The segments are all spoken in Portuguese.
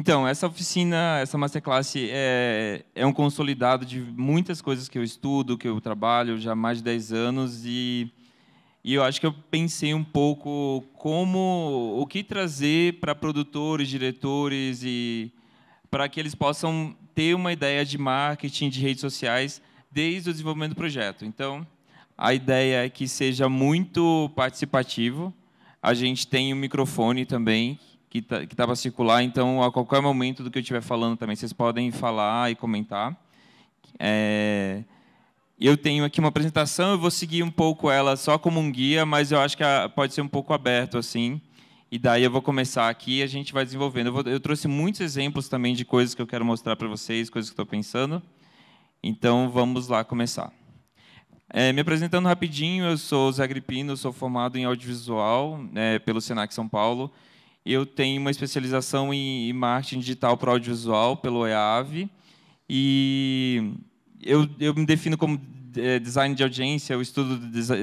Então, essa oficina, essa masterclass é, é, um consolidado de muitas coisas que eu estudo, que eu trabalho já há mais de 10 anos e, e eu acho que eu pensei um pouco como o que trazer para produtores, diretores e para que eles possam ter uma ideia de marketing, de redes sociais desde o desenvolvimento do projeto. Então, a ideia é que seja muito participativo. A gente tem um microfone também que tá, estava circular, então a qualquer momento do que eu estiver falando também, vocês podem falar e comentar. É, eu tenho aqui uma apresentação, eu vou seguir um pouco ela só como um guia, mas eu acho que pode ser um pouco aberto assim. E daí eu vou começar aqui e a gente vai desenvolvendo. Eu, vou, eu trouxe muitos exemplos também de coisas que eu quero mostrar para vocês, coisas que estou pensando. Então vamos lá começar. É, me apresentando rapidinho, eu sou Zé Gripino, sou formado em audiovisual é, pelo Senac São Paulo. Eu tenho uma especialização em marketing digital para audiovisual pelo EAV e eu, eu me defino como eh, design de audiência, eu estudo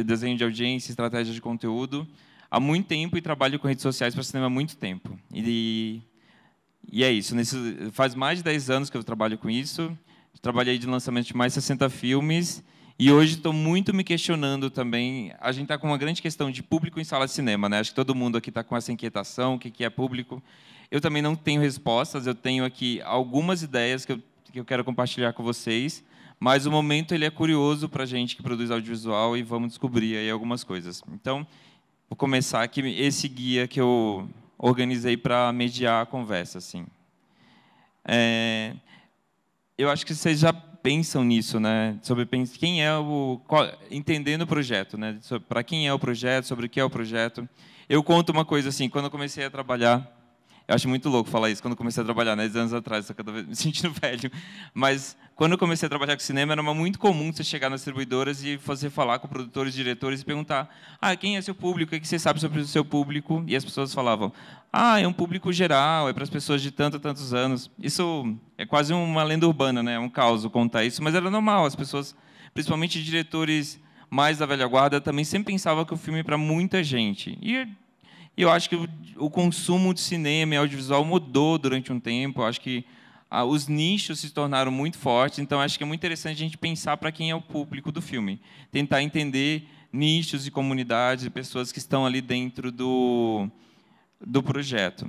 desenho de audiência, estratégia de conteúdo há muito tempo e trabalho com redes sociais para cinema há muito tempo. E, e é isso. Nesse, faz mais de 10 anos que eu trabalho com isso. Trabalhei de lançamento de mais 60 filmes e hoje estou muito me questionando também. A gente está com uma grande questão de público em sala de cinema, né? Acho que todo mundo aqui está com essa inquietação, o que, que é público. Eu também não tenho respostas. Eu tenho aqui algumas ideias que eu, que eu quero compartilhar com vocês. Mas o momento ele é curioso para a gente que produz audiovisual e vamos descobrir aí algumas coisas. Então, vou começar aqui esse guia que eu organizei para mediar a conversa, assim. É, eu acho que vocês já pensam nisso, né? Sobre quem é o qual, entendendo o projeto, né? Para quem é o projeto, sobre o que é o projeto. Eu conto uma coisa assim, quando eu comecei a trabalhar eu acho muito louco falar isso quando comecei a trabalhar, né? 10 anos atrás, estou cada vez me sentindo velho. Mas quando eu comecei a trabalhar com cinema, era muito comum você chegar nas distribuidoras e fazer falar com produtores, diretores e perguntar: ah, quem é seu público? O que você sabe sobre o seu público? E as pessoas falavam: ah, é um público geral, é para as pessoas de tanto, tantos anos. Isso é quase uma lenda urbana, né? É um caos contar isso, mas era normal. As pessoas, principalmente diretores mais da velha guarda, também sempre pensavam que o filme é para muita gente. E e eu acho que o, consumo de cinema e audiovisual mudou durante um tempo. Eu acho que ah, os nichos se tornaram muito fortes. Então, acho que é muito interessante a gente pensar para quem é o público do filme. Tentar entender nichos e comunidades, pessoas que estão ali dentro do, do projeto.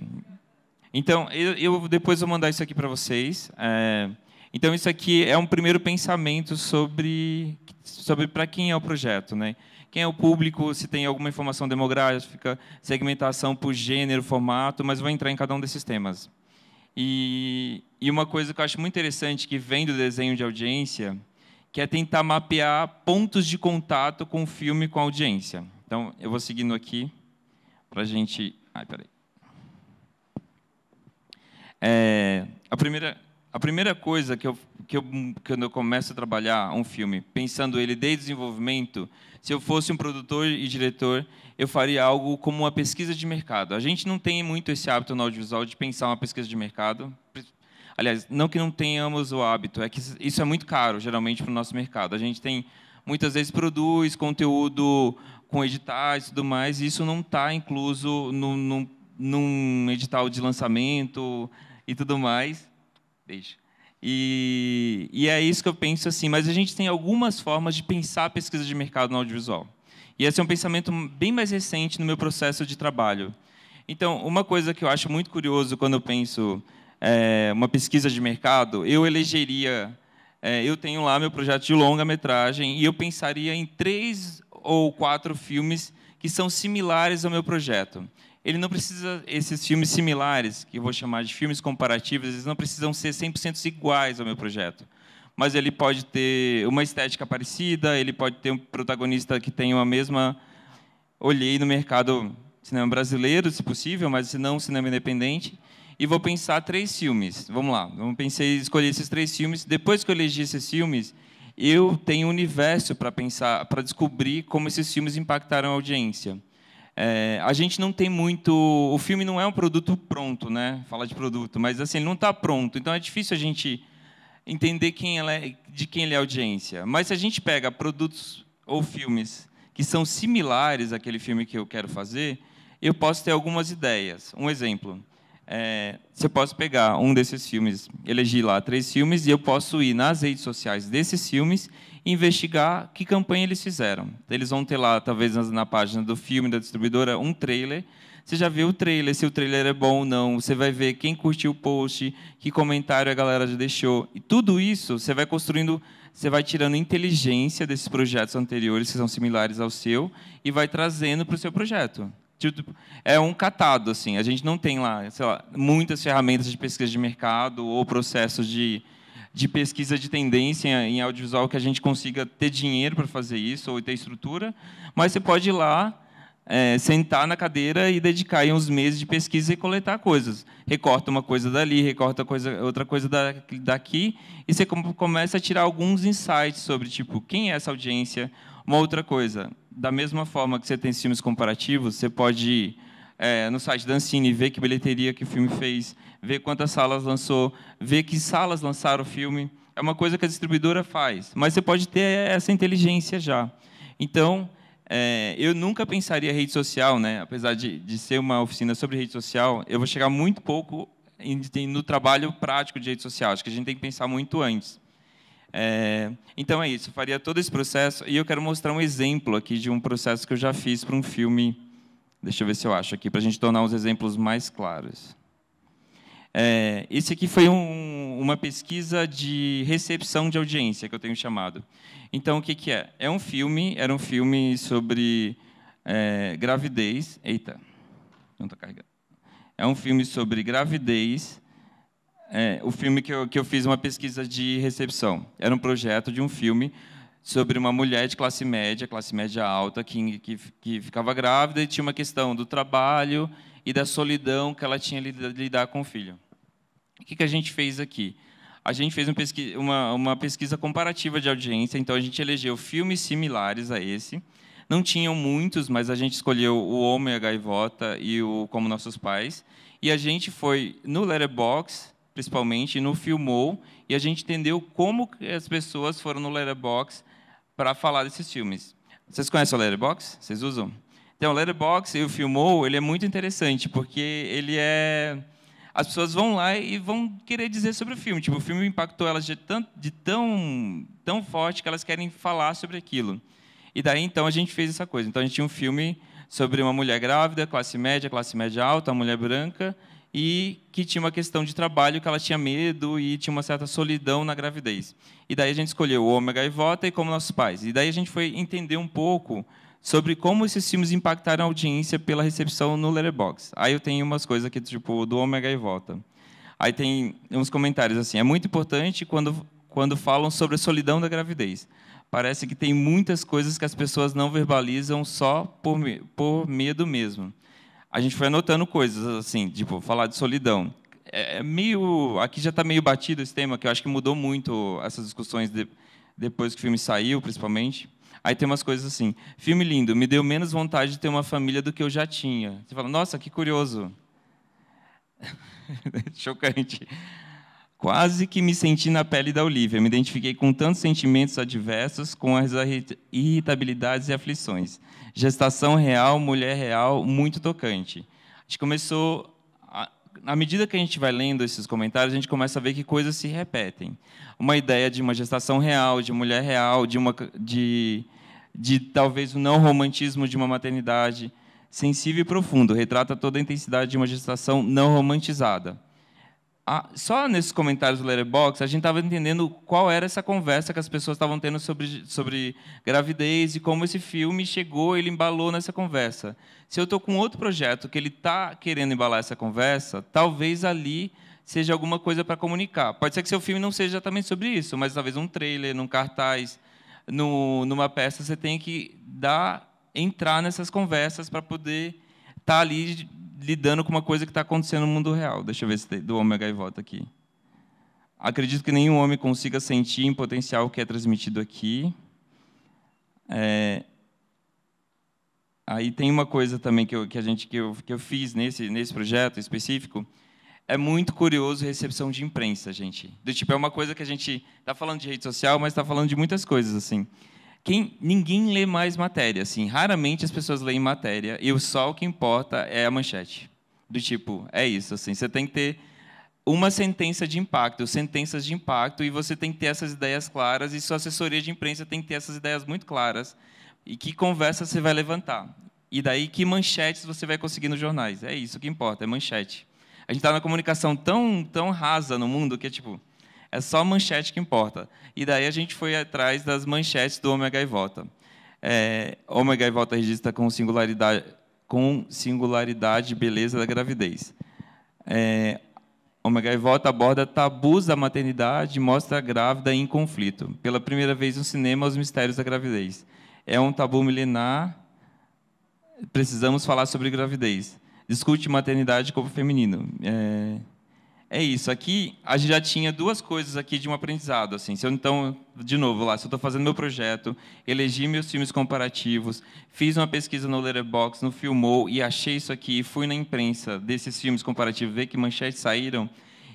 Então, eu, eu depois vou mandar isso aqui para vocês. É, então, isso aqui é um primeiro pensamento sobre, sobre para quem é o projeto. Né? quem é o público, se tem alguma informação demográfica, segmentação por gênero, formato, mas vou entrar em cada um desses temas. E, e uma coisa que eu acho muito interessante que vem do desenho de audiência, que é tentar mapear pontos de contato com o filme com a audiência. Então, eu vou seguindo aqui para a gente... Ai, peraí. É, a, primeira, a primeira coisa que eu que eu, quando eu começo a trabalhar um filme, pensando ele desde o desenvolvimento, se eu fosse um produtor e diretor, eu faria algo como uma pesquisa de mercado. A gente não tem muito esse hábito no audiovisual de pensar uma pesquisa de mercado. Aliás, não que não tenhamos o hábito, é que isso é muito caro, geralmente, para o nosso mercado. A gente tem, muitas vezes, produz conteúdo com editais e tudo mais, e isso não está incluso no, no, num edital de lançamento e tudo mais. Beijo. E, e, é isso que eu penso assim. Mas a gente tem algumas formas de pensar a pesquisa de mercado no audiovisual. E esse é um pensamento bem mais recente no meu processo de trabalho. Então, uma coisa que eu acho muito curioso quando eu penso é, uma pesquisa de mercado, eu elegeria. É, eu tenho lá meu projeto de longa-metragem e eu pensaria em três ou quatro filmes que são similares ao meu projeto ele não precisa esses filmes similares, que eu vou chamar de filmes comparativos, eles não precisam ser 100% iguais ao meu projeto. Mas ele pode ter uma estética parecida, ele pode ter um protagonista que tenha uma mesma olhei no mercado cinema brasileiro, se possível, mas se não, cinema independente, e vou pensar três filmes. Vamos lá, vamos pensar em escolher esses três filmes. Depois que eu elegi esses filmes, eu tenho um universo para pensar, para descobrir como esses filmes impactaram a audiência. É, a gente não tem muito. O filme não é um produto pronto, né? Falar de produto, mas assim, ele não está pronto. Então é difícil a gente entender quem é, de quem ele é a audiência. Mas se a gente pega produtos ou filmes que são similares àquele filme que eu quero fazer, eu posso ter algumas ideias. Um exemplo. É, você pode pegar um desses filmes, elegir lá três filmes, e eu posso ir nas redes sociais desses filmes investigar que campanha eles fizeram. Eles vão ter lá, talvez na página do filme da distribuidora, um trailer. Você já viu o trailer, se o trailer é bom ou não, você vai ver quem curtiu o post, que comentário a galera já deixou. E tudo isso você vai construindo, você vai tirando inteligência desses projetos anteriores que são similares ao seu e vai trazendo para o seu projeto tipo, é um catado assim. A gente não tem lá, sei lá, muitas ferramentas de pesquisa de mercado ou processos de de pesquisa de tendência em audiovisual que a gente consiga ter dinheiro para fazer isso ou ter estrutura, mas você pode ir lá, é, sentar na cadeira e dedicar aí uns meses de pesquisa e coletar coisas. Recorta uma coisa dali, recorta coisa, outra coisa da, daqui, e você começa a tirar alguns insights sobre tipo quem é essa audiência. Uma outra coisa, da mesma forma que você tem filmes comparativos, você pode ir é, no site da Ancine ver que bilheteria que o filme fez ver quantas salas lançou, ver que salas lançaram o filme. É uma coisa que a distribuidora faz, mas você pode ter essa inteligência já. Então, é, eu nunca pensaria rede social, né? apesar de, de ser uma oficina sobre rede social, eu vou chegar muito pouco no trabalho prático de rede social. Acho que a gente tem que pensar muito antes. É, então é isso, eu faria todo esse processo e eu quero mostrar um exemplo aqui de um processo que eu já fiz para um filme. Deixa eu ver se eu acho aqui, para a gente tornar os exemplos mais claros. É, esse aqui foi um, uma pesquisa de recepção de audiência que eu tenho chamado. Então, o que, que é? É um filme, era um filme sobre é, gravidez. Eita, não está carregando. É um filme sobre gravidez. É, o filme que eu, que eu fiz uma pesquisa de recepção. Era um projeto de um filme sobre uma mulher de classe média, classe média alta, que, que, que ficava grávida e tinha uma questão do trabalho e da solidão que ela tinha de lidar com o filho. O que, que a gente fez aqui? A gente fez uma, uma pesquisa comparativa de audiência, então a gente elegeu filmes similares a esse. Não tinham muitos, mas a gente escolheu O Homem, a Gaivota e o Como Nossos Pais. E a gente foi no Letterboxd, principalmente, no Filmou, e a gente entendeu como as pessoas foram no Letterboxd para falar desses filmes. Vocês conhecem o Letterboxd? Vocês usam? Então, o Letterboxd e o Filmou, ele é muito interessante, porque ele é as pessoas vão lá e vão querer dizer sobre o filme. Tipo, o filme impactou elas de, tão, de tão, tão forte que elas querem falar sobre aquilo. E daí, então, a gente fez essa coisa. Então, a gente tinha um filme sobre uma mulher grávida, classe média, classe média alta, uma mulher branca, e que tinha uma questão de trabalho que ela tinha medo e tinha uma certa solidão na gravidez. E daí a gente escolheu o Ômega e Vota e Como Nossos Pais. E daí a gente foi entender um pouco sobre como esses filmes impactaram a audiência pela recepção no Letterboxd. Aí eu tenho umas coisas aqui, tipo, do Omega e Volta. Aí tem uns comentários assim, é muito importante quando, quando falam sobre a solidão da gravidez. Parece que tem muitas coisas que as pessoas não verbalizam só por, por medo mesmo. A gente foi anotando coisas assim, tipo, falar de solidão. É, é meio, aqui já está meio batido esse tema, que eu acho que mudou muito essas discussões de, depois que o filme saiu, principalmente. Aí tem umas coisas assim: filme lindo, me deu menos vontade de ter uma família do que eu já tinha. Você fala, nossa, que curioso. Chocante. Quase que me senti na pele da Olivia. Me identifiquei com tantos sentimentos adversos, com as irritabilidades e aflições. Gestação real, mulher real, muito tocante. A gente começou. à medida que a gente vai lendo esses comentários, a gente começa a ver que coisas se repetem. Uma ideia de uma gestação real, de mulher real, de uma. De, de talvez o não romantismo de uma maternidade sensível e profundo, retrata toda a intensidade de uma gestação não romantizada. Ah, só nesses comentários do Letterboxd, a gente estava entendendo qual era essa conversa que as pessoas estavam tendo sobre, sobre gravidez e como esse filme chegou, ele embalou nessa conversa. Se eu estou com outro projeto que ele está querendo embalar essa conversa, talvez ali seja alguma coisa para comunicar. Pode ser que seu filme não seja exatamente sobre isso, mas talvez um trailer, num cartaz, no, numa peça, você tem que dar, entrar nessas conversas para poder estar tá ali lidando com uma coisa que está acontecendo no mundo real. Deixa eu ver se tem, do homem gaivota aqui. Acredito que nenhum homem consiga sentir em potencial o que é transmitido aqui. É... Aí tem uma coisa também que, eu, que a gente que eu, que eu fiz nesse nesse projeto específico é muito curioso recepção de imprensa, gente. Do tipo, é uma coisa que a gente está falando de rede social, mas está falando de muitas coisas, assim. Quem, ninguém lê mais matéria, assim. Raramente as pessoas leem matéria e só o que importa é a manchete. Do tipo, é isso, assim. Você tem que ter uma sentença de impacto, sentenças de impacto, e você tem que ter essas ideias claras, e sua assessoria de imprensa tem que ter essas ideias muito claras. E que conversa você vai levantar? E daí que manchetes você vai conseguir nos jornais? É isso que importa, é manchete a gente está numa comunicação tão, tão rasa no mundo que é tipo, é só manchete que importa. E daí a gente foi atrás das manchetes do Ômega e Volta. É, Ômega e Volta registra com singularidade, com singularidade e beleza da gravidez. É, Ômega e Volta aborda tabus da maternidade e mostra a grávida em conflito. Pela primeira vez no cinema, os mistérios da gravidez. É um tabu milenar. Precisamos falar sobre gravidez discute maternidade e corpo feminino. É, é isso. Aqui a gente já tinha duas coisas aqui de um aprendizado. Assim, se eu, então, de novo, lá, se eu estou fazendo meu projeto, elegi meus filmes comparativos, fiz uma pesquisa no Letterboxd, no Filmou e achei isso aqui, fui na imprensa desses filmes comparativos, ver que manchetes saíram,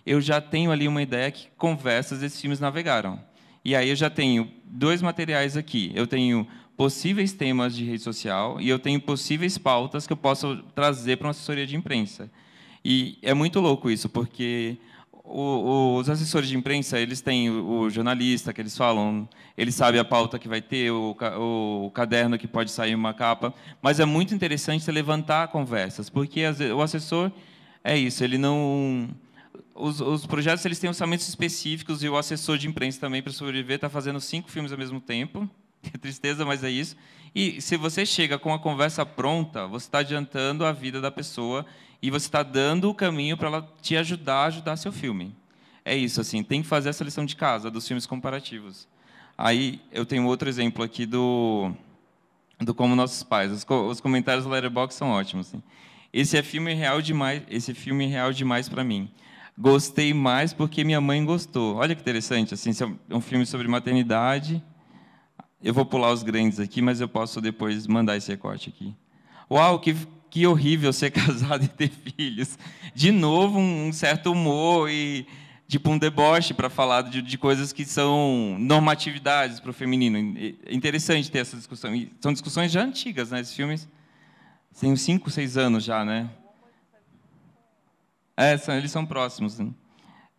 eu já tenho ali uma ideia que conversas desses filmes navegaram. E aí eu já tenho dois materiais aqui. Eu tenho possíveis temas de rede social e eu tenho possíveis pautas que eu posso trazer para uma assessoria de imprensa. E é muito louco isso, porque o, o, os assessores de imprensa, eles têm o, o, jornalista que eles falam, ele sabe a pauta que vai ter, o, caderno que pode sair uma capa, mas é muito interessante levantar conversas, porque as, o assessor é isso, ele não... Os, os, projetos eles têm orçamentos específicos e o assessor de imprensa também, para sobreviver, está fazendo cinco filmes ao mesmo tempo, é tristeza, mas é isso. E se você chega com a conversa pronta, você está adiantando a vida da pessoa e você está dando o caminho para ela te ajudar a ajudar seu filme. É isso, assim, tem que fazer essa lição de casa dos filmes comparativos. Aí eu tenho outro exemplo aqui do, do Como Nossos Pais. Os, os comentários do Letterboxd são ótimos. Assim. Esse é filme real demais, esse é filme é real demais para mim. Gostei mais porque minha mãe gostou. Olha que interessante, assim, é um filme sobre maternidade eu vou pular os grandes aqui, mas eu posso depois mandar esse recorte aqui. Uau, que, que horrível ser casado e ter filhos. De novo, um, um certo humor e tipo um deboche para falar de, de, coisas que são normatividades para o feminino. É interessante ter essa discussão. E são discussões já antigas, né? Esses filmes têm cinco, seis anos já, né? É, são, eles são próximos. Né?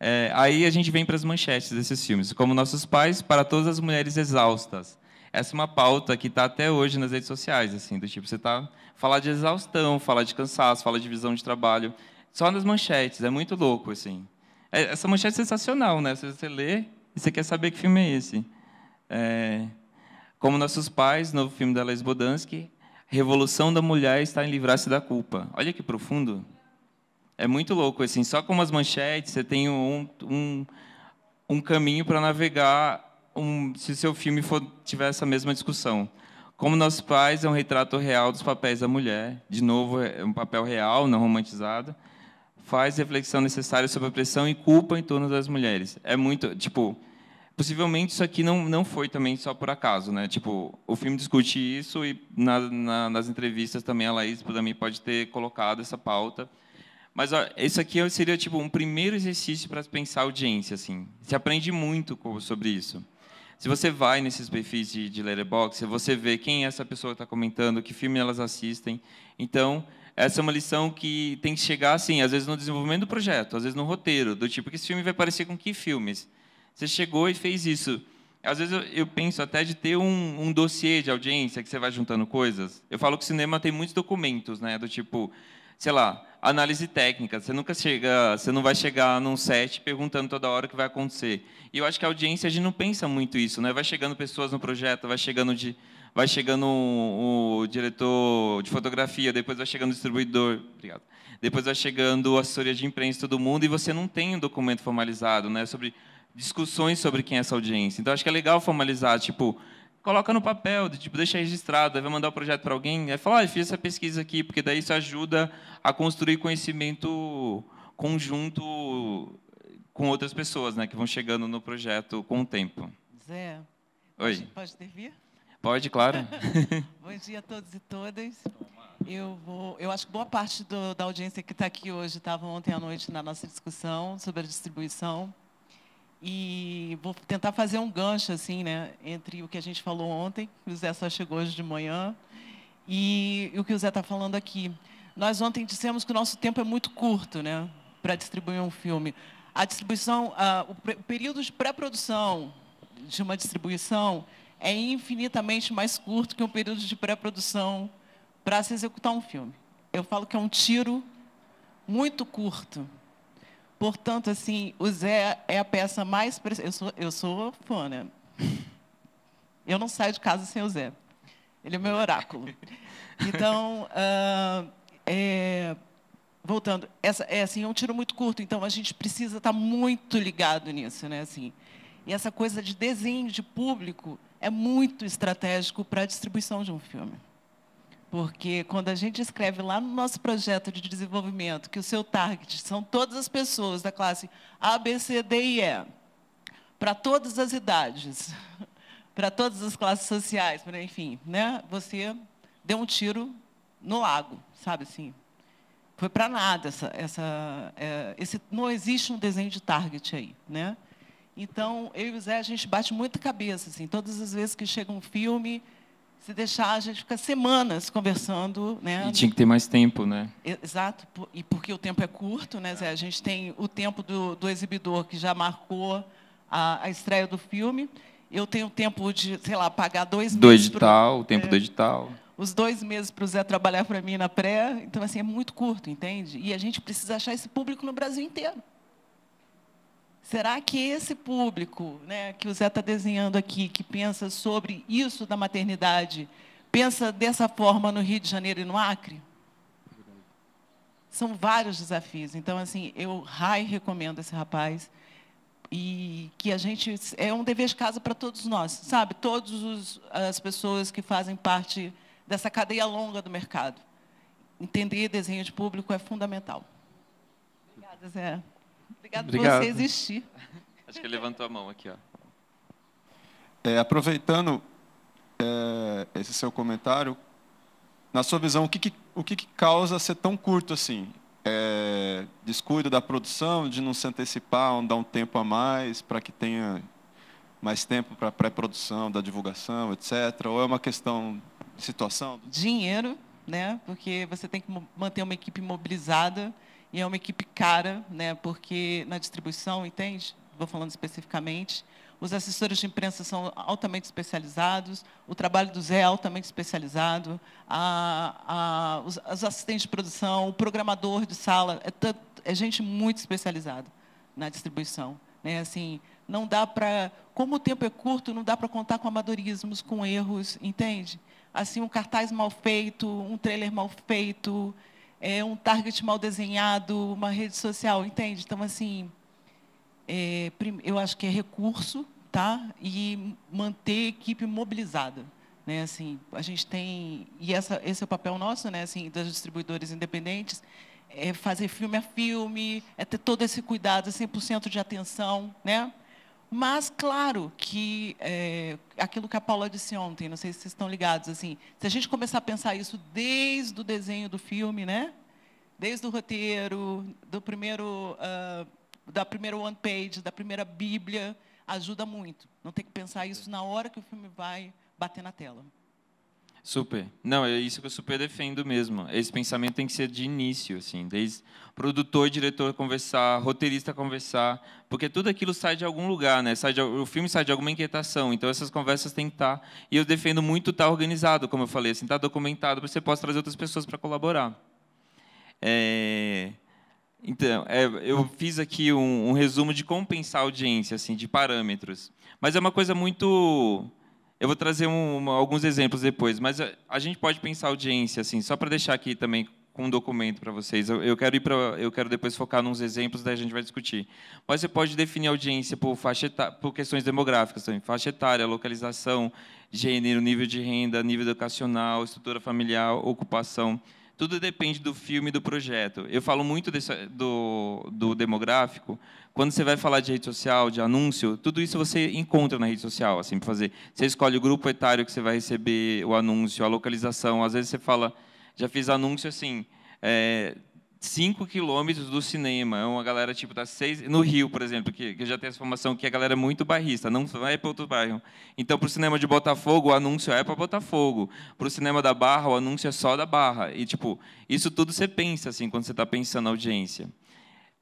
É, aí a gente vem para as manchetes desses filmes. Como nossos pais, para todas as mulheres exaustas essa é uma pauta que está até hoje nas redes sociais, assim, do tipo, você tá falar de exaustão, falar de cansaço, falar de visão de trabalho, só nas manchetes, é muito louco, assim. É, essa manchete é sensacional, né? Você lê e você quer saber que filme é esse. É... Como Nossos Pais, novo filme da Les Bodansky, Revolução da Mulher está em livrar-se da culpa. Olha que profundo. É muito louco, assim, só com as manchetes você tem um, um, um caminho para navegar um, se seu filme for, tiver essa mesma discussão. Como Nossos Pais é um retrato real dos papéis da mulher, de novo, é um papel real, não romantizado, faz reflexão necessária sobre a pressão e culpa em torno das mulheres. É muito, tipo, possivelmente isso aqui não, não foi também só por acaso, né? Tipo, o filme discute isso e na, na, nas entrevistas também a Laís também pode ter colocado essa pauta. Mas ó, isso aqui seria tipo um primeiro exercício para pensar a audiência, assim. Se aprende muito sobre isso. Se você vai nesses perfis de, de Letterboxd, você vê quem essa pessoa está comentando, que filme elas assistem. Então, essa é uma lição que tem que chegar, assim, às vezes no desenvolvimento do projeto, às vezes no roteiro, do tipo, que esse filme vai parecer com que filmes? Você chegou e fez isso. Às vezes eu, eu penso até de ter um, um dossiê de audiência que você vai juntando coisas. Eu falo que o cinema tem muitos documentos, né? Do tipo, sei lá, análise técnica. Você nunca chega, você não vai chegar num set perguntando toda hora o que vai acontecer. E eu acho que a audiência a gente não pensa muito isso, né? Vai chegando pessoas no projeto, vai chegando de vai chegando o, o diretor de fotografia, depois vai chegando o distribuidor, obrigado. Depois vai chegando a assessoria de imprensa, todo mundo, e você não tem um documento formalizado, né? Sobre discussões sobre quem é essa audiência. Então acho que é legal formalizar, tipo, coloca no papel, de, tipo, deixa registrado, vai mandar o um projeto para alguém, vai falar, ah, fiz essa pesquisa aqui, porque daí isso ajuda a construir conhecimento conjunto com outras pessoas, né, que vão chegando no projeto com o tempo. Zé, Oi. Pode, pode servir? Pode, claro. Bom dia a todos e todas. Eu, vou, eu acho que boa parte do, da audiência que está aqui hoje estava ontem à noite na nossa discussão sobre a distribuição. E vou tentar fazer um gancho assim, né, entre o que a gente falou ontem, que o Zé só chegou hoje de manhã, e o que o Zé está falando aqui. Nós ontem dissemos que o nosso tempo é muito curto, né, para distribuir um filme. A distribuição, o período de pré-produção de uma distribuição é infinitamente mais curto que um período de pré-produção para se executar um filme. Eu falo que é um tiro muito curto Portanto, assim, o Zé é a peça mais... Eu sou, eu sou fã, né? Eu não saio de casa sem o Zé. Ele é meu oráculo. Então, uh, é, voltando, essa, é assim, é um tiro muito curto, então a gente precisa estar tá muito ligado nisso, né? Assim, e essa coisa de desenho de público é muito estratégico para a distribuição de um filme. Porque quando a gente escreve lá no nosso projeto de desenvolvimento que o seu target são todas as pessoas da classe A, B, C, D e E, para todas as idades, para todas as classes sociais, enfim, né? Você deu um tiro no lago, sabe assim? Foi para nada essa, essa é, esse não existe um desenho de target aí, né? Então eu e o Zé a gente bate muito cabeça assim, todas as vezes que chega um filme se deixar, a gente fica semanas conversando. Né? E tinha que ter mais tempo, né? Exato, e porque o tempo é curto, né, Zé? A gente tem o tempo do, do exibidor que já marcou a, a estreia do filme. Eu tenho tempo de, sei lá, pagar dois do meses. Do edital, pro, o tempo é, do edital. Os dois meses para o Zé trabalhar para mim na pré. Então, assim, é muito curto, entende? E a gente precisa achar esse público no Brasil inteiro. Será que esse público né, que o Zé está desenhando aqui, que pensa sobre isso da maternidade, pensa dessa forma no Rio de Janeiro e no Acre? São vários desafios. Então, assim, eu raio recomendo esse rapaz e que a gente é um dever de casa para todos nós, sabe? Todas as pessoas que fazem parte dessa cadeia longa do mercado. Entender desenho de público é fundamental. Obrigada, Zé. Obrigado, Obrigado por você existir. Acho que ele levantou a mão aqui. Ó. É, aproveitando é, esse seu comentário, na sua visão, o que, que o que, que, causa ser tão curto assim? É, descuido da produção, de não se antecipar, não dar um tempo a mais para que tenha mais tempo para pré-produção, da divulgação, etc. Ou é uma questão de situação? Dinheiro, né? Porque você tem que manter uma equipe mobilizada e é uma equipe cara, né, porque na distribuição, entende? Vou falando especificamente. Os assessores de imprensa são altamente especializados, o trabalho do Zé é altamente especializado, a, a, os, os, assistentes de produção, o programador de sala, é, tanto, é gente muito especializada na distribuição. Né? Assim, não dá para, como o tempo é curto, não dá para contar com amadorismos, com erros, entende? Assim, um cartaz mal feito, um trailer mal feito, é um target mal desenhado, uma rede social, entende? Então, assim, é, eu acho que é recurso, tá? E manter a equipe mobilizada. Né, assim, a gente tem e essa, esse é o papel nosso, né, assim, das distribuidoras independentes, é fazer filme a filme, é ter todo esse cuidado, 100% de atenção, né? Mas, claro, que é, aquilo que a Paula disse ontem, não sei se vocês estão ligados, assim, se a gente começar a pensar isso desde o desenho do filme, né? desde o roteiro, do primeiro, uh, da primeira one page, da primeira Bíblia, ajuda muito. Não tem que pensar isso na hora que o filme vai bater na tela. Super. Não, é isso que eu super defendo mesmo. Esse pensamento tem que ser de início, assim, desde produtor, diretor conversar, roteirista conversar, porque tudo aquilo sai de algum lugar, né? Sai de, o filme sai de alguma inquietação, então essas conversas têm que estar. Tá, e eu defendo muito estar tá organizado, como eu falei, assim, estar tá documentado, para você possa trazer outras pessoas para colaborar. É... Então, é, eu fiz aqui um, um resumo de como pensar a audiência, assim, de parâmetros. Mas é uma coisa muito eu vou trazer um, alguns exemplos depois, mas a, a, gente pode pensar audiência, assim, só para deixar aqui também com um documento para vocês. Eu, eu, quero ir para, eu quero depois focar nos exemplos, daí a gente vai discutir. Mas você pode definir audiência por faixa etária, por questões demográficas também, faixa etária, localização, gênero, nível de renda, nível educacional, estrutura familiar, ocupação. Tudo depende do filme e do projeto. Eu falo muito desse, do, do demográfico. Quando você vai falar de rede social, de anúncio, tudo isso você encontra na rede social, assim, para fazer. Você escolhe o grupo etário que você vai receber o anúncio, a localização. Às vezes você fala, já fiz anúncio assim, é, 5 quilômetros do cinema. É uma galera, tipo, das tá seis... No Rio, por exemplo, que, que já tem essa formação, que a galera é muito barrista, não vai para outro bairro. Então, para o cinema de Botafogo, o anúncio é para Botafogo. Para o cinema da Barra, o anúncio é só da Barra. E, tipo, isso tudo você pensa, assim, quando você está pensando na audiência.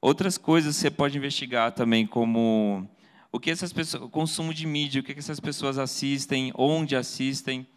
Outras coisas você pode investigar também, como o que essas pessoas... O consumo de mídia, o que essas pessoas assistem, onde assistem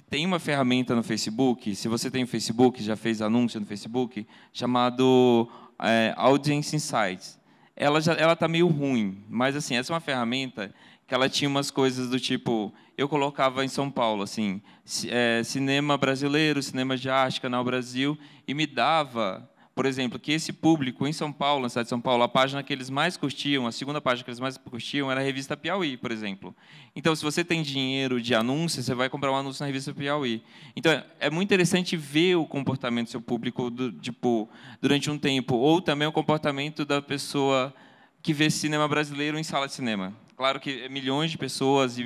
tem uma ferramenta no Facebook, se você tem o Facebook, já fez anúncio no Facebook, chamado é, Audience Insights. Ela já, ela tá meio ruim, mas assim essa é uma ferramenta que ela tinha umas coisas do tipo eu colocava em São Paulo assim é, cinema brasileiro, cinema de arte, canal Brasil e me dava por exemplo, que esse público em São Paulo, na cidade de São Paulo, a página que eles mais curtiam, a segunda página que eles mais curtiam era a revista Piauí, por exemplo. Então, se você tem dinheiro de anúncio, você vai comprar um anúncio na revista Piauí. Então, é muito interessante ver o comportamento do seu público do, tipo, durante um tempo, ou também o comportamento da pessoa que vê cinema brasileiro em sala de cinema claro que é milhões de pessoas,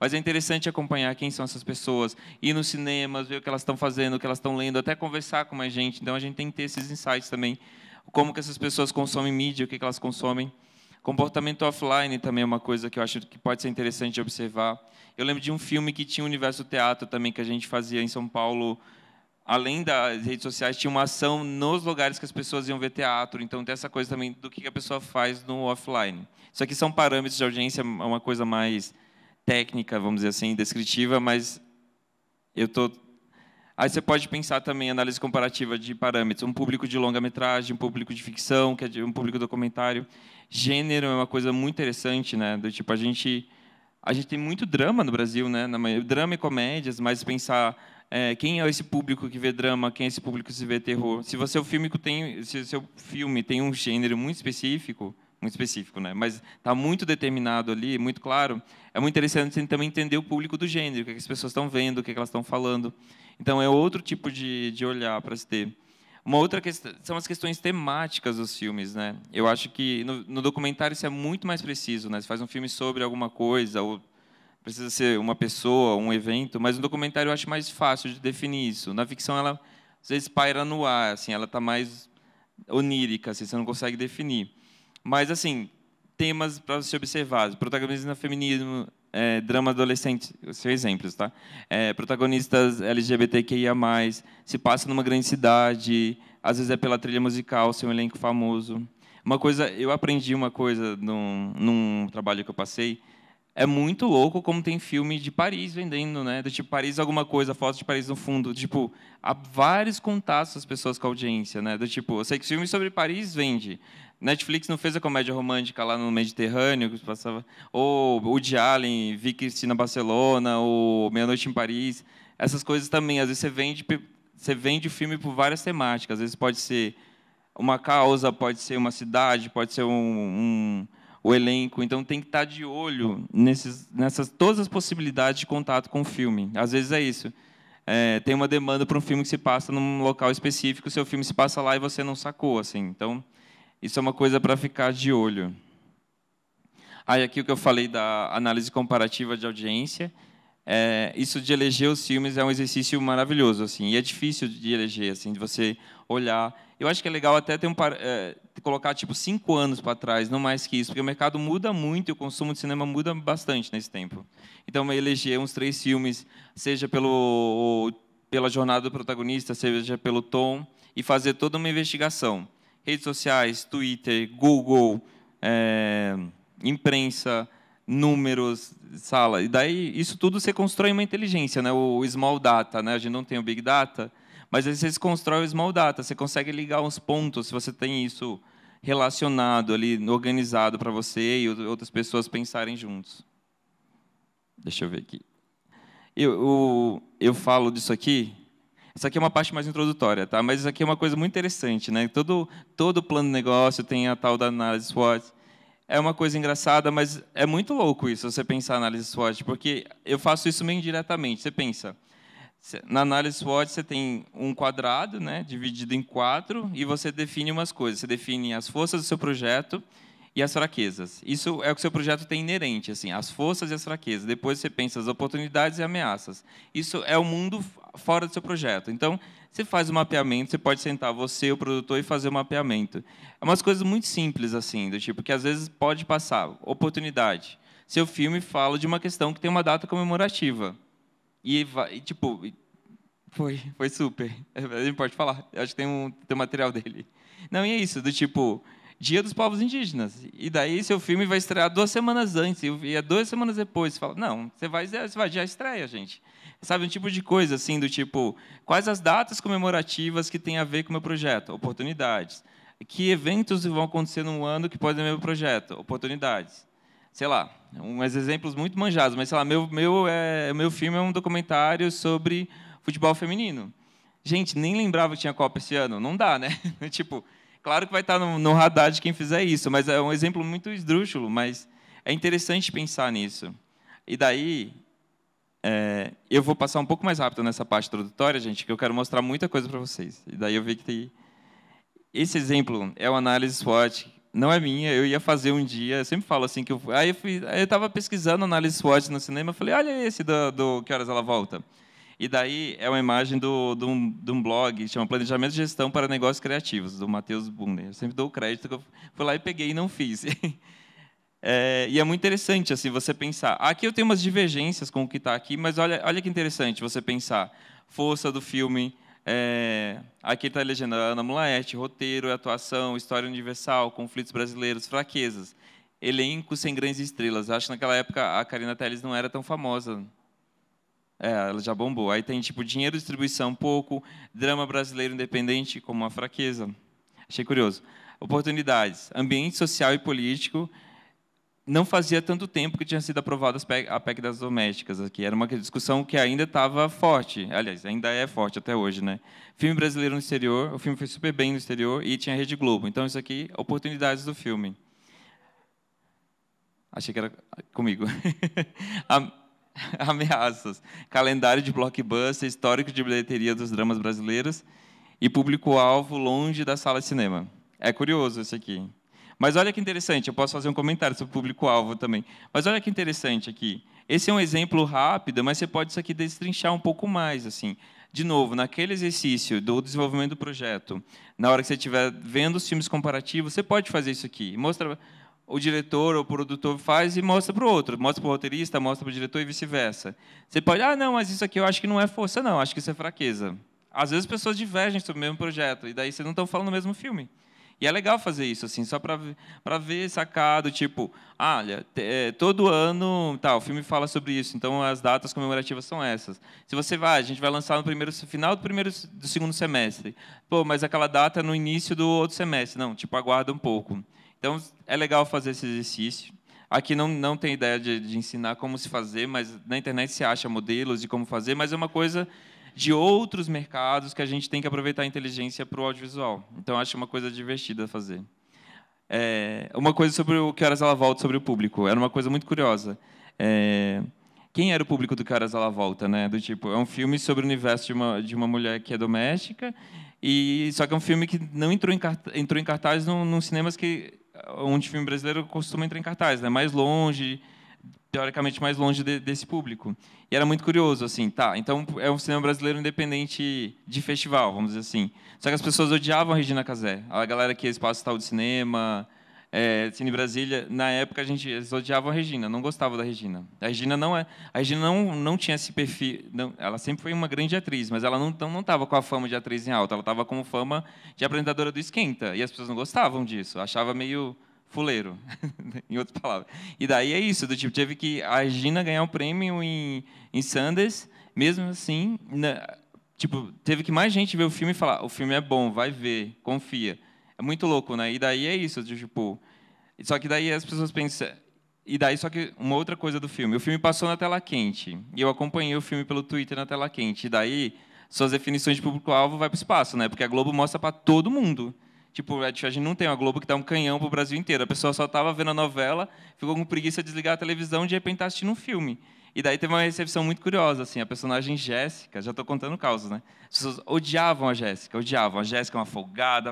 mas é interessante acompanhar quem são essas pessoas, ir nos cinemas, ver o que elas estão fazendo, o que elas estão lendo, até conversar com mais gente. Então a gente tem que ter esses insights também, como que essas pessoas consomem mídia, o que, que elas consomem. Comportamento offline também é uma coisa que eu acho que pode ser interessante observar. Eu lembro de um filme que tinha o um universo teatro também que a gente fazia em São Paulo além das redes sociais, tinha uma ação nos lugares que as pessoas iam ver teatro. Então, tem essa coisa também do que a pessoa faz no offline. Isso aqui são parâmetros de audiência, é uma coisa mais técnica, vamos dizer assim, descritiva, mas eu estou tô... Aí você pode pensar também análise comparativa de parâmetros, um público de longa-metragem, um público de ficção, que é um público documentário. Gênero é uma coisa muito interessante, né? Do tipo a gente a gente tem muito drama no Brasil, né? Drama e comédias, mas pensar é, quem é esse público que vê drama, quem é esse público que vê terror. Se você o filme tem, se seu filme tem um gênero muito específico, muito específico, né? Mas está muito determinado ali, muito claro. É muito interessante também entender o público do gênero, o que, é que as pessoas estão vendo, o que, é que elas estão falando. Então é outro tipo de, de olhar para se ter. Uma outra questão são as questões temáticas dos filmes, né? Eu acho que no, no documentário isso é muito mais preciso, né? Se faz um filme sobre alguma coisa ou precisa ser uma pessoa, um evento, mas no documentário eu acho mais fácil de definir isso. Na ficção, ela às vezes paira no ar, assim, ela está mais onírica, assim, você não consegue definir. Mas, assim, temas para se observar. Protagonismo feminismo, é, drama adolescente, são exemplos, tá? É, protagonistas LGBTQIA+, se passa numa grande cidade, às vezes é pela trilha musical, se um elenco famoso. Uma coisa, eu aprendi uma coisa num, num trabalho que eu passei, é muito louco como tem filme de Paris vendendo, né? Do tipo Paris alguma coisa, foto de Paris no fundo, tipo há vários contatos das pessoas com a audiência, né? Do tipo, eu sei que filme sobre Paris vende. Netflix não fez a comédia romântica lá no Mediterrâneo, que passava, ou o de Allen, Vicky Cristina Barcelona, ou Meia Noite em Paris. Essas coisas também, às vezes você vende, você vende o filme por várias temáticas. Às vezes pode ser uma causa, pode ser uma cidade, pode ser um, um o elenco. Então tem que estar de olho nesses, nessas todas as possibilidades de contato com o filme. Às vezes é isso. É, tem uma demanda para um filme que se passa num local específico, seu filme se passa lá e você não sacou, assim. Então isso é uma coisa para ficar de olho. Aí ah, aqui o que eu falei da análise comparativa de audiência, é, isso de eleger os filmes é um exercício maravilhoso, assim. E é difícil de eleger, assim, de você olhar eu acho que é legal até ter um, é, colocar tipo cinco anos para trás, não mais que isso, porque o mercado muda muito e o consumo de cinema muda bastante nesse tempo. Então, eleger uns três filmes, seja pelo, pela jornada do protagonista, seja pelo tom, e fazer toda uma investigação. Redes sociais, Twitter, Google, é, imprensa, números, sala. E daí, isso tudo você constrói uma inteligência, né? o small data. Né? A gente não tem o big data, mas aí vocês constrói o small data, você consegue ligar uns pontos, se você tem isso relacionado ali, organizado para você e outras pessoas pensarem juntos. Deixa eu ver aqui. Eu, eu, eu, falo disso aqui. Isso aqui é uma parte mais introdutória, tá? Mas isso aqui é uma coisa muito interessante, né? Todo todo plano de negócio tem a tal da análise SWOT. É uma coisa engraçada, mas é muito louco isso, você pensar análise SWOT, porque eu faço isso meio indiretamente. Você pensa, na análise SWOT, você tem um quadrado né, dividido em quatro e você define umas coisas. Você define as forças do seu projeto e as fraquezas. Isso é o que o seu projeto tem inerente, assim, as forças e as fraquezas. Depois você pensa as oportunidades e ameaças. Isso é o mundo fora do seu projeto. Então, você faz o mapeamento, você pode sentar você, o produtor, e fazer o mapeamento. É umas coisas muito simples, assim, do tipo, que às vezes pode passar. Oportunidade. Seu filme fala de uma questão que tem uma data comemorativa e, e tipo, foi, foi super. A gente pode falar. Acho que tem um tem material dele. Não, e é isso, do tipo, Dia dos Povos Indígenas. E daí seu filme vai estrear duas semanas antes, e é duas semanas depois. Você fala, não, você vai, você vai já estreia, gente. Sabe, um tipo de coisa, assim, do tipo, quais as datas comemorativas que tem a ver com o meu projeto? Oportunidades. Que eventos vão acontecer no ano que podem ver meu projeto? Oportunidades sei lá, uns exemplos muito manjados, mas sei lá, meu, meu, é, meu filme é um documentário sobre futebol feminino. Gente, nem lembrava que tinha Copa esse ano. Não dá, né? tipo, claro que vai estar no, no, radar de quem fizer isso, mas é um exemplo muito esdrúxulo, mas é interessante pensar nisso. E daí, é, eu vou passar um pouco mais rápido nessa parte introdutória, gente, que eu quero mostrar muita coisa para vocês. E daí eu vi que tem... Esse exemplo é o análise SWOT, não é minha, eu ia fazer um dia, eu sempre falo assim que eu, aí eu, estava pesquisando análise SWOT no cinema, eu falei, olha esse do, do que horas ela volta. E daí é uma imagem do, do, um, de um blog, chama Planejamento e Gestão para Negócios Criativos, do Matheus Bunner. Eu sempre dou o crédito que eu fui lá e peguei e não fiz. é, e é muito interessante assim você pensar. Aqui eu tenho umas divergências com o que está aqui, mas olha, olha que interessante você pensar. Força do filme, é, aqui está legendando é Ana Mulaerte, roteiro, atuação, história universal, conflitos brasileiros, fraquezas. Elenco sem grandes estrelas. Acho que naquela época a Karina Telles não era tão famosa. É, ela já bombou. Aí tem tipo dinheiro, distribuição pouco, drama brasileiro independente como uma fraqueza. Achei curioso. Oportunidades, ambiente social e político, não fazia tanto tempo que tinha sido aprovada a PEC das domésticas aqui. Era uma discussão que ainda estava forte. Aliás, ainda é forte até hoje, né? Filme brasileiro no exterior, o filme foi super bem no exterior e tinha Rede Globo. Então isso aqui, oportunidades do filme. Achei que era comigo. Ameaças. Calendário de blockbuster, histórico de bilheteria dos dramas brasileiros e público-alvo longe da sala de cinema. É curioso isso aqui. Mas olha que interessante, eu posso fazer um comentário sobre o público-alvo também. Mas olha que interessante aqui. Esse é um exemplo rápido, mas você pode isso aqui destrinchar um pouco mais, assim. De novo, naquele exercício do desenvolvimento do projeto, na hora que você estiver vendo os filmes comparativos, você pode fazer isso aqui. Mostra o diretor ou o produtor faz e mostra para o outro, mostra para o roteirista, mostra para o diretor e vice-versa. Você pode, ah, não, mas isso aqui eu acho que não é força, não, acho que isso é fraqueza. Às vezes as pessoas divergem sobre o mesmo projeto e daí vocês não estão falando do mesmo filme. E é legal fazer isso, assim, só para ver sacado, tipo, ah, olha, é, todo ano, tá, o filme fala sobre isso, então as datas comemorativas são essas. Se você vai, a gente vai lançar no primeiro final do primeiro do segundo semestre. Pô, mas aquela data é no início do outro semestre. Não, tipo, aguarda um pouco. Então, é legal fazer esse exercício. Aqui não, não tem ideia de, de ensinar como se fazer, mas na internet se acha modelos de como fazer, mas é uma coisa de outros mercados que a gente tem que aproveitar a inteligência para o audiovisual. Então, acho uma coisa divertida fazer. É, uma coisa sobre o Que Horas Ela Volta, sobre o público. Era uma coisa muito curiosa. É, quem era o público do Que Horas Ela Volta? Né? Do tipo, é um filme sobre o universo de uma, de uma mulher que é doméstica, e só que é um filme que não entrou em, cartaz, entrou em cartaz nos cinemas que onde filme brasileiro costuma entrar em cartaz, né? mais longe, teoricamente mais longe de, desse público. E era muito curioso, assim, tá, então é um cinema brasileiro independente de festival, vamos dizer assim. Só que as pessoas odiavam a Regina Casé. A galera que Espaço Tal de Cinema, é, Cine Brasília, na época a gente eles odiavam a Regina, não gostavam da Regina. A Regina não é, a Regina não não tinha esse perfil, não, ela sempre foi uma grande atriz, mas ela não não estava com a fama de atriz em alta, ela estava com fama de apresentadora do Esquenta, e as pessoas não gostavam disso, achava meio fuleiro, em outras palavras. E daí é isso, do tipo, teve que a Gina ganhar um prêmio em, em Sanders, mesmo assim, na, né, tipo, teve que mais gente ver o filme e falar, o filme é bom, vai ver, confia. É muito louco, né? E daí é isso, do tipo, só que daí as pessoas pensam, e daí só que uma outra coisa do filme, o filme passou na tela quente, e eu acompanhei o filme pelo Twitter na tela quente, e daí suas definições de público-alvo vai para o espaço, né? Porque a Globo mostra para todo mundo. Tipo, a gente não tem uma Globo que dá um canhão pro Brasil inteiro. A pessoa só estava vendo a novela, ficou com preguiça de desligar a televisão e de repente está assistindo um filme. E daí teve uma recepção muito curiosa, assim, a personagem Jéssica, já estou contando causos, né? As pessoas odiavam a Jéssica, odiavam. A Jéssica é uma folgada.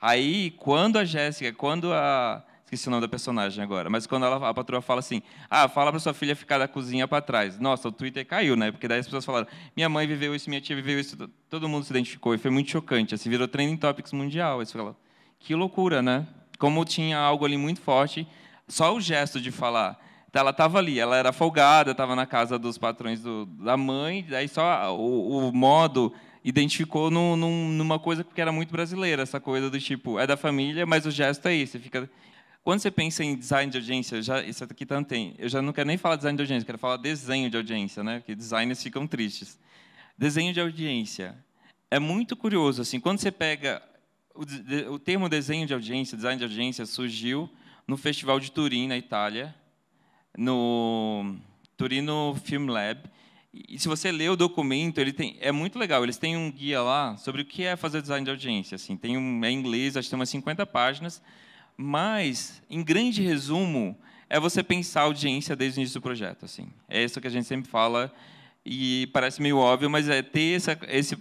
Aí, quando a Jéssica, quando a, Esqueci o nome da personagem agora. Mas quando ela, a patroa fala assim: ah, fala para sua filha ficar da cozinha para trás. Nossa, o Twitter caiu, né? Porque daí as pessoas falaram: minha mãe viveu isso, minha tia viveu isso. Todo mundo se identificou e foi muito chocante. Assim, virou trending topics mundial. Aí você fala: que loucura, né? Como tinha algo ali muito forte, só o gesto de falar. Ela estava ali, ela era folgada, estava na casa dos patrões do, da mãe, daí só o, o modo identificou numa coisa que era muito brasileira, essa coisa do tipo, é da família, mas o gesto é isso. Fica... Quando você pensa em design de audiência, já, isso aqui tanto tá tem. Eu já não quero nem falar design de audiência, quero falar desenho de audiência, né? Porque designers ficam tristes. Desenho de audiência. É muito curioso, assim, quando você pega. O, o termo desenho de audiência, design de audiência, surgiu no Festival de Turim, na Itália, no Turino Film Lab. E se você lê o documento, ele tem, é muito legal. Eles têm um guia lá sobre o que é fazer design de audiência. Assim, tem um, é em inglês, acho que tem umas 50 páginas. Mas, em grande resumo, é você pensar a audiência desde o início do projeto. Assim. É isso que a gente sempre fala, e parece meio óbvio, mas é ter essa, esse,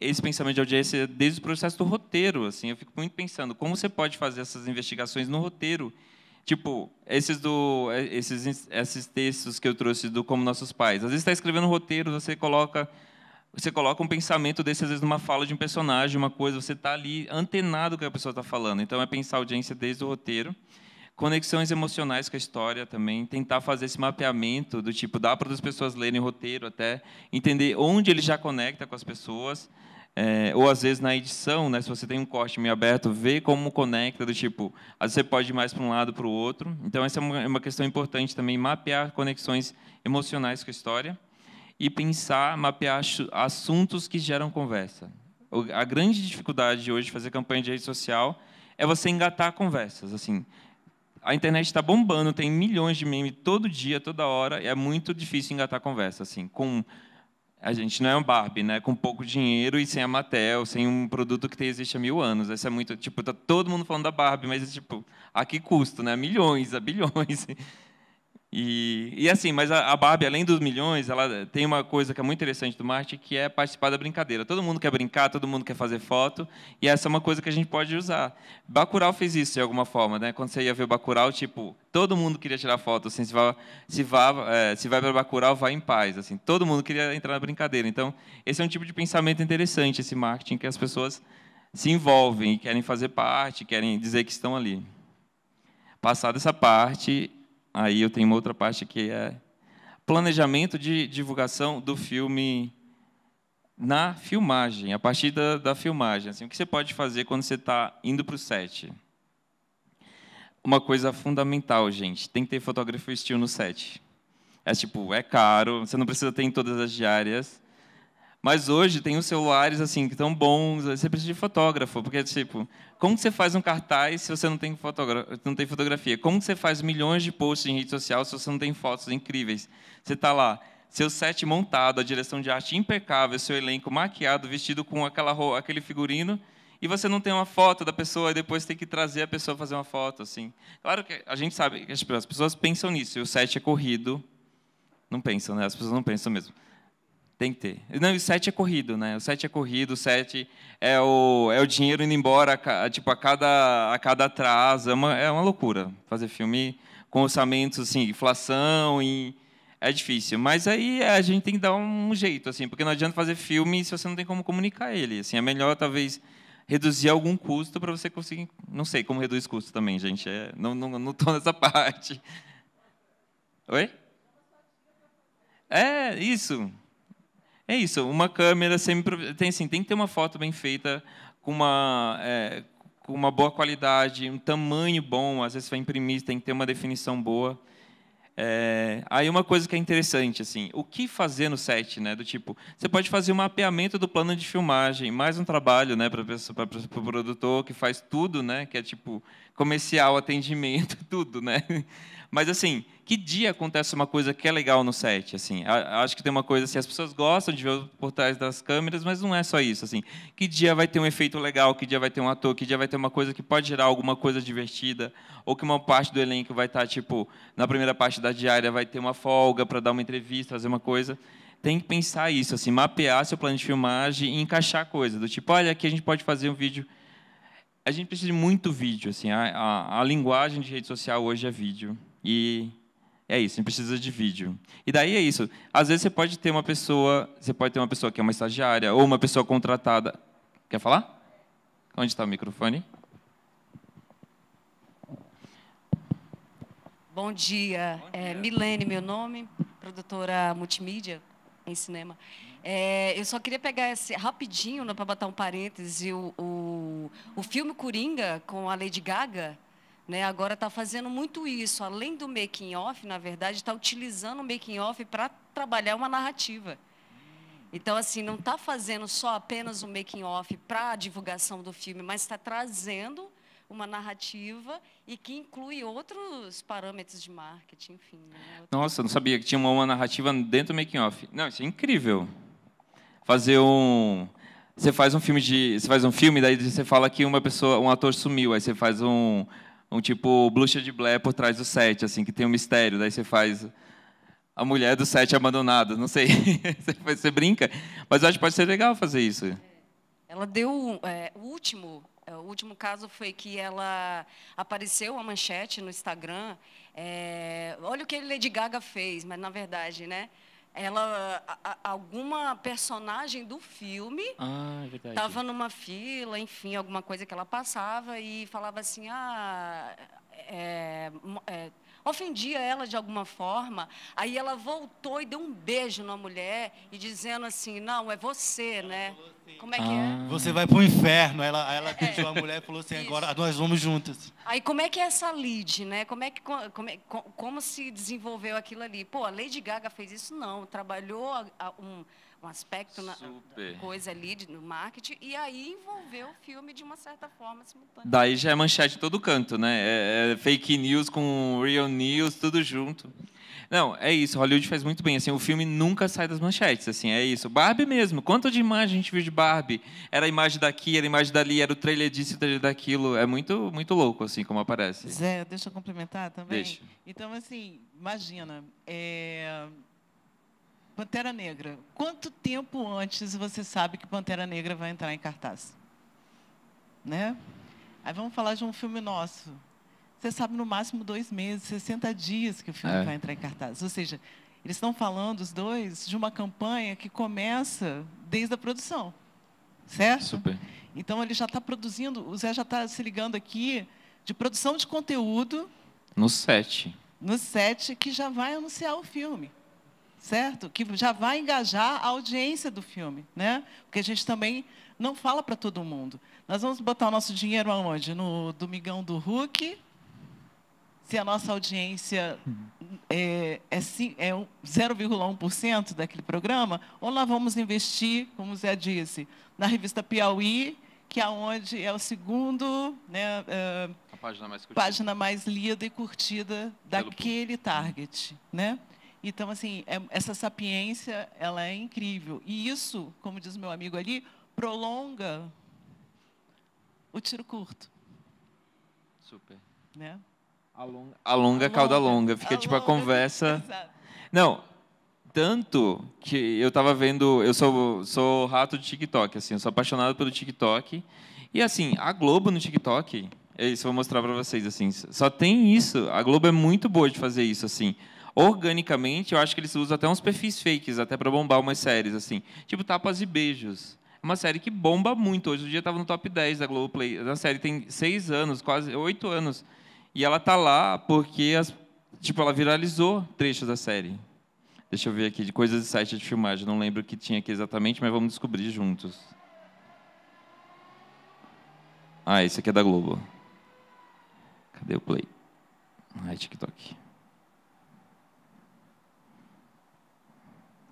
esse pensamento de audiência desde o processo do roteiro. Assim. Eu fico muito pensando como você pode fazer essas investigações no roteiro. Tipo, esses, do, esses, esses textos que eu trouxe do Como Nossos Pais. Às vezes está escrevendo um roteiro, você coloca você coloca um pensamento desse, às vezes, numa fala de um personagem, uma coisa, você está ali antenado com o que a pessoa está falando. Então, é pensar a audiência desde o roteiro, conexões emocionais com a história também, tentar fazer esse mapeamento do tipo, dá para as pessoas lerem o roteiro até, entender onde ele já conecta com as pessoas, é, ou às vezes na edição, né, se você tem um corte meio aberto, ver como conecta, do tipo, às vezes você pode ir mais para um lado para o outro. Então, essa é, é uma questão importante também, mapear conexões emocionais com a história e pensar, mapear assuntos que geram conversa. A grande dificuldade de hoje de fazer campanha de rede social é você engatar conversas. Assim, a internet está bombando, tem milhões de memes todo dia, toda hora, e é muito difícil engatar conversa. Assim, com a gente não é um Barbie, né? Com pouco dinheiro e sem a Mattel, sem um produto que existe há mil anos. Isso é muito tipo tá todo mundo falando da Barbie, mas é, tipo a que custo, né? Milhões, a bilhões. E, e assim, mas a, Barbie, além dos milhões, ela tem uma coisa que é muito interessante do marketing, que é participar da brincadeira. Todo mundo quer brincar, todo mundo quer fazer foto, e essa é uma coisa que a gente pode usar. Bacurau fez isso de alguma forma, né? Quando você ia ver Bacurau, tipo, todo mundo queria tirar foto, assim, se vai, se vai, é, se vai para Bacurau, vai em paz, assim. Todo mundo queria entrar na brincadeira. Então, esse é um tipo de pensamento interessante, esse marketing que as pessoas se envolvem, querem fazer parte, querem dizer que estão ali. Passada essa parte, Aí eu tenho uma outra parte que é planejamento de divulgação do filme na filmagem, a partir da, da filmagem. Assim, o que você pode fazer quando você está indo para o set? Uma coisa fundamental, gente, tem que ter fotógrafo estilo no set. É tipo, é caro, você não precisa ter em todas as diárias, mas hoje tem os celulares assim que estão bons, você precisa de fotógrafo, porque tipo, como você faz um cartaz se você não tem, não tem fotografia? Como você faz milhões de posts em rede social se você não tem fotos incríveis? Você está lá, seu set montado, a direção de arte impecável, seu elenco maquiado, vestido com aquela aquele figurino, e você não tem uma foto da pessoa e depois tem que trazer a pessoa fazer uma foto assim. Claro que a gente sabe que as pessoas pensam nisso, e o set é corrido. Não pensam, né? As pessoas não pensam mesmo. Tem que ter. Não, o 7 é corrido, né? O 7 é corrido, o 7 é o, é o dinheiro indo embora a, tipo, a, cada, a cada atraso. É uma, é uma loucura fazer filme com orçamentos, assim, inflação e... É difícil, mas aí é, a gente tem que dar um jeito, assim, porque não adianta fazer filme se você não tem como comunicar ele. Assim, é melhor, talvez, reduzir algum custo para você conseguir... Não sei como reduz custo também, gente. É, não estou não, não tô nessa parte. Oi? É, Isso. É isso, uma câmera sempre tem assim, tem que ter uma foto bem feita com uma é, com uma boa qualidade, um tamanho bom, às vezes vai imprimir, tem que ter uma definição boa. É, aí uma coisa que é interessante, assim, o que fazer no set, né? Do tipo, você pode fazer um mapeamento do plano de filmagem, mais um trabalho, né, para o produtor que faz tudo, né? Que é tipo comercial, atendimento, tudo, né? Mas assim, que dia acontece uma coisa que é legal no set? Assim, acho que tem uma coisa assim, as pessoas gostam de ver por trás das câmeras, mas não é só isso. Assim, que dia vai ter um efeito legal? Que dia vai ter um ator? Que dia vai ter uma coisa que pode gerar alguma coisa divertida? Ou que uma parte do elenco vai estar tá, tipo na primeira parte da diária vai ter uma folga para dar uma entrevista, fazer uma coisa? Tem que pensar isso, assim, mapear seu plano de filmagem e encaixar coisa do tipo, olha, aqui a gente pode fazer um vídeo a gente precisa de muito vídeo, assim, a, a, a linguagem de rede social hoje é vídeo, e é isso, gente precisa de vídeo. E daí é isso. Às vezes você pode ter uma pessoa, você pode ter uma pessoa que é uma estagiária ou uma pessoa contratada. Quer falar? Onde está o microfone? Bom dia. Bom é, dia. É, Milene, meu nome, produtora multimídia em cinema. É, eu só queria pegar esse rapidinho, né, para botar um parêntese, o, o, o filme Coringa com a Lady Gaga né, agora está fazendo muito isso. Além do making off, na verdade, está utilizando o making off para trabalhar uma narrativa. Então, assim, não está fazendo só apenas o um making off para a divulgação do filme, mas está trazendo uma narrativa e que inclui outros parâmetros de marketing, enfim. Né? Nossa, não sabia que tinha uma, uma narrativa dentro do making off. Não, isso é incrível. Fazer um você faz um filme de, você faz um filme daí você fala que uma pessoa, um ator sumiu, aí você faz um um tipo bruxa de blé por trás do sete, assim, que tem um mistério. Daí você faz a mulher do sete abandonada, não sei. você brinca, mas eu acho que pode ser legal fazer isso. É. Ela deu é, o último, é, o último caso foi que ela apareceu a manchete no Instagram. É, olha o que Lady Gaga fez, mas na verdade, né? ela a, a, alguma personagem do filme estava ah, é numa fila, enfim, alguma coisa que ela passava e falava assim, ah, é, é ofendia ela de alguma forma. Aí ela voltou e deu um beijo na mulher e dizendo assim: Não, é você, né? Assim, como é que é? ah. é? Você vai para o inferno. Ela, ela é. a mulher e falou assim: Agora nós vamos juntas. Aí como é que é essa lead, né? Como é que como, é, como se desenvolveu aquilo ali? Pô, a Lady Gaga fez isso? Não, trabalhou a, a, um um aspecto, na, coisa ali de, no marketing, e aí envolveu o filme de uma certa forma simultânea. Daí já é manchete em todo canto, né? É, é fake news com real news, tudo junto. Não, é isso. Hollywood faz muito bem. Assim, o filme nunca sai das manchetes. Assim, é isso. Barbie mesmo. Quanto de imagem a gente viu de Barbie? Era a imagem daqui, era a imagem dali, era o trailer disso, o trailer daquilo. É muito, muito louco, assim, como aparece. Zé, deixa eu complementar também. Deixa. Então, assim, imagina. É Pantera Negra. Quanto tempo antes você sabe que Pantera Negra vai entrar em cartaz? Né? Aí vamos falar de um filme nosso. Você sabe no máximo dois meses, 60 dias que o filme é. vai entrar em cartaz. Ou seja, eles estão falando, os dois, de uma campanha que começa desde a produção. Certo? Super. Então, ele já está produzindo, o Zé já está se ligando aqui de produção de conteúdo. No set. No set, que já vai anunciar o filme certo? Que já vai engajar a audiência do filme, né? Porque a gente também não fala para todo mundo. Nós vamos botar o nosso dinheiro aonde? No Domingão do Hulk? Se a nossa audiência hum. é, é, é 0,1% daquele programa, ou nós vamos investir, como o Zé disse, na revista Piauí, que é onde é o segundo, né, é, página, mais página mais lida e curtida daquele target, né? Então, assim, é, essa sapiência, ela é incrível. E isso, como diz meu amigo ali, prolonga o tiro curto. Super. Né? É alonga, alonga a cauda longa. Fica alonga, tipo a conversa... Exato. Não, tanto que eu estava vendo... Eu sou, sou rato de TikTok, assim. Eu sou apaixonado pelo TikTok. E, assim, a Globo no TikTok... Isso eu vou mostrar para vocês, assim. Só tem isso. A Globo é muito boa de fazer isso, assim organicamente, eu acho que eles usam até uns perfis fakes, até para bombar umas séries, assim. Tipo Tapas e Beijos. É uma série que bomba muito. Hoje em dia estava no top 10 da Globoplay. A série tem seis anos, quase oito anos. E ela tá lá porque as, tipo, ela viralizou trechos da série. Deixa eu ver aqui, de coisas de site de filmagem. Não lembro o que tinha aqui exatamente, mas vamos descobrir juntos. Ah, esse aqui é da Globo. Cadê o play? Ai, ah, é TikTok.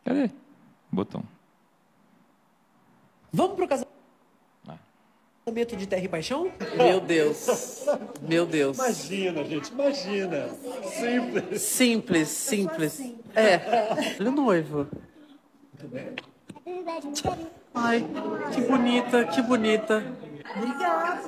Cadê? Botão. Vamos pro casamento ah. casamento de Terra e Paixão? Meu Deus. Meu Deus. Imagina, gente, imagina. Simples. Simples, simples. Assim. É. Olha o noivo. Muito bem. Ai, que bonita, que bonita. Obrigada.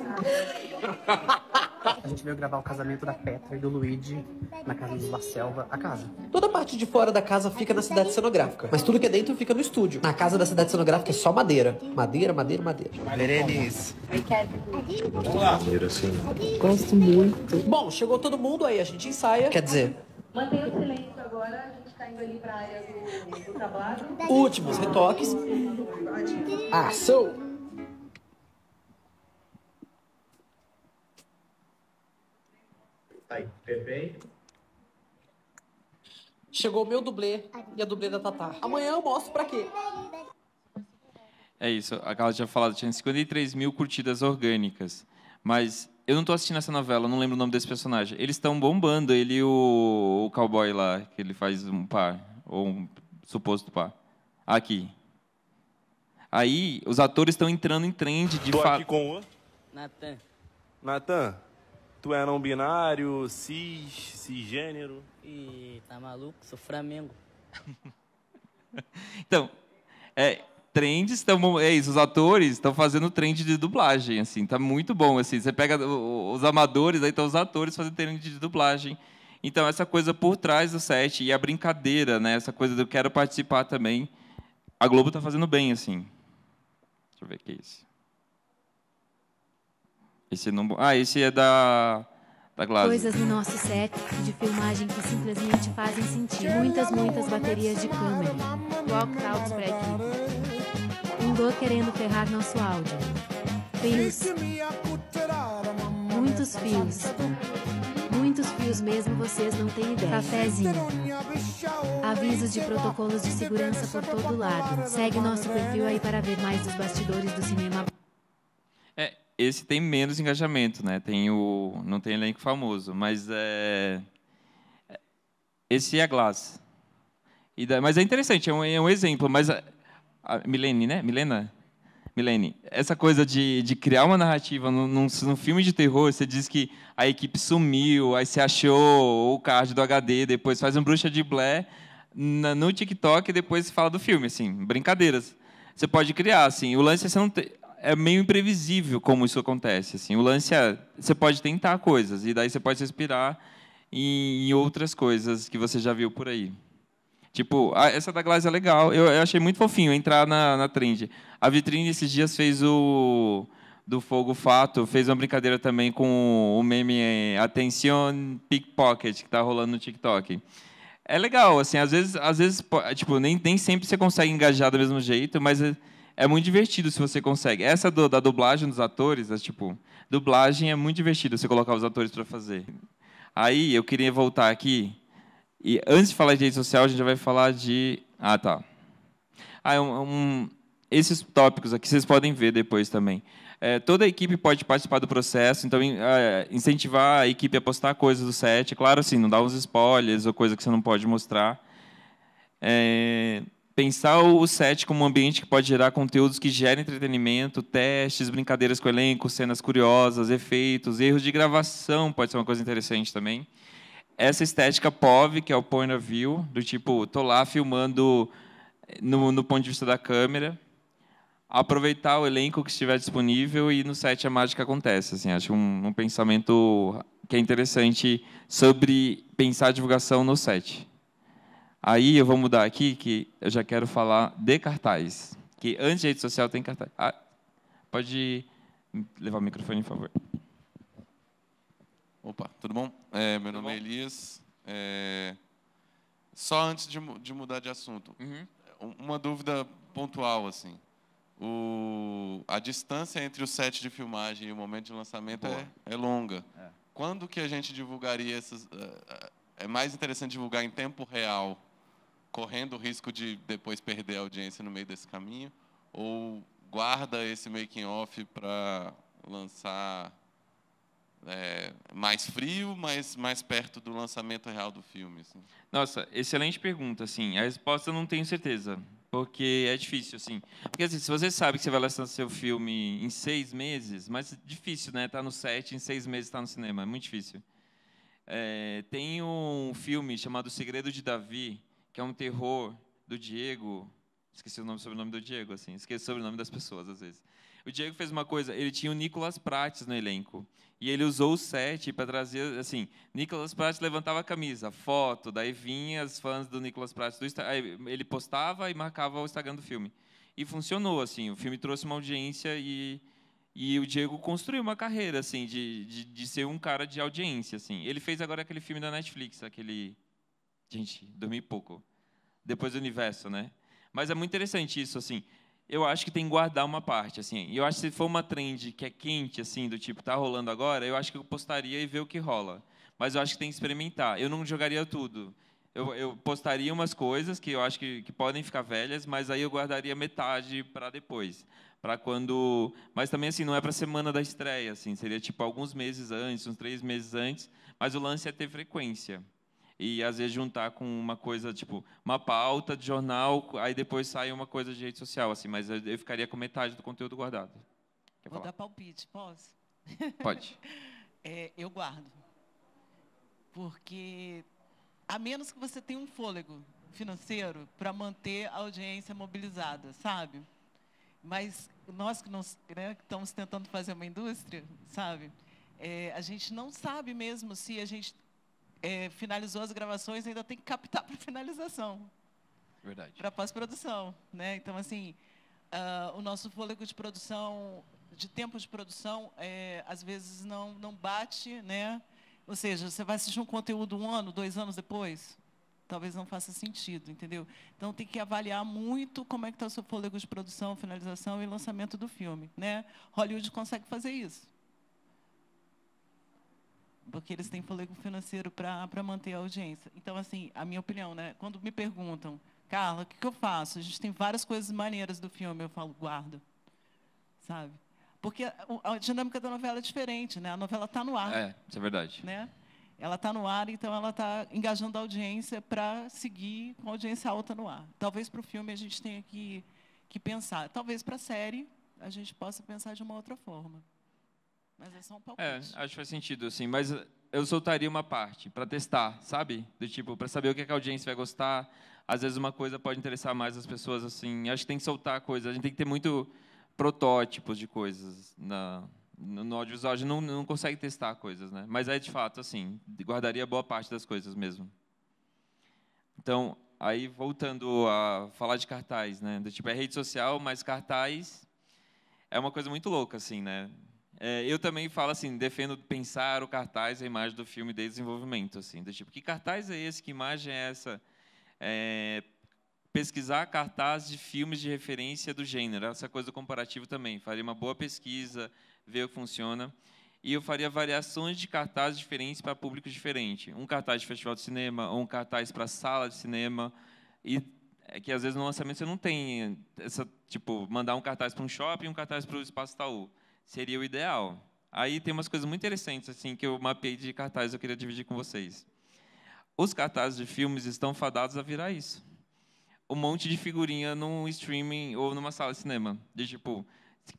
A gente veio gravar o casamento da Petra e do Luigi na casa de La Selva, a casa. Toda a parte de fora da casa fica na cidade cenográfica, mas tudo que é dentro fica no estúdio. Na casa da cidade cenográfica é só madeira. Madeira, madeira, madeira. Berenice. É madeira, sim. Gosto muito. Bom, chegou todo mundo aí, a gente ensaia. Quer dizer... Mantenha o silêncio agora, a gente tá indo ali pra área do, do Últimos retoques. Ação! Tá aí, perfeito. Chegou o meu dublê e a dublê da Tatá. Amanhã eu mostro pra quê. É isso, a Carla tinha falado, tinha 53 mil curtidas orgânicas. Mas eu não estou assistindo essa novela, não lembro o nome desse personagem. Eles estão bombando, ele e o, o cowboy lá, que ele faz um par, ou um suposto par. Aqui. Aí, os atores estão entrando em trend de fato. aqui com o... Natan. Natan, Tu é não binário, cis, cisgênero? Ih, tá maluco? Sou Flamengo. então, é, trends estão. É isso, os atores estão fazendo trend de dublagem, assim, tá muito bom. assim. Você pega os amadores, aí estão os atores fazendo trend de dublagem. Então, essa coisa por trás do set e a brincadeira, né? Essa coisa do quero participar também. A Globo está fazendo bem, assim. Deixa eu ver o que é isso. Esse não. Ah, esse é da. Da Glass. Coisas no nosso set de filmagem que simplesmente fazem sentir muitas, muitas baterias de câmera. Walkouts pra aqui. Um do querendo ferrar nosso áudio. Fios. Muitos fios. Muitos fios mesmo vocês não têm ideia. Cafézinho. Avisos de protocolos de segurança por todo lado. Segue nosso perfil aí para ver mais dos bastidores do cinema esse tem menos engajamento, né? Tem o, não tem elenco famoso, mas é, é esse é a Glass. Da, mas é interessante, é um, é um exemplo. Mas a, a Milene, né? Milena? Milene, essa coisa de, de criar uma narrativa num, num, num, filme de terror, você diz que a equipe sumiu, aí você achou o card do HD, depois faz um bruxa de Blair na, no TikTok e depois fala do filme, assim, brincadeiras. Você pode criar, assim. O lance é você não ter é meio imprevisível como isso acontece. Assim. O lance é, você pode tentar coisas, e daí você pode respirar em, em outras coisas que você já viu por aí. Tipo, a, ah, essa da Glaze é legal, eu, eu, achei muito fofinho entrar na, na trend. A Vitrine, esses dias, fez o... Do Fogo Fato, fez uma brincadeira também com o meme eh, Atenção Pickpocket, que está rolando no TikTok é legal, assim, às vezes, às vezes tipo, nem, nem sempre você consegue engajar do mesmo jeito, mas eh, é muito divertido se você consegue. Essa do, da dublagem dos atores, é tipo, dublagem é muito divertido você colocar os atores para fazer. Aí eu queria voltar aqui e antes de falar de rede social, a gente já vai falar de ah, tá. Ah, um, um, esses tópicos aqui vocês podem ver depois também. É, toda a equipe pode participar do processo, então é, incentivar a equipe a postar coisas do set. É claro, assim, não dá uns spoilers ou coisa que você não pode mostrar. É, Pensar o set como um ambiente que pode gerar conteúdos que gerem entretenimento, testes, brincadeiras com elenco, cenas curiosas, efeitos, erros de gravação pode ser uma coisa interessante também. Essa estética POV, que é o point of view, do tipo, tô lá filmando eh, no, no ponto de vista da câmera, aproveitar o elenco que estiver disponível e no set a mágica acontece. Assim, acho um, um pensamento que é interessante sobre pensar a divulgação no set. Aí eu vou mudar aqui, que eu já quero falar de cartaz. Que antes de rede social tem cartaz. Ah, pode levar o microfone, por favor. Opa, tudo bom? É, meu tudo nome é bom? é Elias. É... Só antes de, de, mudar de assunto, uhum. uma dúvida pontual, assim. O... A distância entre o set de filmagem e o momento de lançamento é, é, longa. É. Quando que a gente divulgaria essas... É, é mais interessante divulgar em tempo real correndo o risco de depois perder a audiência no meio desse caminho? Ou guarda esse making off para lançar é, mais frio, mas mais perto do lançamento real do filme? Assim? Nossa, excelente pergunta. Assim, a resposta eu não tenho certeza, porque é difícil. Assim, porque assim, se você sabe que você vai lançar seu filme em seis meses, mas difícil, né? Tá no set, em seis meses está no cinema, é muito difícil. É, tem um filme chamado O Segredo de Davi, que é um terror do Diego. Esqueci o nome sobrenome do Diego, assim, esqueci o sobrenome das pessoas às vezes. O Diego fez uma coisa, ele tinha o Nicolas Prates no elenco. E ele usou o set para trazer, assim, Nicolas Prates levantava a camisa, foto, daí vinha as fãs do Nicolas Prates, do, ele postava e marcava o Instagram do filme. E funcionou, assim, o filme trouxe uma audiência e, e o Diego construiu uma carreira, assim, de, de, de ser um cara de audiência, assim. Ele fez agora aquele filme da Netflix, aquele... Gente, dormi pouco depois do universo, né? Mas é muito interessante isso, assim. Eu acho que tem que guardar uma parte, assim. Eu acho que se for uma trend que é quente, assim, do tipo, tá rolando agora, eu acho que eu postaria e ver o que rola. Mas eu acho que tem que experimentar. Eu não jogaria tudo. Eu, eu postaria umas coisas que eu acho que, que podem ficar velhas, mas aí eu guardaria metade para depois para quando. Mas também assim, não é para a semana da estreia, assim, seria tipo alguns meses antes, uns três meses antes. Mas o lance é ter frequência e às vezes juntar com uma coisa, tipo, uma pauta de jornal, aí depois sai uma coisa de rede social, assim, mas eu, ficaria com metade do conteúdo guardado. Quer Vou falar? dar palpite, posso? Pode. é, eu guardo. Porque, a menos que você tenha um fôlego financeiro para manter a audiência mobilizada, sabe? Mas nós que, não, né, que estamos tentando fazer uma indústria, sabe? É, a gente não sabe mesmo se a gente é, finalizou as gravações ainda tem que captar para finalização. Verdade. Para pós-produção, né? Então, assim, uh, o nosso fôlego de produção, de tempo de produção, é, às vezes não, não bate, né? Ou seja, você vai assistir um conteúdo um ano, dois anos depois, talvez não faça sentido, entendeu? Então tem que avaliar muito como é que está o seu fôlego de produção, finalização e lançamento do filme, né? Hollywood consegue fazer isso porque eles têm fôlego financeiro para manter a audiência. Então, assim, a minha opinião, né? Quando me perguntam, Carla, o que, que eu faço? A gente tem várias coisas maneiras do filme, eu falo, guardo, sabe? Porque a, dinâmica da novela é diferente, né? A novela está no ar. É, isso é verdade. Né? Ela está no ar, então ela está engajando a audiência para seguir com a audiência alta no ar. Talvez para o filme a gente tenha que, que pensar. Talvez para a série a gente possa pensar de uma outra forma. Mas é só um é, palpite. É, acho que faz sentido, assim. Mas eu soltaria uma parte para testar, sabe? Do tipo, para saber o que, é que, a audiência vai gostar. Às vezes uma coisa pode interessar mais as pessoas, assim. Acho que tem que soltar coisas. A gente tem que ter muito protótipos de coisas na, no, no audiovisual. A gente não, não consegue testar coisas, né? Mas é de fato, assim, guardaria boa parte das coisas mesmo. Então, aí voltando a falar de cartaz, né? Do tipo, é rede social, mas cartaz é uma coisa muito louca, assim, né? É, eu também falo assim, defendo pensar o cartaz a imagem do filme de desenvolvimento, assim, do tipo, que cartaz é esse, que imagem é essa? É, pesquisar cartaz de filmes de referência do gênero, essa coisa comparativa também. Faria uma boa pesquisa, ver o que funciona. E eu faria variações de cartazes diferentes para públicos diferentes. Um cartaz de festival de cinema, ou um cartaz para sala de cinema. E é que, às vezes, no lançamento você não tem essa, tipo, mandar um cartaz para um shopping e um cartaz para o Espaço Itaú seria o ideal. Aí tem umas coisas muito interessantes assim que eu mapeei de cartazes, eu queria dividir com vocês. Os cartazes de filmes estão fadados a virar isso. Um monte de figurinha num streaming ou numa sala de cinema, de tipo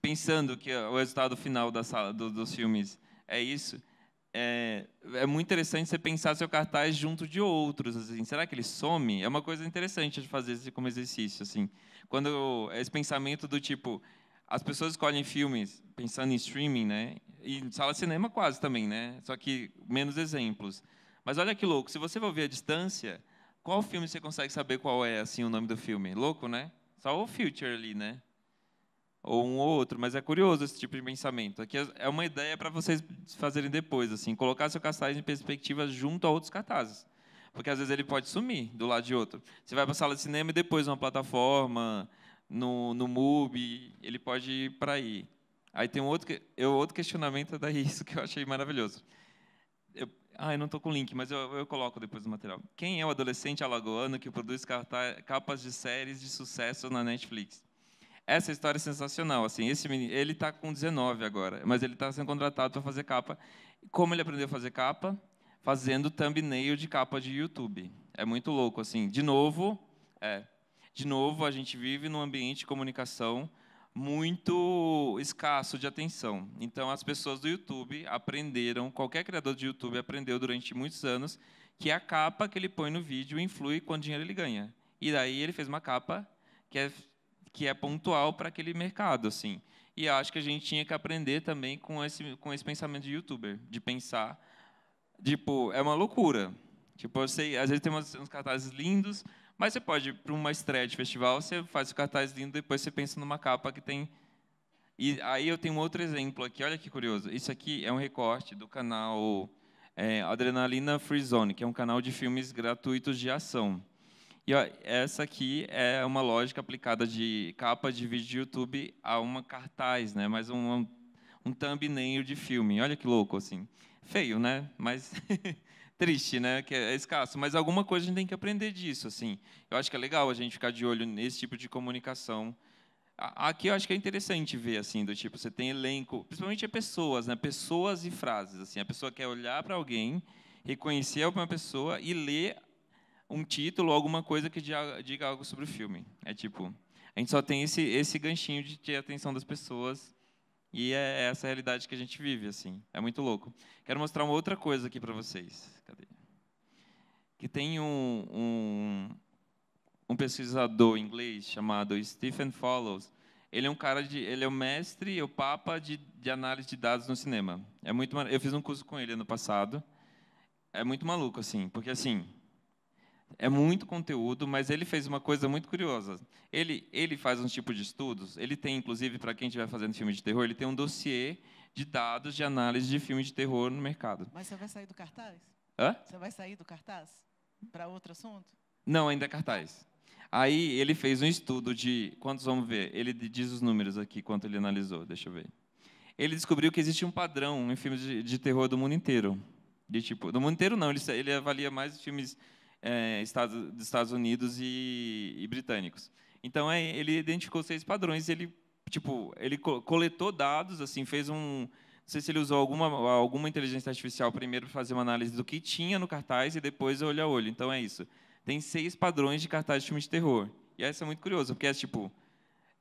pensando que o resultado final da sala do, dos filmes é isso. É, é, muito interessante você pensar seu cartaz junto de outros. Assim. Será que ele some? É uma coisa interessante de fazer como exercício. Assim. Quando esse pensamento do tipo, as pessoas escolhem filmes pensando em streaming, né? E sala de cinema quase também, né? Só que menos exemplos. Mas olha que louco, se você for ver a distância, qual filme você consegue saber qual é assim o nome do filme? Louco, né? Só o Future ali, né? Ou um ou outro, mas é curioso esse tipo de pensamento. Aqui é, é uma ideia para vocês fazerem depois, assim, colocar seu cartaz em perspectiva junto a outros cartazes. Porque às vezes ele pode sumir do lado de outro. Você vai para a sala de cinema e depois uma plataforma, no, no MUBI, ele pode ir para aí. Aí tem um outro, eu, é outro questionamento da isso que eu achei maravilhoso. Eu, ah, eu não estou com o link, mas eu, eu coloco depois o material. Quem é o adolescente alagoano que produz capas de séries de sucesso na Netflix? Essa história é sensacional. Assim, esse menino, ele está com 19 agora, mas ele está sendo contratado para fazer capa. Como ele aprendeu a fazer capa? Fazendo thumbnail de capa de YouTube. É muito louco, assim. De novo, é, de novo, a gente vive num ambiente de comunicação muito escasso de atenção. Então, as pessoas do YouTube aprenderam, qualquer criador de YouTube aprendeu durante muitos anos que a capa que ele põe no vídeo influi quanto dinheiro ele ganha. E daí ele fez uma capa que é, que é pontual para aquele mercado, assim. E acho que a gente tinha que aprender também com esse, com esse pensamento de youtuber, de pensar, tipo, é uma loucura. Tipo, eu sei, às vezes tem uns, uns cartazes lindos, mas você pode, para uma estreia de festival, você faz o cartaz lindo, depois você pensa numa capa que tem. E aí eu tenho um outro exemplo aqui, olha que curioso. Isso aqui é um recorte do canal é, Adrenalina Free Zone, que é um canal de filmes gratuitos de ação. E ó, essa aqui é uma lógica aplicada de capa de vídeo de YouTube a uma cartaz, né? Mas um, um thumbnail de filme. Olha que louco, assim. Feio, né? Mas triste, né? Que é escasso, mas alguma coisa a gente tem que aprender disso, assim. Eu acho que é legal a gente ficar de olho nesse tipo de comunicação. Aqui eu acho que é interessante ver assim, do tipo, você tem elenco, principalmente é pessoas, né? Pessoas e frases, assim. A pessoa quer olhar para alguém, reconhecer alguma pessoa e ler um título ou alguma coisa que diga algo sobre o filme. É tipo, a gente só tem esse esse ganchinho de ter a atenção das pessoas e é, é essa realidade que a gente vive, assim. É muito louco. Quero mostrar uma outra coisa aqui para vocês. Cadê? Que tem um, um, um, pesquisador inglês chamado Stephen Follows. Ele é um cara de, ele é o mestre, o papa de, de análise de dados no cinema. É muito, eu fiz um curso com ele ano passado. É muito maluco assim, porque assim, é muito conteúdo, mas ele fez uma coisa muito curiosa. Ele, ele faz um tipo de estudos, ele tem, inclusive, para quem estiver fazendo filme de terror, ele tem um dossiê de dados de análise de filme de terror no mercado. Mas você vai sair do cartaz? Hã? Você vai sair do cartaz? Para outro assunto? Não, ainda é cartaz. Aí ele fez um estudo de. Quantos vamos ver? Ele diz os números aqui, quanto ele analisou, deixa eu ver. Ele descobriu que existe um padrão em filmes de, de terror do mundo inteiro. De tipo, do mundo inteiro não, ele, ele avalia mais filmes é, Estados, Estados Unidos e, e britânicos. Então é, ele identificou seis padrões. Ele tipo ele coletou dados, assim fez um não sei se ele usou alguma, alguma inteligência artificial primeiro para fazer uma análise do que tinha no cartaz e depois olho a olho. Então é isso. Tem seis padrões de cartaz de filme de terror. E essa é muito curiosa, porque é tipo.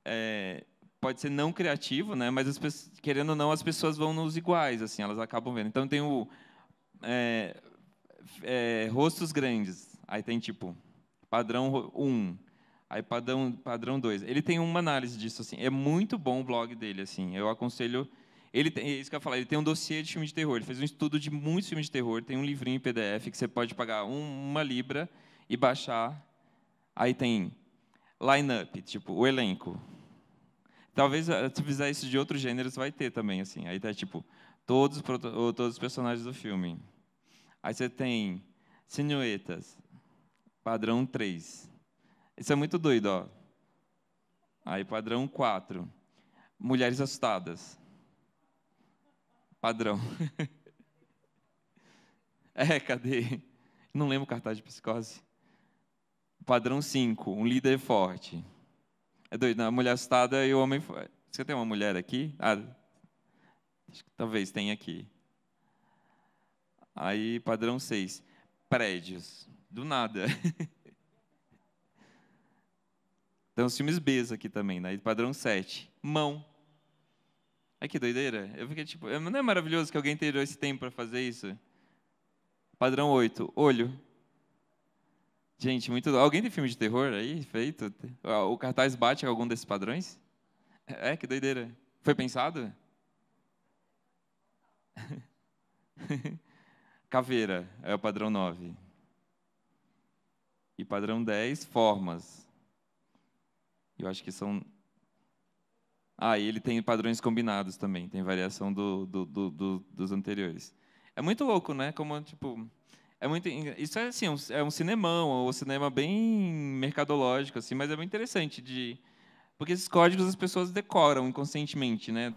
É, pode ser não criativo, né? mas querendo ou não, as pessoas vão nos iguais, assim, elas acabam vendo. Então tem o. É, é, rostos grandes. Aí tem tipo padrão 1, um, aí padrão padrão 2. Ele tem uma análise disso assim. É muito bom o blog dele assim. Eu aconselho ele tem, é isso que eu ia falar, ele tem um dossiê de filme de terror. Ele fez um estudo de muitos filmes de terror, tem um livrinho em PDF que você pode pagar um, uma libra e baixar. Aí tem line-up, tipo, o elenco. Talvez eh, se fizer isso de outros gêneros vai ter também assim. Aí tá tipo todos todos os personagens do filme. Aí você tem sinuetas Padrão 3. Isso é muito doido, ó. Aí, padrão 4. Mulheres assustadas. Padrão. é, cadê? Não lembro o cartaz de psicose. Padrão 5, um líder forte. É doido, né? a mulher assustada e o homem forte. Você tem uma mulher aqui? Ah, acho que talvez tenha aqui. Aí, padrão 6, prédios do nada. Tem os filmes Bs aqui também, né? Padrão 7. Mão. Ai, que doideira. Eu fiquei tipo, não é maravilhoso que alguém tenha esse tempo para fazer isso? Padrão 8. Olho. Gente, muito. Alguém tem filme de terror aí feito? Ah, o cartaz bate algum desses padrões? É, que doideira. Foi pensado? Caveira é o padrão 9. E padrão 10, formas. Eu acho que são. Ah, e ele tem padrões combinados também, tem variação do, do, do, dos anteriores. É muito louco, né? Como, tipo. É muito, isso é assim, é um cinemão, um cinema bem mercadológico, assim, mas é bem interessante de. Porque esses códigos as pessoas decoram inconscientemente, né?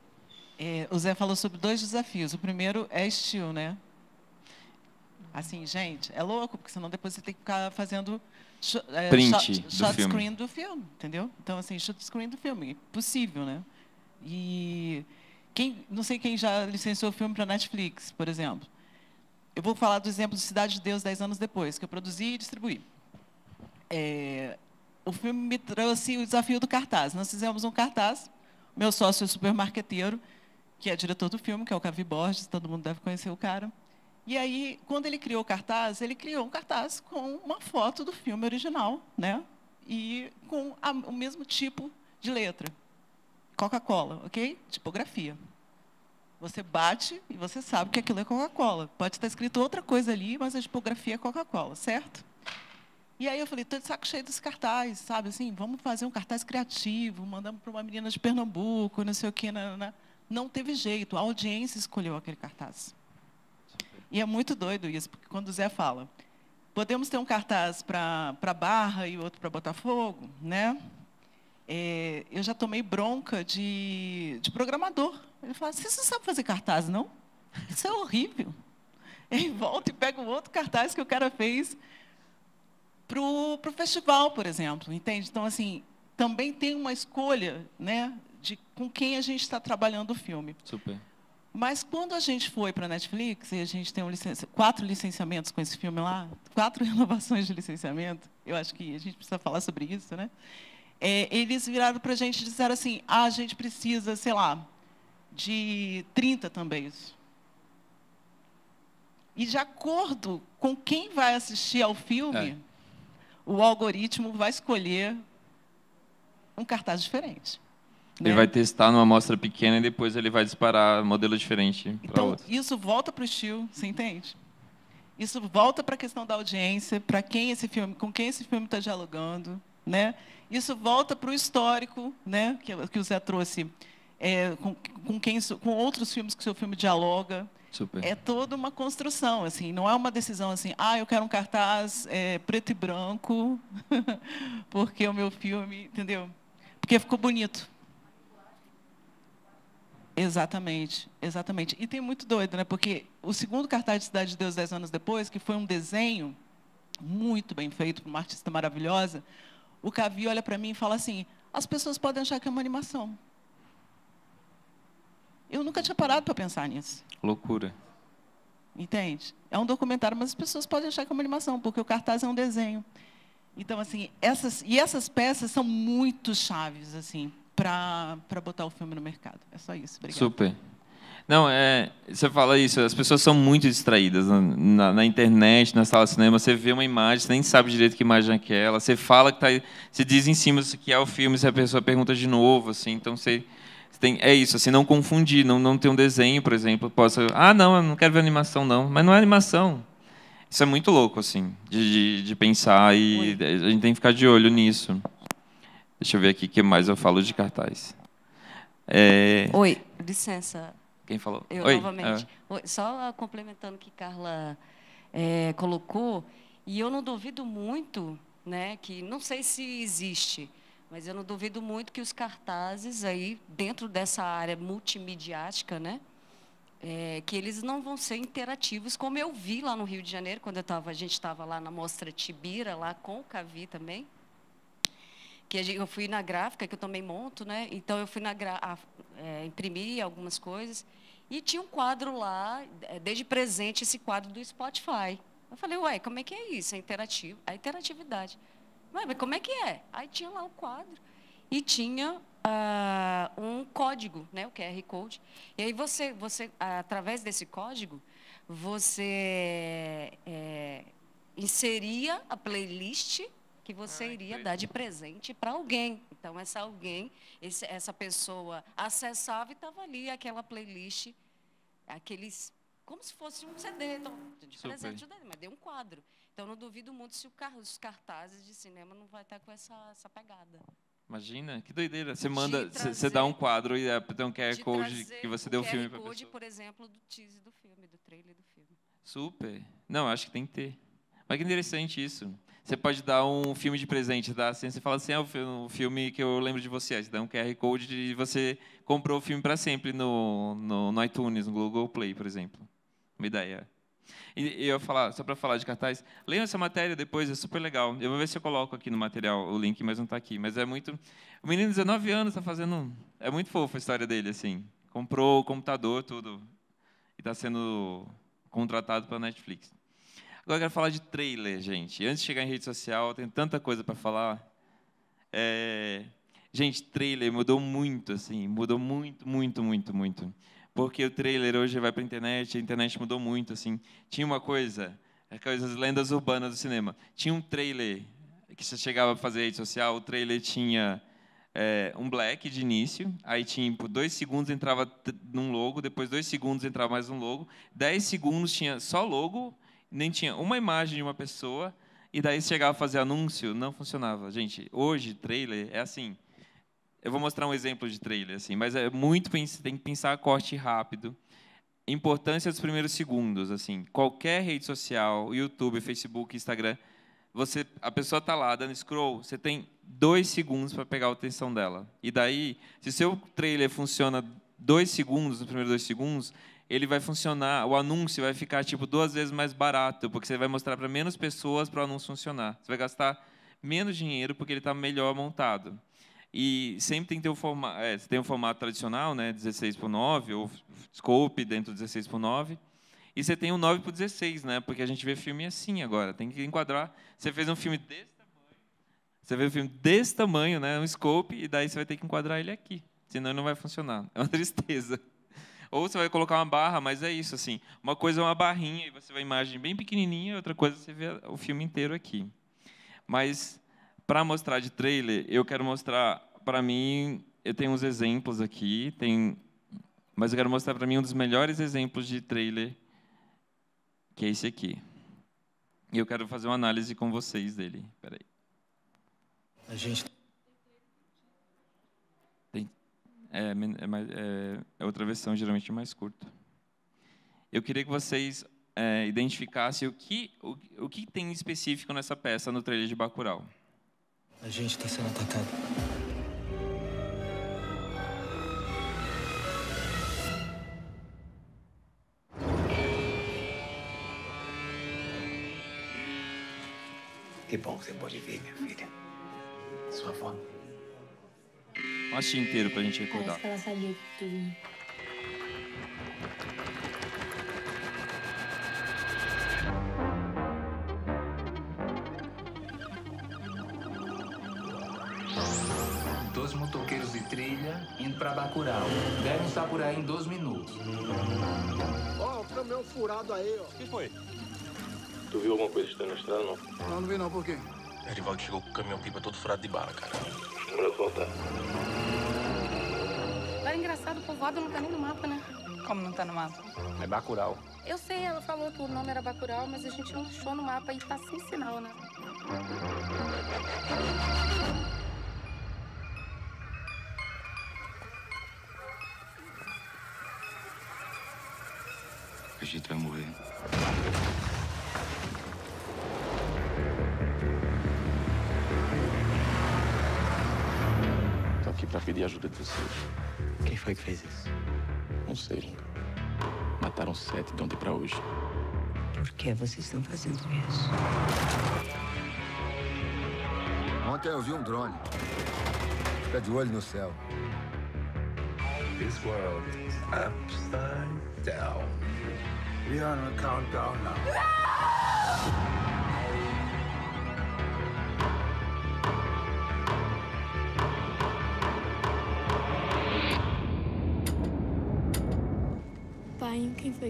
É, o Zé falou sobre dois desafios. O primeiro é estilo, né? Assim, gente, é louco, porque senão depois você tem que ficar fazendo eh, print shot, do shot filme. screen do filme, entendeu? Então, assim, shot screen do filme, possível, né? E quem, não sei quem já licenciou o filme para Netflix, por exemplo. Eu vou falar do exemplo de Cidade de Deus, 10 anos depois, que eu produzi e distribuí. É, o filme me trouxe o desafio do cartaz. Nós fizemos um cartaz, meu sócio é supermarqueteiro, que é diretor do filme, que é o Cavi Borges, todo mundo deve conhecer o cara. E aí, quando ele criou o cartaz, ele criou um cartaz com uma foto do filme original, né? E com a, o mesmo tipo de letra. Coca-Cola, ok? Tipografia. Você bate e você sabe que aquilo é Coca-Cola. Pode estar escrito outra coisa ali, mas a tipografia é Coca-Cola, certo? E aí eu falei, estou de saco cheio desse cartaz, sabe? Assim, vamos fazer um cartaz criativo, mandamos para uma menina de Pernambuco, não sei o quê. Não, não, não. não teve jeito, a audiência escolheu aquele cartaz. E é muito doido isso, porque quando o Zé fala, podemos ter um cartaz para Barra e outro para Botafogo, né? É, eu já tomei bronca de, de programador. Ele fala, você não sabe fazer cartaz, não? Isso é horrível. Ele volta e pega um outro cartaz que o cara fez para o festival, por exemplo, entende? Então, assim, também tem uma escolha né, de com quem a gente está trabalhando o filme. Super. Mas quando a gente foi para a Netflix, e a gente tem um licença, quatro licenciamentos com esse filme lá, quatro renovações de licenciamento, eu acho que a gente precisa falar sobre isso, né? É, eles viraram para a gente e disseram assim, ah, a gente precisa, sei lá, de 30 também. E de acordo com quem vai assistir ao filme, é. o algoritmo vai escolher um cartaz diferente. Ele né? vai testar numa amostra pequena e depois ele vai disparar modelo diferente. Então, isso volta para o estilo, você entende? Isso volta para a questão da audiência, para quem esse filme, com quem esse filme está dialogando, né? Isso volta para o histórico, né? Que, que o Zé trouxe, é, com, com, quem, com outros filmes que o seu filme dialoga. Super. É toda uma construção, assim, não é uma decisão assim, ah, eu quero um cartaz é, preto e branco, porque o meu filme, entendeu? Porque ficou bonito. Exatamente, exatamente. E tem muito doido, né? Porque o segundo cartaz de Cidade de Deus, dez anos depois, que foi um desenho muito bem feito por uma artista maravilhosa, o Cavi olha para mim e fala assim: as pessoas podem achar que é uma animação. Eu nunca tinha parado para pensar nisso. Loucura. Entende? É um documentário, mas as pessoas podem achar que é uma animação, porque o cartaz é um desenho. Então, assim, essas, e essas peças são muito chaves, assim, para botar o filme no mercado. É só isso. Obrigada. Super. Não, é, você fala isso, as pessoas são muito distraídas na, na, na, internet, na sala de cinema, você vê uma imagem, você nem sabe direito que imagem é aquela, você fala que tá, você diz em cima que é o filme, se a pessoa pergunta de novo, assim, então você, você tem, é isso, assim, não confundir, não, não ter um desenho, por exemplo, possa, ah, não, eu não quero ver animação não, mas não é animação. Isso é muito louco, assim, de, de, de pensar e muito. a gente tem que ficar de olho nisso. Deixa eu ver aqui o que mais eu falo de cartaz. É... Oi, licença. Quem falou? Eu Oi. novamente. Ah. Oi, só complementando o que Carla é, colocou, e eu não duvido muito, né, que não sei se existe, mas eu não duvido muito que os cartazes aí dentro dessa área multimediática, né, é, que eles não vão ser interativos, como eu vi lá no Rio de Janeiro, quando eu tava, a gente estava lá na Mostra Tibira, lá com o Cavi também, que eu fui na gráfica, que eu também monto, né? Então eu fui na é, imprimi algumas coisas e tinha um quadro lá, é, desde presente esse quadro do Spotify. Eu falei, ué, como é que é isso? É interativo, a é interatividade. Ué, mas como é que é? Aí tinha lá o quadro e tinha uh, um código, né, o QR Code. E aí você, você através desse código, você é, inseria a playlist que você ah, iria dar de presente para alguém. Então, essa alguém, esse, essa pessoa acessava e estava ali aquela playlist, aqueles. Como se fosse um CD, então, de Super. presente, mas deu um quadro. Então, não duvido muito se car os cartazes de cinema não vai estar tá com essa, essa pegada. Imagina, que doideira. Você manda, você dá um quadro e é, tem um QR Code que você deu o filme para pessoa. Code, por exemplo, do teaser do filme, do trailer do filme. Super. Não, acho que tem que ter. Mas que interessante isso. Você pode dar um filme de presente dá tá? Assim, você fala assim, é o filme que eu lembro de você. você dá um QR Code e você comprou o filme para sempre no, no, no, iTunes, no Google Play, por exemplo. Uma ideia. E, eu falar, só para falar de cartaz, leiam essa matéria depois, é super legal. Eu vou ver se eu coloco aqui no material o link, mas não está aqui. Mas é muito... O menino de 19 anos está fazendo... É muito fofo a história dele, assim. Comprou o computador, tudo. E está sendo contratado para Netflix. Agora eu quero falar de trailer, gente. Antes de chegar em rede social, tem tanta coisa para falar. É... Gente, trailer mudou muito, assim, mudou muito, muito, muito, muito. Porque o trailer hoje vai para a internet, a internet mudou muito, assim. Tinha uma coisa, aquelas lendas urbanas do cinema. Tinha um trailer que você chegava a fazer rede social, o trailer tinha é, um black de início, aí tinha por tipo, dois segundos entrava num logo, depois dois segundos entrava mais um logo, dez segundos tinha só logo, nem tinha uma imagem de uma pessoa, e daí chegava a fazer anúncio, não funcionava. Gente, hoje trailer é assim. Eu vou mostrar um exemplo de trailer assim, mas é muito tem que pensar corte rápido. Importância dos primeiros segundos, assim. Qualquer rede social, YouTube, Facebook, Instagram, você a pessoa está lá dando scroll, você tem dois segundos para pegar a atenção dela. E daí, se seu trailer funciona dois segundos, nos primeiros dois segundos, ele vai funcionar, o anúncio vai ficar tipo duas vezes mais barato, porque você vai mostrar para menos pessoas para o anúncio funcionar. Você vai gastar menos dinheiro porque ele está melhor montado. E sempre tem que ter o formato, é, tem o formato tradicional, né, 16 por 9 ou scope dentro do 16 por 9. E você tem o 9 por 16, né? Porque a gente vê filme assim agora, tem que enquadrar. Você fez um filme desse tamanho. Você vê um filme desse tamanho, né, um scope e daí você vai ter que enquadrar ele aqui, senão não vai funcionar. É uma tristeza. Ou você vai colocar uma barra, mas é isso, assim. Uma coisa é uma barrinha e você vê a imagem bem pequenininha, outra coisa é você vê o filme inteiro aqui. Mas para mostrar de trailer, eu quero mostrar para mim, eu tenho uns exemplos aqui, tem mas eu quero mostrar para mim um dos melhores exemplos de trailer, que é esse aqui. E eu quero fazer uma análise com vocês dele. aí. A gente É, é, é, é, outra versão, geralmente mais curta. Eu queria que vocês é, identificassem o que, o, o que tem específico nessa peça no trailer de Bacurau. A gente está sendo atacado. Que bom que você pode vir, minha filha. Sua avó um assistir inteiro pra gente recordar. Parece que ela sabia tudo. Dois motoqueiros de trilha indo pra Bacurau. Devem estar por aí em dois minutos. Ó, oh, o caminhão furado aí, ó. O que foi? Tu viu alguma coisa estranha na estrada, não? Não, não vi não. Por quê? Erivaldo chegou com o caminhão-pipa todo furado de bala, cara pra voltar. Era engraçado, o povoado não tá nem no mapa, né? Como não tá no mapa? É Bacurau. Eu sei, ela falou que o nome era Bacurau, mas a gente não achou no mapa e tá sem sinal, né? A gente vai morrer. ajuda de vocês. Quem foi que fez isso? Não sei, Linda. Mataram sete de ontem pra hoje. Por que vocês estão fazendo isso? Ontem eu vi um drone. Fica de olho no céu. This world is upside down. We are on a countdown now. Não!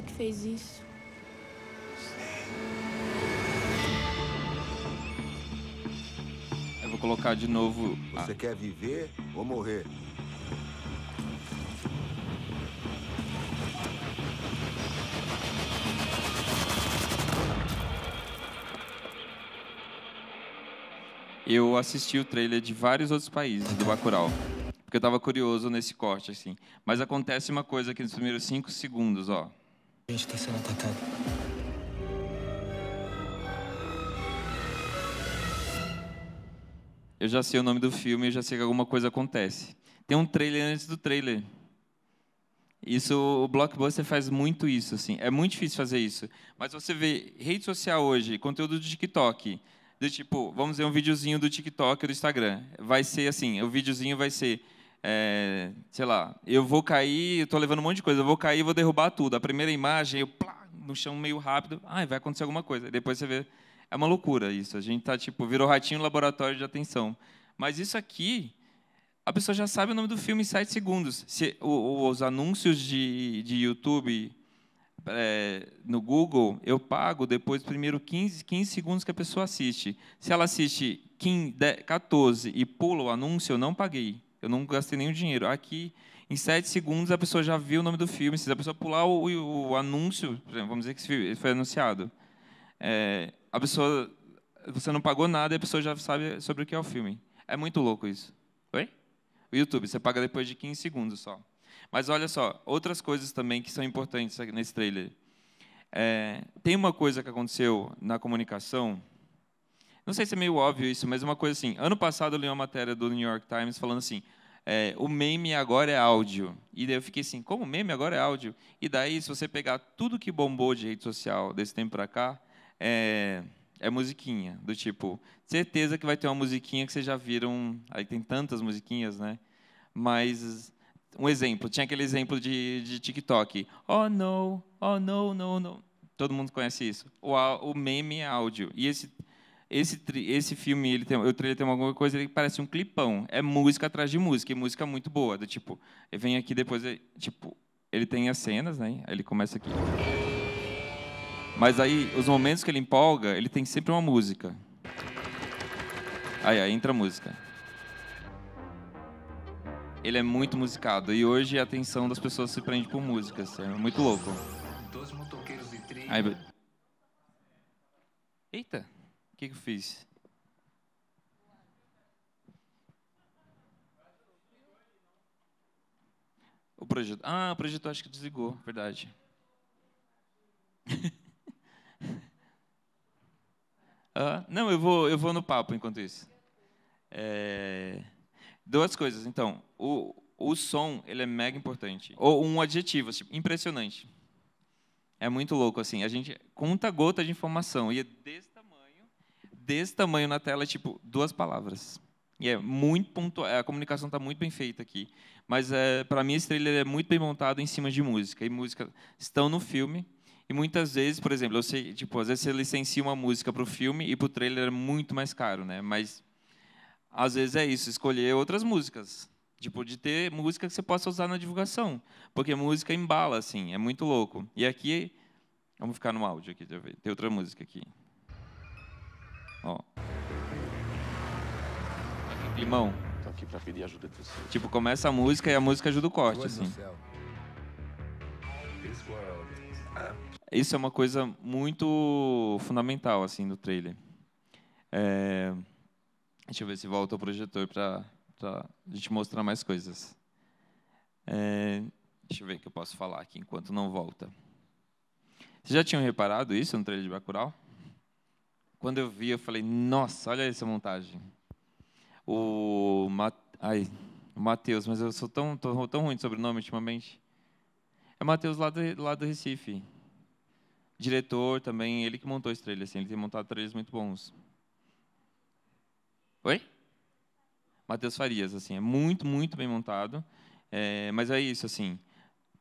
que fez isso. Eu vou colocar de novo. Você ah. quer viver ou morrer? Eu assisti o trailer de vários outros países do Bacurau porque eu estava curioso nesse corte, assim. Mas acontece uma coisa aqui nos primeiros cinco segundos, ó gente está sendo atacado. Eu já sei o nome do filme, eu já sei que alguma coisa acontece. Tem um trailer antes do trailer. Isso, o blockbuster faz muito isso, assim. É muito difícil fazer isso. Mas você vê rede social hoje, conteúdo do TikTok, do tipo, vamos ver um videozinho do TikTok ou do Instagram. Vai ser assim, o videozinho vai ser é, sei lá, eu vou cair, estou levando um monte de coisa, eu vou cair e vou derrubar tudo. A primeira imagem, eu plá, no chão meio rápido, ai, vai acontecer alguma coisa. Depois você vê, é uma loucura isso. A gente tá tipo, virou ratinho no laboratório de atenção. Mas isso aqui, a pessoa já sabe o nome do filme em 7 segundos. Se, o, os anúncios de, de YouTube é, no Google, eu pago depois primeiro 15, 15 segundos que a pessoa assiste. Se ela assiste 15, 14 e pula o anúncio, eu não paguei. Eu não gastei nenhum dinheiro. Aqui, em sete segundos, a pessoa já viu o nome do filme. Se a pessoa pular o, o, o anúncio, exemplo, vamos dizer que esse foi anunciado, é, a pessoa, você não pagou nada e a pessoa já sabe sobre o que é o filme. É muito louco isso. Oi? O YouTube, você paga depois de 15 segundos só. Mas olha só, outras coisas também que são importantes nesse trailer. É, tem uma coisa que aconteceu na comunicação não sei se é meio óbvio isso, mas é uma coisa assim. Ano passado eu li uma matéria do New York Times falando assim: é, o meme agora é áudio. E daí eu fiquei assim: como meme agora é áudio? E daí, se você pegar tudo que bombou de rede social desse tempo para cá, é, é musiquinha. Do tipo, certeza que vai ter uma musiquinha que vocês já viram. Aí tem tantas musiquinhas, né? Mas um exemplo, tinha aquele exemplo de, de TikTok. Oh no, oh no, no, no. Todo mundo conhece isso. O, o meme é áudio. E esse esse, esse filme, ele tem, o trailer tem alguma coisa que parece um clipão. É música atrás de música, e música muito boa. Do tipo, vem aqui depois, é, tipo, ele tem as cenas, né? Ele começa aqui. Mas aí, os momentos que ele empolga, ele tem sempre uma música. Aí, aí entra a música. Ele é muito musicado. E hoje a atenção das pessoas se prende por músicas. É muito louco. Dois motoqueiros de trilha. Aí... Eita! que, que eu fiz? O projeto. Ah, o projeto acho que desligou, verdade. ah, não, eu vou, eu vou no papo enquanto isso. É, duas coisas, então. O, o som ele é mega importante. Ou um adjetivo, assim, impressionante. É muito louco assim. A gente conta gota de informação e é desse desse tamanho na tela, é, tipo, duas palavras. E é muito pontual, é, a comunicação está muito bem feita aqui. Mas, é, para mim, esse trailer é muito bem montado em cima de música. E música estão no filme. E muitas vezes, por exemplo, eu sei, tipo, às vezes você licencia uma música para o filme e para o trailer é muito mais caro, né? Mas, às vezes, é isso, escolher outras músicas. Tipo, de ter música que você possa usar na divulgação. Porque música embala, assim, é muito louco. E aqui, vamos ficar no áudio aqui, tem outra música aqui. Ó. Limão. Tô aqui pra pedir ajuda de Tipo, começa a música e a música ajuda o corte, assim. Isso é uma coisa muito fundamental, assim, do trailer. É... Deixa eu ver se volta o projetor para pra gente mostrar mais coisas. É... Deixa eu ver o que eu posso falar aqui enquanto não volta. Vocês já tinham reparado isso no trailer de Bacurau? Quando eu vi, eu falei, nossa, olha essa montagem. O, Mat... o Matheus, mas eu sou tão, tô, tão ruim de sobrenome ultimamente. É o Matheus lá do, lá do Recife. Diretor também, ele que montou esse trailer, assim, ele tem montado trailers muito bons. Oi? Matheus Farias, assim, é muito, muito bem montado. É, mas é isso, assim,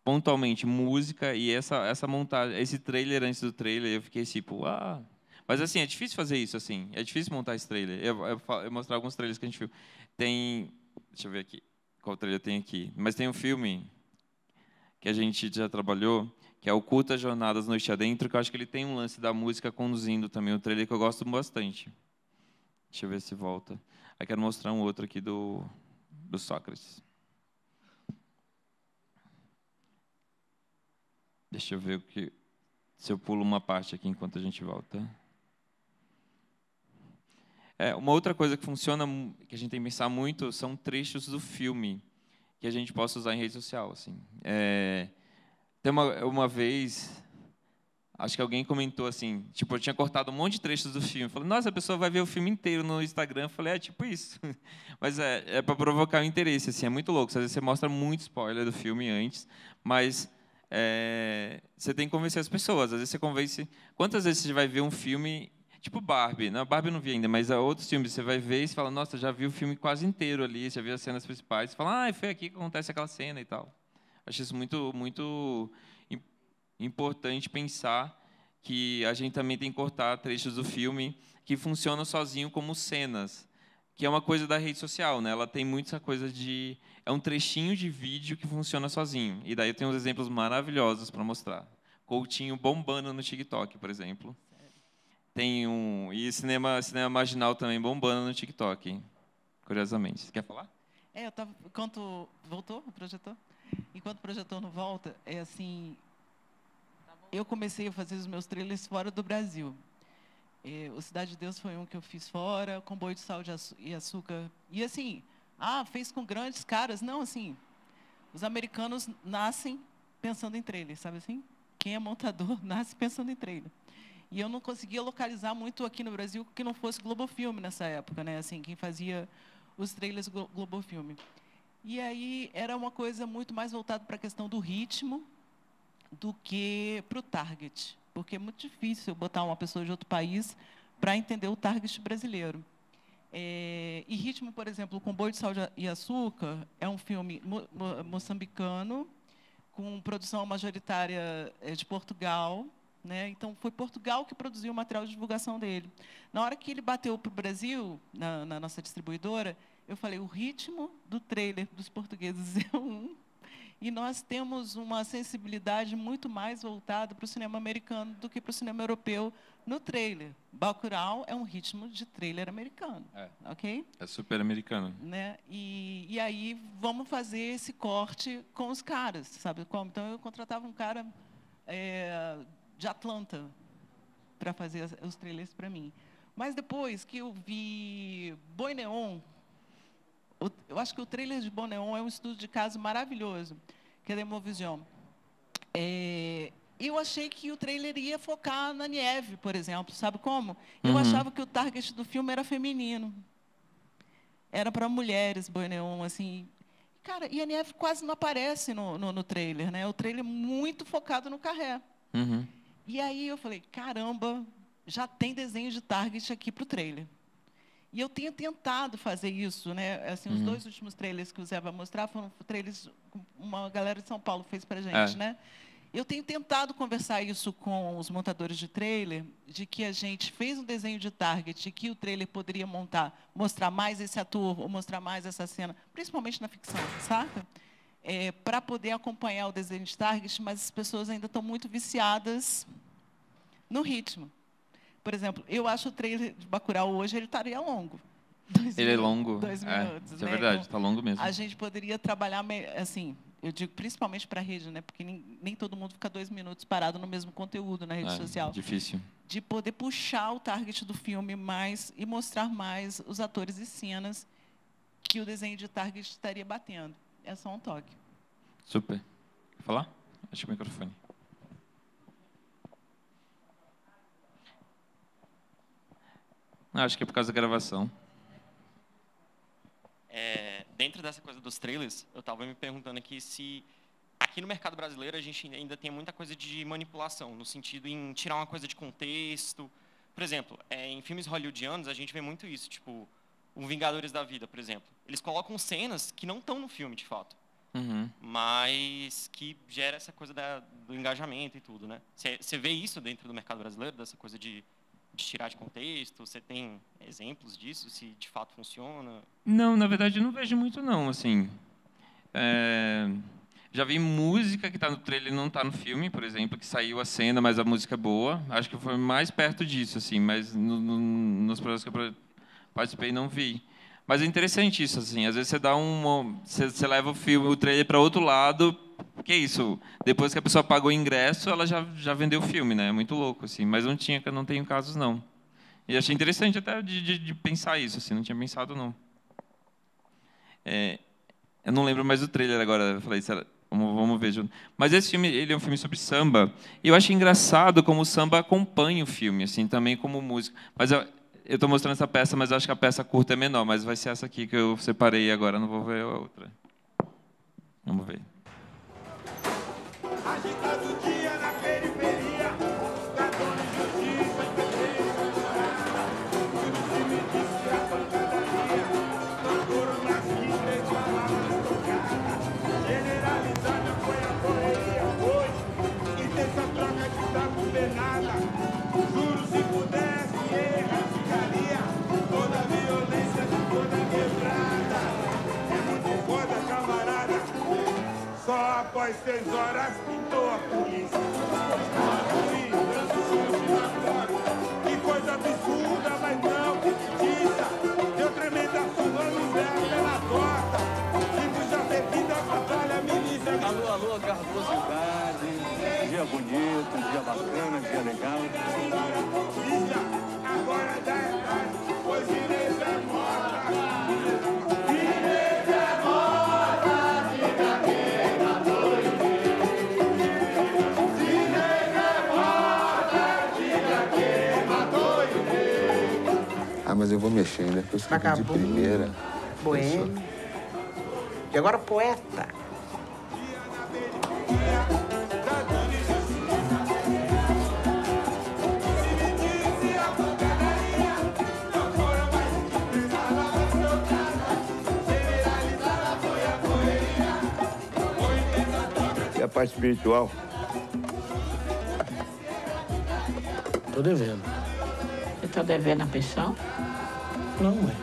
pontualmente música e essa, essa montagem, esse trailer antes do trailer, eu fiquei tipo, ah, mas assim, é difícil fazer isso assim. É difícil montar esse trailer. Eu, eu, eu mostrar alguns trailers que a gente viu. Tem. Deixa eu ver aqui. Qual trailer tem aqui? Mas tem um filme que a gente já trabalhou, que é Oculta Jornadas Noite Adentro, que eu acho que ele tem um lance da música conduzindo também, um trailer que eu gosto bastante. Deixa eu ver se volta. Aí quero mostrar um outro aqui do, do Sócrates. Deixa eu ver o que, se eu pulo uma parte aqui enquanto a gente volta. É, uma outra coisa que funciona, que a gente tem que pensar muito, são trechos do filme que a gente possa usar em rede social. Assim. É, tem uma, uma vez, acho que alguém comentou assim, tipo, eu tinha cortado um monte de trechos do filme. Falei, nossa, a pessoa vai ver o filme inteiro no Instagram. Eu falei, é tipo isso. mas é, é para provocar o interesse, assim, é muito louco. Às vezes você mostra muito spoiler do filme antes, mas é, você tem que convencer as pessoas. Às vezes você convence... Quantas vezes você vai ver um filme Tipo Barbie, né? Barbie eu não vi ainda, mas é outros filmes você vai ver e você fala, nossa, já vi o filme quase inteiro ali, já viu as cenas principais. Você fala, ah, foi aqui que acontece aquela cena e tal. Acho isso muito, muito importante pensar que a gente também tem que cortar trechos do filme que funcionam sozinho como cenas, que é uma coisa da rede social, né? Ela tem muita coisa de é um trechinho de vídeo que funciona sozinho. E daí eu tenho uns exemplos maravilhosos para mostrar. Coutinho bombando no TikTok, por exemplo. Tem um. E cinema, cinema marginal também bombando no TikTok, hein? curiosamente. Você quer falar? É, eu tava. Enquanto. Voltou o projetor? Enquanto o projetor não volta, é assim. Tá eu comecei a fazer os meus trailers fora do Brasil. É, o Cidade de Deus foi um que eu fiz fora, Comboio de Sal e Açúcar. E assim, ah, fez com grandes caras. Não, assim, os americanos nascem pensando em trailer, sabe assim? Quem é montador nasce pensando em trailer. E eu não conseguia localizar muito aqui no Brasil que não fosse Globofilme nessa época, né? Assim, quem fazia os trailers Glo Globofilme. E aí era uma coisa muito mais voltada para a questão do ritmo do que para o target, porque é muito difícil botar uma pessoa de outro país para entender o target brasileiro. É, e ritmo, por exemplo, o Comboio de Sal e Açúcar é um filme mo mo moçambicano com produção majoritária eh, de Portugal né? Então, foi Portugal que produziu o material de divulgação dele. Na hora que ele bateu para o Brasil, na, na, nossa distribuidora, eu falei: o ritmo do trailer dos portugueses é um. E nós temos uma sensibilidade muito mais voltada para o cinema americano do que para o cinema europeu no trailer. Bacurau é um ritmo de trailer americano, é. ok? É super americano. Né? E, e aí vamos fazer esse corte com os caras, sabe como? Então eu contratava um cara é, de Atlanta para fazer os trailers para mim. Mas depois que eu vi Boi Neon, eu, acho que o trailer de Boi Neon é um estudo de caso maravilhoso, que é da Emovision. É, eu achei que o trailer ia focar na Nieve, por exemplo, sabe como? Eu uhum. achava que o target do filme era feminino. Era para mulheres, Boi Neon, assim, Cara, e a Nieve quase não aparece no, no, no, trailer, né? O trailer é muito focado no carré. Uhum. E aí eu falei, caramba, já tem desenho de target aqui para o trailer. E eu tenho tentado fazer isso, né? Assim, os uhum. dois últimos trailers que o Zé vai mostrar foram trailers uma galera de São Paulo fez para gente, é. né? Eu tenho tentado conversar isso com os montadores de trailer, de que a gente fez um desenho de target, que o trailer poderia montar, mostrar mais esse ator ou mostrar mais essa cena, principalmente na ficção, saca? É, para poder acompanhar o desenho de target, mas as pessoas ainda estão muito viciadas no ritmo. Por exemplo, eu acho o trailer de Bacurau hoje, ele estaria longo. Dois ele minutos, é longo. Dois é, Isso é né? é verdade, está então, longo mesmo. A gente poderia trabalhar, assim, eu digo principalmente para a rede, né? Porque nem, nem, todo mundo fica dois minutos parado no mesmo conteúdo na rede é, social. Difícil. De poder puxar o target do filme mais e mostrar mais os atores e cenas que o desenho de target estaria batendo. É só um toque. Super. Quer falar? Acho que o microfone. Acho que é por causa da gravação. É, dentro dessa coisa dos trailers, eu estava me perguntando aqui se aqui no mercado brasileiro a gente ainda tem muita coisa de manipulação, no sentido em tirar uma coisa de contexto. Por exemplo, é, em filmes hollywoodianos a gente vê muito isso, tipo o Vingadores da Vida, por exemplo. Eles colocam cenas que não estão no filme, de fato. Uhum. Mas que gera essa coisa da, do engajamento e tudo, né? Você vê isso dentro do mercado brasileiro, dessa coisa de de tirar de contexto? Você tem exemplos disso, se de fato funciona? Não, na verdade, eu não vejo muito, não. Assim, é... Já vi música que está no trailer e não está no filme, por exemplo, que saiu a cena, mas a música é boa. Acho que foi mais perto disso, assim, mas no, no, nos projetos que eu participei não vi. Mas é interessante isso, assim. Às vezes você dá um você, você leva o filme, o trailer para outro lado que isso? Depois que a pessoa pagou o ingresso, ela já, já vendeu o filme, né? É muito louco, assim. Mas não tinha, não tenho casos, não. E achei interessante até de, de, de pensar isso, assim. Não tinha pensado, não. É, eu não lembro mais do trailer agora. Eu falei, será, vamos, vamos ver junto. Mas esse filme, ele é um filme sobre samba. E eu acho engraçado como o samba acompanha o filme, assim, também como música. Mas eu estou mostrando essa peça, mas acho que a peça curta é menor. Mas vai ser essa aqui que eu separei agora. Não vou ver a outra. Vamos ver. Agitando. às seis horas, pintou a polícia. Que coisa absurda, mas não que justiça. Deu tremenda surra no Zé pela porta. Tipo já bebida, batalha, a milícia. Alô, alô, garbosidade. cidade. dia bonito, dia bacana, dia legal. Agora dá errado, pois irei Acabou. Vagabundo, primeira. Boêmio. E agora poeta. E a parte espiritual? Tô devendo. Você tá devendo a pensão? lonely.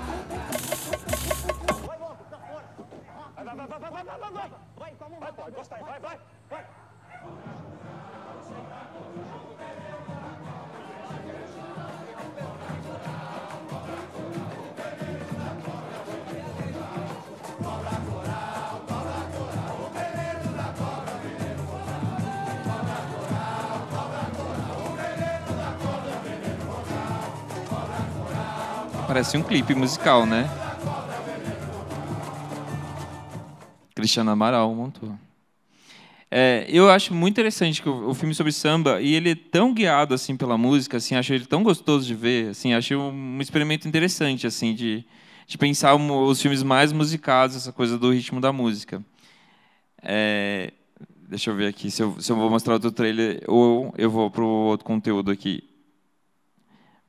assim um clipe musical, né? Cristiano Amaral montou. É, eu acho muito interessante que o, filme sobre samba e ele é tão guiado assim pela música, assim, acho ele tão gostoso de ver, assim, acho um, um experimento interessante assim de, de pensar um, os filmes mais musicados, essa coisa do ritmo da música. É, deixa eu ver aqui se eu, se eu vou mostrar outro trailer ou eu vou para o outro conteúdo aqui.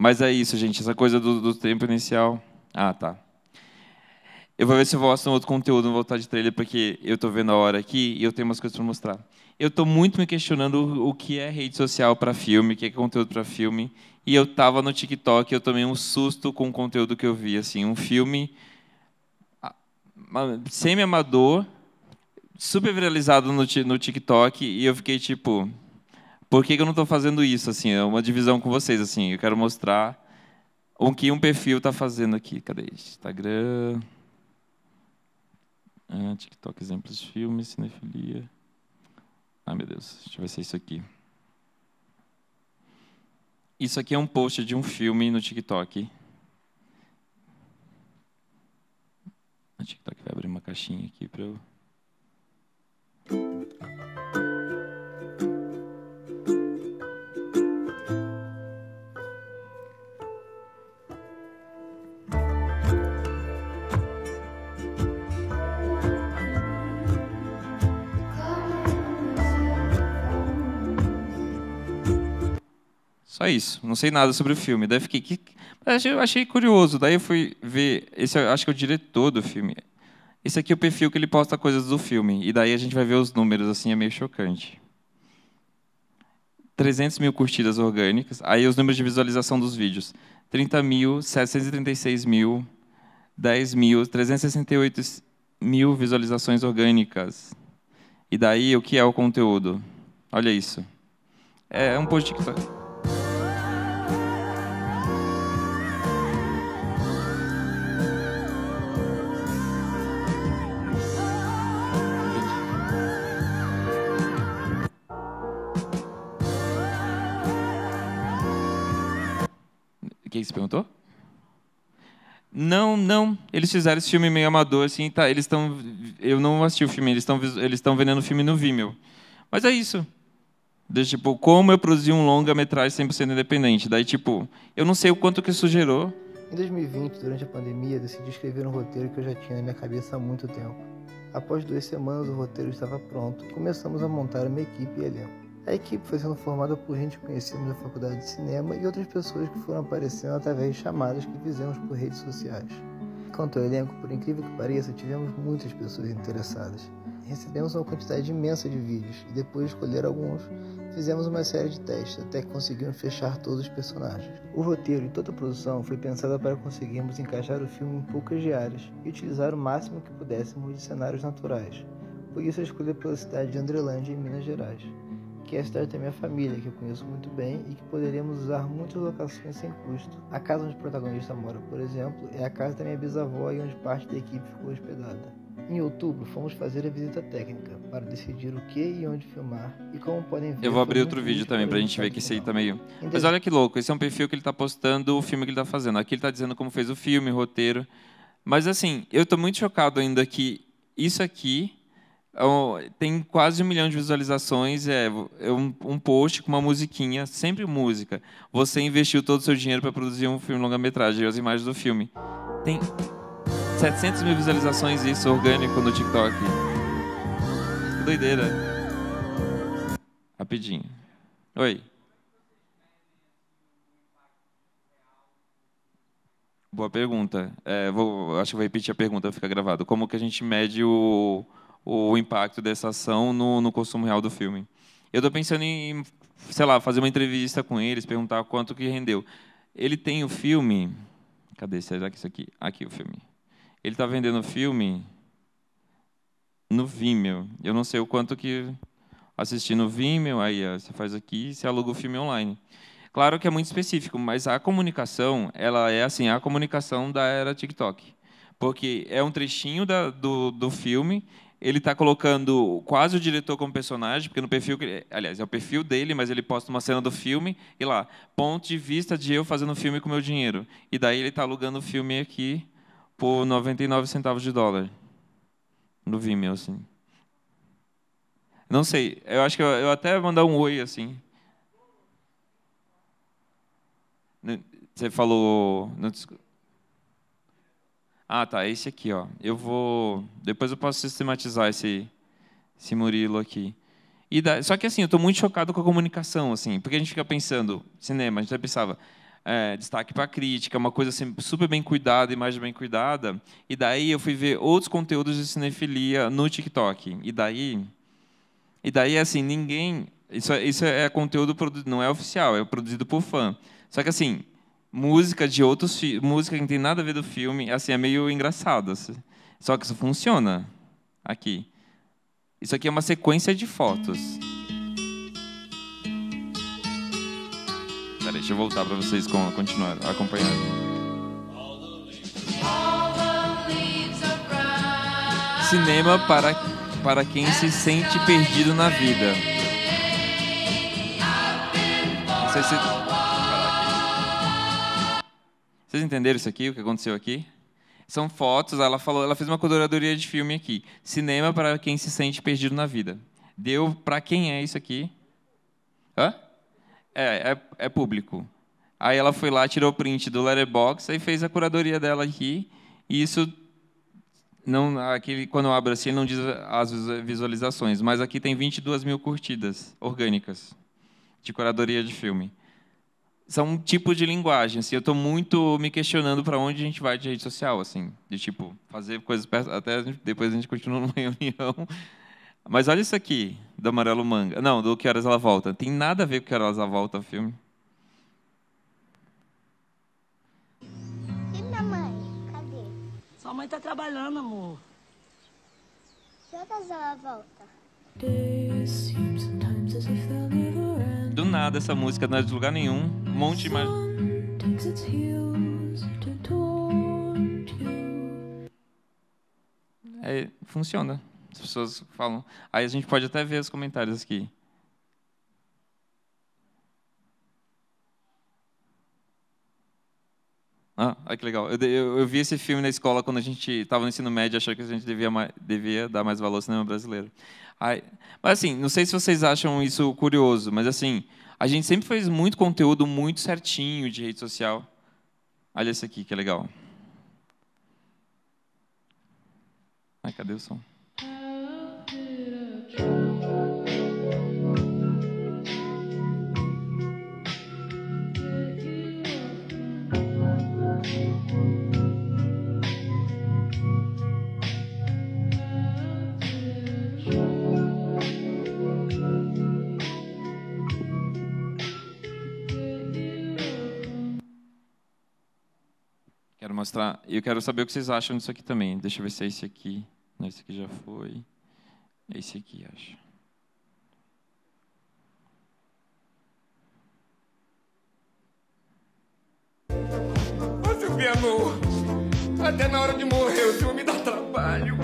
Mas é isso, gente, essa coisa do, do tempo inicial. Ah, tá. Eu vou ver se eu mostro um outro conteúdo, não vou voltar de trailer, porque eu estou vendo a hora aqui e eu tenho umas coisas para mostrar. Eu estou muito me questionando o que é rede social para filme, o que é conteúdo para filme. E eu estava no TikTok e eu tomei um susto com o conteúdo que eu vi. assim, Um filme semi-amador, super viralizado no, no TikTok, e eu fiquei tipo, por que, eu não estou fazendo isso? Assim, é uma divisão com vocês. Assim, eu quero mostrar o que um perfil está fazendo aqui. Cadê? Instagram. Ah, TikTok, exemplos de filmes, cinefilia. Ai, meu Deus, deixa eu ver se é isso aqui. Isso aqui é um post de um filme no TikTok. O TikTok vai abrir uma caixinha aqui para eu. Só isso. Não sei nada sobre o filme. Daí eu fiquei. Que... Eu achei curioso. Daí eu fui ver. Esse acho que é o diretor do filme. Esse aqui é o perfil que ele posta coisas do filme. E daí a gente vai ver os números, assim, é meio chocante. 300 mil curtidas orgânicas. Aí os números de visualização dos vídeos. 30 mil, 736 mil, 10 mil, 368 mil visualizações orgânicas. E daí, o que é o conteúdo? Olha isso. É um post que tá- O que você perguntou? Não, não. Eles fizeram esse filme meio amador, assim, tá, eles estão. Eu não assisti o filme, eles estão eles vendendo o filme no Vimeo. Mas é isso. De, tipo, como eu produzi um longa-metragem 100% independente. Daí, tipo, eu não sei o quanto que isso gerou. Em 2020, durante a pandemia, decidi escrever um roteiro que eu já tinha na minha cabeça há muito tempo. Após duas semanas, o roteiro estava pronto. Começamos a montar uma equipe e elenco. A equipe foi sendo formada por gente conhecida da faculdade de cinema e outras pessoas que foram aparecendo através de chamadas que fizemos por redes sociais. Quanto ao elenco, por incrível que pareça, tivemos muitas pessoas interessadas. Recebemos uma quantidade imensa de vídeos e, depois de escolher alguns, fizemos uma série de testes até que conseguimos fechar todos os personagens. O roteiro e toda a produção foi pensada para conseguirmos encaixar o filme em poucas diárias e utilizar o máximo que pudéssemos de cenários naturais. Por isso, a escolha pela cidade de Andrelândia, em Minas Gerais que é a história da minha família, que eu conheço muito bem e que poderíamos usar muitas locações sem custo. A casa onde o protagonista mora, por exemplo, é a casa da minha bisavó e onde parte da equipe ficou hospedada. Em outubro, fomos fazer a visita técnica para decidir o que e onde filmar e como podem ver. Eu vou abrir outro vídeo também para a gente ver que esse aí tá meio. Mas olha que louco, esse é um perfil que ele está postando o filme que ele está fazendo. Aqui ele está dizendo como fez o filme, o roteiro. Mas assim, eu estou muito chocado ainda que isso aqui é tem quase um milhão de visualizações, é, é um, post com uma musiquinha, sempre música. Você investiu todo o seu dinheiro para produzir um filme longa-metragem, as imagens do filme. Tem 700 mil visualizações isso, orgânico, no TikTok. Que doideira. Rapidinho. Oi. Boa pergunta. É, vou, acho que vou repetir a pergunta, fica gravado. Como que a gente mede o o impacto dessa ação no, no consumo real do filme. Eu estou pensando em, sei lá, fazer uma entrevista com eles, perguntar quanto que rendeu. Ele tem o filme. Cadê? Será que isso aqui? Aqui o filme. Ele está vendendo o filme no Vimeo. Eu não sei o quanto que assistir no Vimeo, aí você faz aqui e você aluga o filme online. Claro que é muito específico, mas a comunicação, ela é assim, a comunicação da era TikTok. Porque é um trechinho da, do, do filme, ele está colocando quase o diretor como personagem, porque no perfil, aliás, é o perfil dele, mas ele posta uma cena do filme e lá, ponto de vista de eu fazendo filme com meu dinheiro. E daí ele está alugando o filme aqui por 99 centavos de dólar no Vimeo, assim. Não sei, eu acho que eu, eu até mandar um oi assim. Né, você falou, não, desculpa. Ah, tá, esse aqui, ó. Eu vou. Depois eu posso sistematizar esse, esse Murilo aqui. E da... Só que assim, eu estou muito chocado com a comunicação, assim, porque a gente fica pensando, cinema, a gente pensava, é, destaque para crítica, uma coisa assim, super bem cuidada, imagem bem cuidada. E daí eu fui ver outros conteúdos de cinefilia no TikTok. E daí. E daí, assim, ninguém. Isso, é, isso é conteúdo não é oficial, é produzido por fã. Só que assim, música de outros música que não tem nada a ver do filme, assim, é meio engraçado. Assim. Só que isso funciona aqui. Isso aqui é uma sequência de fotos. Peraí, deixa eu voltar para vocês continuar acompanhando. Cinema para, para quem se sente perdido na vida. se vocês entenderam isso aqui, o que aconteceu aqui? São fotos, ela falou, ela fez uma curadoria de filme aqui. Cinema para quem se sente perdido na vida. Deu para quem é isso aqui? Hã? É, é, é público. Aí ela foi lá, tirou o print do Letterboxd e fez a curadoria dela aqui. E isso não, aquele quando eu abro assim, não diz as visualizações, mas aqui tem 22 mil curtidas orgânicas de curadoria de filme são tipos de linguagem. Assim, eu estou muito me questionando para onde a gente vai de rede social, assim, de tipo fazer coisas perto, até depois a gente continua numa reunião. Mas olha isso aqui do Amarelo Manga, não, do Que horas ela volta. Tem nada a ver com Que horas ela volta o filme. E minha mãe, cadê? Sua mãe está trabalhando, amor. Que horas ela volta? Days seem sometimes as if nada essa música, não é de lugar nenhum. Um monte de. É, funciona. As pessoas falam. Aí a gente pode até ver os comentários aqui. Ah, que legal. Eu, eu, eu, vi esse filme na escola quando a gente estava no ensino médio, achando que a gente devia, devia dar mais valor ao cinema brasileiro. ai mas assim, não sei se vocês acham isso curioso, mas assim, a gente sempre fez muito conteúdo muito certinho de rede social. Olha esse aqui, que é legal. Ai, cadê o som? mostrar. Eu quero saber o que vocês acham disso aqui também. Deixa eu ver se é esse aqui. Não, esse aqui já foi. É esse aqui, acho. Ô, Silviano, até na hora de morrer o senhor me dá trabalho.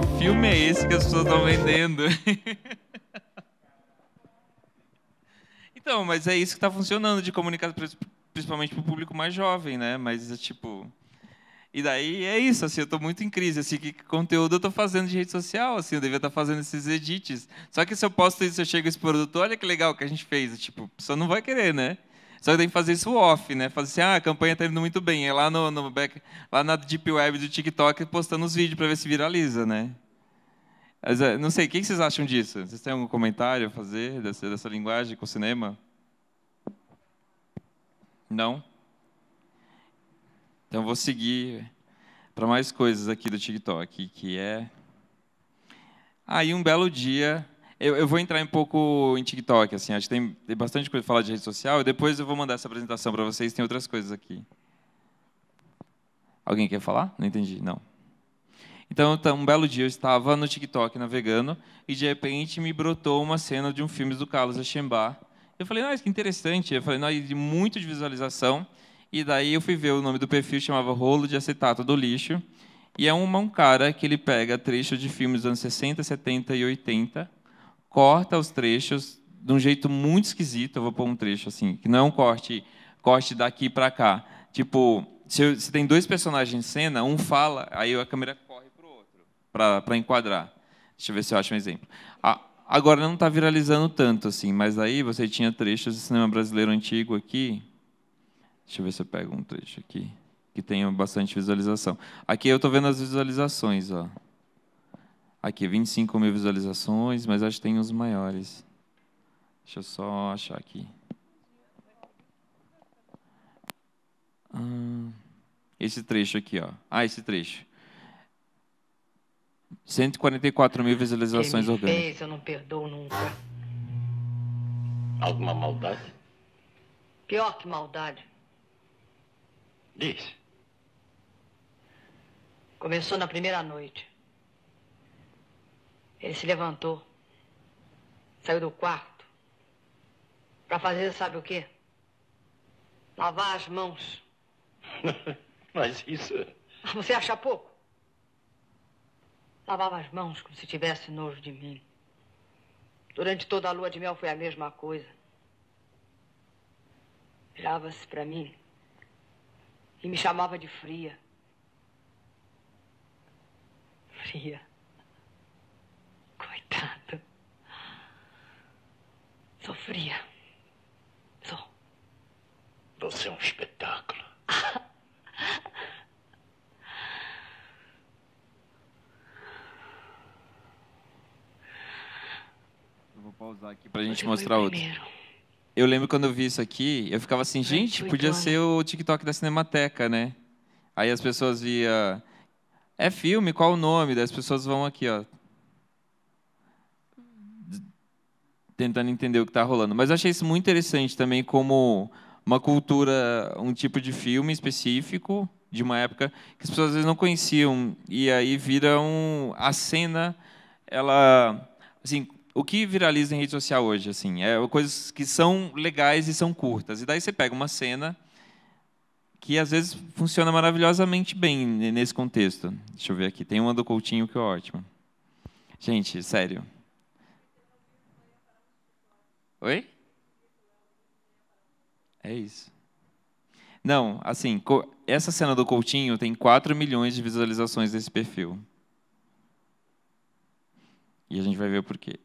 Que filme é esse que as pessoas estão vendendo? então, mas é isso que está funcionando de comunicar principalmente para o público mais jovem, né? Mas é tipo. E daí é isso, assim, eu estou muito em crise, assim, que conteúdo eu estou fazendo de rede social, assim, eu devia estar tá fazendo esses edits. Só que se eu posto isso, eu chego esse produto, olha que legal que a gente fez, tipo, a pessoa não vai querer, né? Só que tem que fazer isso off, né? Fazer assim, ah, a campanha está indo muito bem. É lá, no, no back, lá na Deep Web do TikTok postando os vídeos para ver se viraliza, né? Mas, eh, não sei, o que vocês acham disso? Vocês têm algum comentário a fazer dessa, dessa linguagem com o cinema? Não? Então vou seguir para mais coisas aqui do TikTok, que é. Aí ah, um belo dia eu, eu, vou entrar um pouco em TikTok, assim, acho que tem, tem bastante coisa para falar de rede social, e depois eu vou mandar essa apresentação para vocês, tem outras coisas aqui. Alguém quer falar? Não entendi, não. Então, tá, um belo dia eu estava no TikTok navegando e de repente me brotou uma cena de um filme do Carlos Achembar. Eu falei, nossa, que interessante. Eu falei, nossa, muito de visualização. E daí eu fui ver o nome do perfil, chamava Rolo de Acetato do Lixo. E é um, um cara que ele pega trecho de filmes dos anos 60, 70 e 80 corta os trechos de um jeito muito esquisito. Eu vou pôr um trecho assim, que não é um corte, corte daqui para cá. Tipo, se, eu, se, tem dois personagens em cena, um fala, aí a câmera corre para o outro, para enquadrar. Deixa eu ver se eu acho um exemplo. agora não está viralizando tanto, assim, mas aí você tinha trechos de cinema brasileiro antigo aqui. Deixa eu ver se eu pego um trecho aqui, que tem bastante visualização. Aqui eu estou vendo as visualizações. Ó. Aqui, 25 mil visualizações, mas acho que tem os maiores. Deixa eu só achar aqui. Ah, esse trecho aqui, ó. Ah, esse trecho. 144 mil visualizações me orgânicas. Fez, eu não perdoo nunca. Alguma maldade? Pior que maldade. Diz. Começou na primeira noite. Ele se levantou, saiu do quarto, para fazer sabe o quê? Lavar as mãos. Mas isso... Ah, você acha pouco? Lavava as mãos como se tivesse nojo de mim. Durante toda a lua de mel foi a mesma coisa. Virava-se para mim e me chamava de fria. Fria. Sou Sofria. sou. Você é um espetáculo. Eu vou pausar aqui pra Você gente mostrar outro. eu lembro quando eu vi isso aqui, eu ficava assim, gente, podia ser o TikTok da Cinemateca, né? Aí as pessoas via é filme, qual o nome? Das as pessoas vão aqui, ó, tentando entender o que está rolando. Mas achei isso muito interessante também como uma cultura, um tipo de filme específico de uma época que as pessoas às vezes não conheciam e aí vira um a cena ela assim o que viraliza em rede social hoje assim é coisas que são legais e são curtas e daí você pega uma cena que às vezes funciona maravilhosamente bem nesse contexto deixa eu ver aqui tem uma do Coutinho que é ótima gente sério Oi? É isso. Não, assim, essa cena do Coutinho tem 4 milhões de visualizações desse perfil. E a gente vai ver por quê.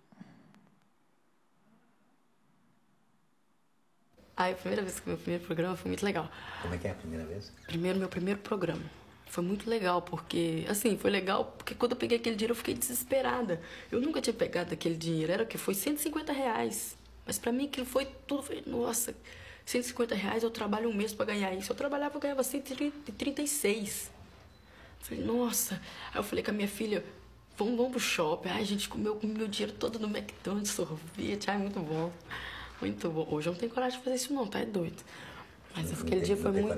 Ai, a primeira vez que meu primeiro programa foi muito legal. Como é que é a primeira vez? Primeiro, meu primeiro programa. Foi muito legal, porque, assim, foi legal porque quando eu peguei aquele dinheiro eu fiquei desesperada. Eu nunca tinha pegado aquele dinheiro, era o que? Foi 150 reais. Mas para mim aquilo foi tudo, foi, nossa, 150 reais eu trabalho um mês para ganhar isso. Eu trabalhava, eu ganhava 136. falei, nossa. Aí eu falei com a minha filha, vamos, vamos pro shopping. Ai, a gente comeu, comeu o dinheiro todo no McDonald's, sorvete, ai, muito bom. Muito bom. Hoje eu não tenho coragem de fazer isso não, tá? É doido. Mas não, aquele dia foi muito...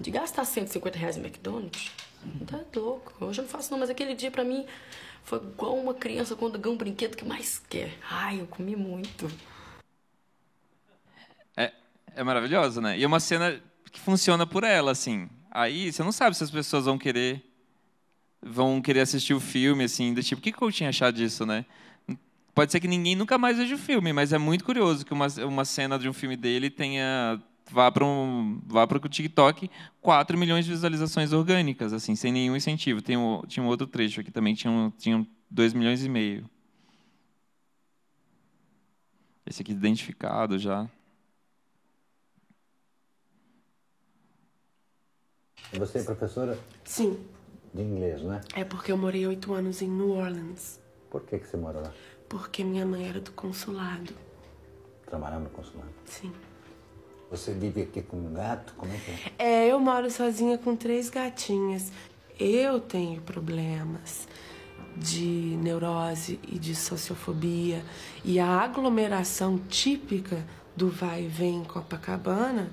De gastar 150 reais no McDonald's, uhum. tá louco. Hoje eu não faço não, mas aquele dia pra mim foi igual uma criança quando ganha um brinquedo que mais quer. Ai, eu comi muito é maravilhosa, né? E é uma cena que funciona por ela, assim. Aí você não sabe se as pessoas vão querer vão querer assistir o filme, assim, do tipo, o que, eu tinha achado disso, né? Pode ser que ninguém nunca mais veja o filme, mas é muito curioso que uma, uma cena de um filme dele tenha vá para um vá para o TikTok 4 milhões de visualizações orgânicas, assim, sem nenhum incentivo. Tem um, tinha um outro trecho aqui também, tinha um, tinha 2 milhões e meio. Esse aqui identificado já. Você é professora? Sim. De inglês, né? É porque eu morei oito anos em New Orleans. Por que, que você mora lá? Porque minha mãe era do consulado. Trabalhava no consulado? Sim. Você vive aqui com um gato? Como é que é? É, eu moro sozinha com três gatinhas. Eu tenho problemas de neurose e de sociofobia. E a aglomeração típica do vai e vem em Copacabana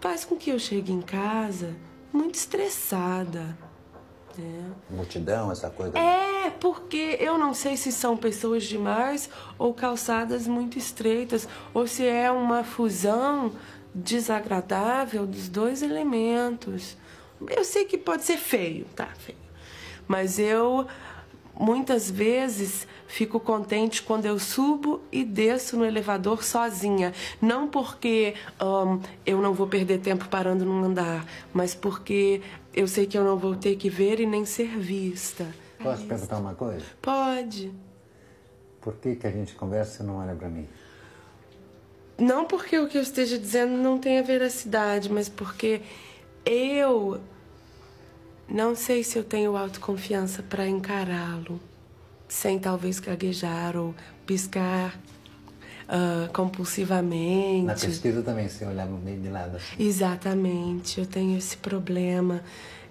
faz com que eu chegue em casa muito estressada. Né? Multidão, essa coisa? Né? É, porque eu não sei se são pessoas demais ou calçadas muito estreitas, ou se é uma fusão desagradável dos dois elementos. Eu sei que pode ser feio, tá? Feio. Mas eu muitas vezes Fico contente quando eu subo e desço no elevador sozinha. Não porque um, eu não vou perder tempo parando num andar, mas porque eu sei que eu não vou ter que ver e nem ser vista. Posso perguntar uma coisa? Pode. Por que, que a gente conversa e não olha para mim? Não porque o que eu esteja dizendo não tenha veracidade, mas porque eu não sei se eu tenho autoconfiança para encará-lo sem talvez caguejar ou piscar uh, compulsivamente. Na pesquisa também, você olhava meio de lado. Assim. Exatamente, eu tenho esse problema.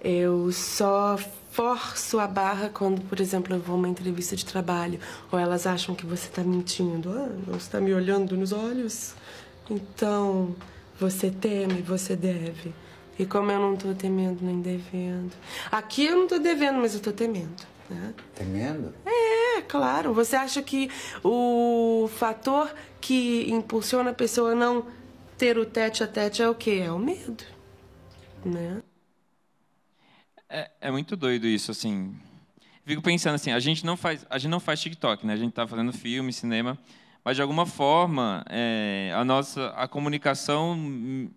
Eu só forço a barra quando, por exemplo, eu vou a uma entrevista de trabalho ou elas acham que você está mentindo. Ah, não está me olhando nos olhos? Então, você teme, você deve. E como eu não estou temendo nem devendo. Aqui eu não estou devendo, mas eu estou temendo. Né? Tremendo. É, claro. Você acha que o fator que impulsiona a pessoa a não ter o tete a tete é o quê? É o medo, né? É, é muito doido isso, assim. Fico pensando assim, a gente não faz, a gente não faz TikTok, né? A gente está fazendo filme, cinema, mas, de alguma forma, é, a nossa a comunicação,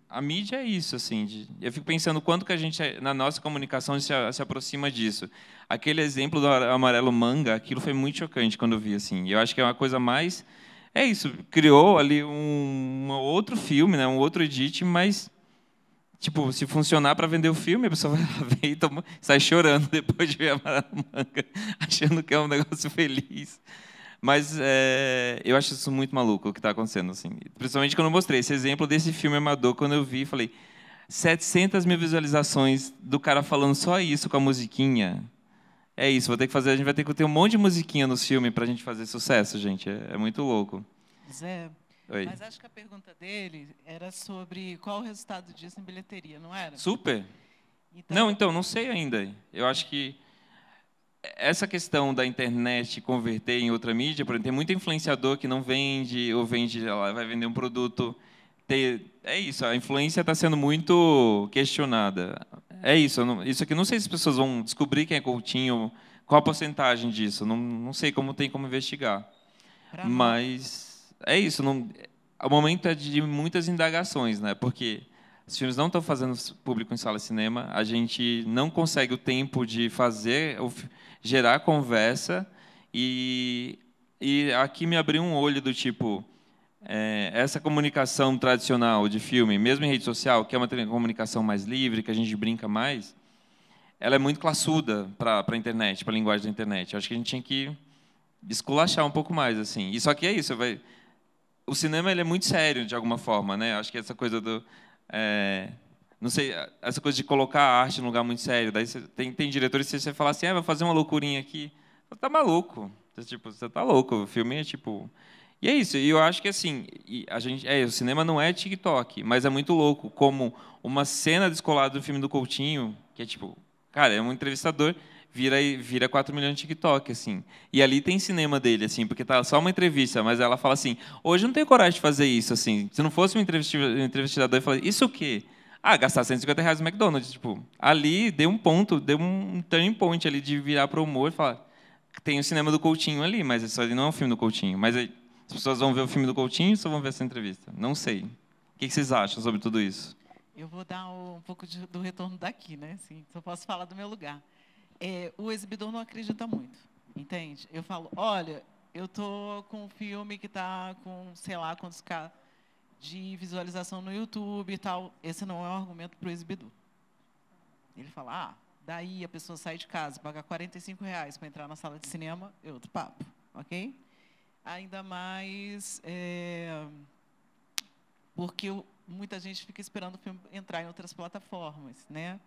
a mídia é isso. assim. De, eu fico pensando quanto que a gente, na nossa comunicação, se, se aproxima disso. Aquele exemplo do amarelo manga, aquilo foi muito chocante quando eu vi. assim. Eu acho que é uma coisa mais... É isso, criou ali um, um outro filme, né, um outro edit, mas Tipo, se funcionar para vender o filme, a pessoa vai lá ver e toma, sai chorando depois de ver Amarelo Manga, achando que é um negócio feliz. Mas é, eu acho isso muito maluco o que está acontecendo. Assim. Principalmente quando eu mostrei esse exemplo desse filme amador, quando eu vi, falei, 700 mil visualizações do cara falando só isso com a musiquinha. É isso, vou ter que fazer, a gente vai ter que ter um monte de musiquinha no filme para a gente fazer sucesso, gente. É, é muito louco. Zé, Oi. mas acho que a pergunta dele era sobre qual o resultado disso em bilheteria, não era? Super. Então, não, então, não sei ainda. Eu acho que essa questão da internet converter em outra mídia, por exemplo, tem muito influenciador que não vende ou vende, ela vai vender um produto. Ter, é isso, a influência está sendo muito questionada. É isso, não, isso aqui não sei se as pessoas vão descobrir quem é Coutinho, qual a porcentagem disso, não, não sei como tem como investigar. Pra Mas é isso, não, o momento é de muitas indagações, né? Porque os filmes não estão fazendo público em sala de cinema, a gente não consegue o tempo de fazer o, gerar conversa e, e aqui me abriu um olho do tipo é, essa comunicação tradicional de filme, mesmo em rede social, que é uma comunicação mais livre, que a gente brinca mais, ela é muito classuda para a internet, para a linguagem da internet. Eu acho que a gente tinha que esculachar um pouco mais assim. E só que é isso, vai o cinema ele é muito sério de alguma forma, né? Acho que essa coisa do é, não sei, essa coisa de colocar a arte num lugar muito sério. Daí você, tem, tem diretores que você fala assim, ah, vai fazer uma loucurinha aqui. Você tá maluco. Você, tipo, você tá louco. O filme é tipo. E é isso. E eu acho que assim, a gente, é, o cinema não é TikTok, mas é muito louco. Como uma cena descolada do filme do Coutinho, que é tipo, cara, é um entrevistador, vira, vira 4 milhões de TikTok, assim. E ali tem cinema dele, assim, porque tá só uma entrevista, mas ela fala assim, hoje eu não tenho coragem de fazer isso, assim. Se não fosse um entrevistador, eu falaria, isso o quê? Ah, gastar 150 reais no McDonald's. Tipo, ali deu um ponto, deu um turning point ali de virar para o humor e falar. Tem o cinema do Coutinho ali, mas isso ali não é um filme do Coutinho. Mas as pessoas vão ver o filme do Coutinho ou só vão ver essa entrevista? Não sei. O que vocês acham sobre tudo isso? Eu vou dar um pouco de, do retorno daqui, né? Sim, só posso falar do meu lugar. É, o exibidor não acredita muito, entende? Eu falo, olha, eu tô com um filme que está com sei lá quantos caras, de visualização no YouTube e tal. Esse não é um argumento para o exibidor. Ele fala, ah, daí a pessoa sai de casa, paga 45 reais para entrar na sala de cinema, é outro papo, ok? Ainda mais é, porque muita gente fica esperando o filme entrar em outras plataformas, né?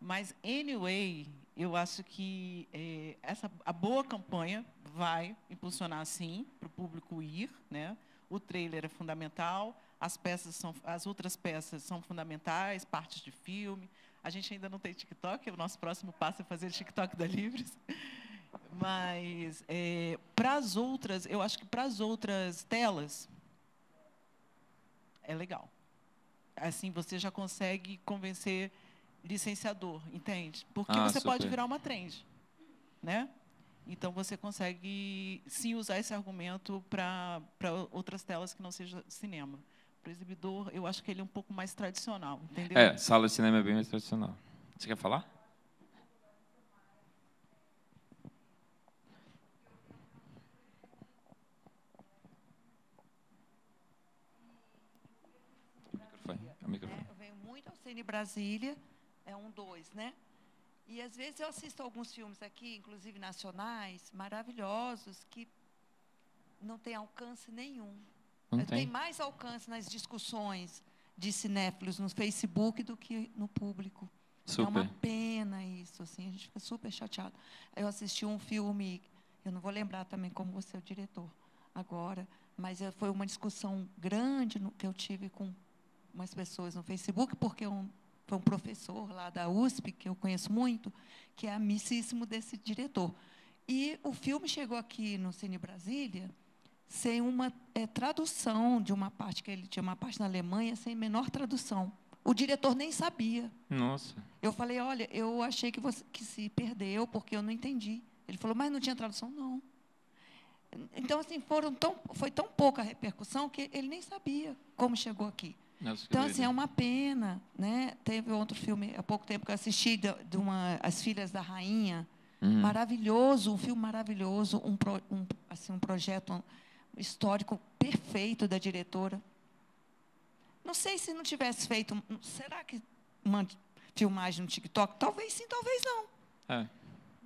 Mas, anyway, eu acho que é, essa, a boa campanha vai impulsionar, sim, para o público ir, né? o trailer é fundamental, as peças são, as outras peças são fundamentais, partes de filme. A gente ainda não tem TikTok, o nosso próximo passo é fazer TikTok da Livres. Mas é, para as outras, eu acho que para as outras telas é legal. Assim você já consegue convencer licenciador, entende? Porque ah, você super. pode virar uma trend, né? Então, você consegue, sim, usar esse argumento para outras telas que não seja cinema. Para o exibidor, eu acho que ele é um pouco mais tradicional, entendeu? É, sala de cinema é bem mais tradicional. Você quer falar? O microfone. É o microfone. É, eu venho muito ao Cine Brasília, é um dois, né? E às vezes eu assisto alguns filmes aqui, inclusive nacionais, maravilhosos, que não tem alcance nenhum. Não tem. tem mais alcance nas discussões de cinéfilos no Facebook do que no público. Super. É uma pena isso, assim, a gente fica super chateado. Eu assisti um filme, eu não vou lembrar também como você é o diretor agora, mas foi uma discussão grande que eu tive com umas pessoas no Facebook, porque um foi um professor lá da USP, que eu conheço muito, que é amicíssimo desse diretor. E o filme chegou aqui no Cine Brasília sem uma é, tradução de uma parte que ele tinha uma parte na Alemanha sem menor tradução. O diretor nem sabia. Nossa. Eu falei, olha, eu achei que você que se perdeu porque eu não entendi. Ele falou, mas não tinha tradução, não. Então assim foram tão foi tão pouca repercussão que ele nem sabia como chegou aqui. Então, assim, é uma pena. Né? Teve outro filme há pouco tempo que eu assisti, de uma, As Filhas da Rainha. Uhum. Maravilhoso, um filme maravilhoso, um, pro, um, assim, um projeto histórico perfeito da diretora. Não sei se não tivesse feito. Será que uma filmagem no TikTok? Talvez sim, talvez não. É.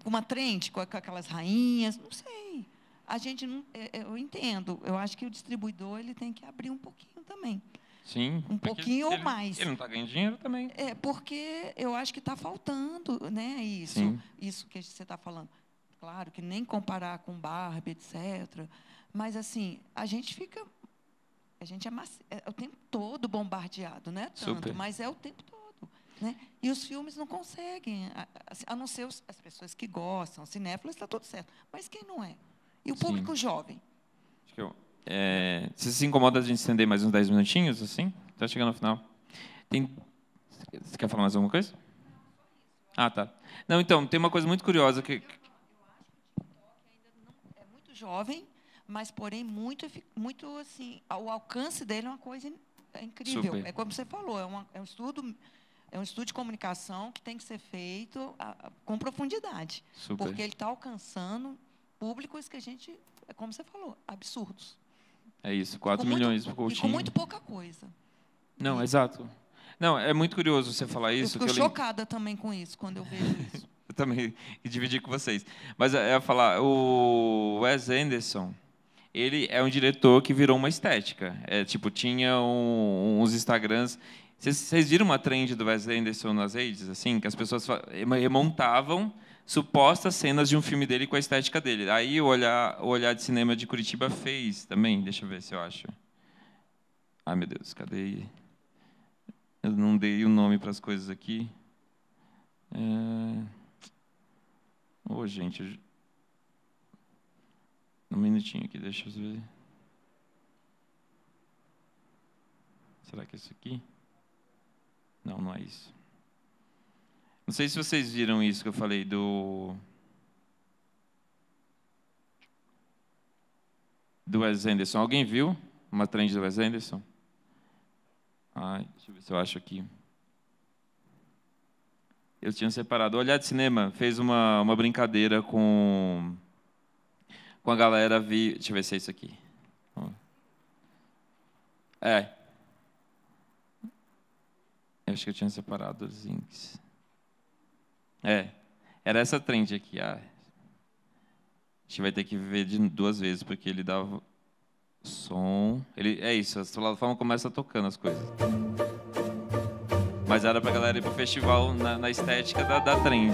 Uma trend com aquelas rainhas, não sei. A gente não, é, é, eu entendo. Eu acho que o distribuidor ele tem que abrir um pouquinho também. Sim. Um pouquinho ou mais. Ele não está ganhando dinheiro também. É, porque eu acho que está faltando né, isso. Isso que você está falando. Claro que nem comparar com Barbie, etc. Mas, assim, a gente fica... A gente é, é, é o tempo todo bombardeado, não é tanto, Super. mas é o tempo todo. Né? E os filmes não conseguem, a, assim, a não ser os, as pessoas que gostam, cinéfilos, está tudo certo. Mas quem não é? E o Sim. público jovem? Acho que eu, é, você se incomoda de estender mais uns 10 minutinhos, assim? Está chegando ao final. Tem... Você quer falar mais alguma coisa? Ah, tá. Não, então, tem uma coisa muito curiosa que... É muito jovem, mas, porém, muito, muito assim, o alcance dele é uma coisa é incrível. Super. É como você falou, é, uma, é um estudo é um estudo de comunicação que tem que ser feito a, a, com profundidade. Super. Porque ele está alcançando públicos que a gente, é como você falou, absurdos. É isso, 4 milhões para o Coutinho. E com muito pouca coisa. Não, exato. Não, é muito curioso você falar isso. Eu fico chocada também com isso, quando eu vejo isso. eu também dividi com vocês. Mas eu ia falar, o Wes Anderson, ele é um diretor que virou uma estética. É, tipo, tinha um, uns Instagrams... Vocês, vocês viram uma trend do Wes Anderson nas redes, assim, que as pessoas remontavam supostas cenas de um filme dele com a estética dele. Aí o olhar, o olhar de cinema de Curitiba fez também. Deixa eu ver se eu acho. Ai, meu Deus, cadê? Eu não dei o nome para as coisas aqui. É... Oh, gente. Um minutinho aqui, deixa eu ver. Será que é isso aqui? Não, não é isso. Não sei se vocês viram isso que eu falei do. Do Wes Anderson. Alguém viu uma trend do Wes Anderson? Ah, deixa eu ver se eu acho aqui. Eu tinha separado. O Olhar de Cinema fez uma, uma brincadeira com, com a galera. Vi, deixa eu ver se é isso aqui. É. Eu acho que eu tinha separado os links. É, era essa trend aqui. Ah, a gente vai ter que viver de duas vezes, porque ele dava som. Ele, é isso, a plataforma começa tocando as coisas. Mas era pra galera ir pro festival na, na estética da, da trend.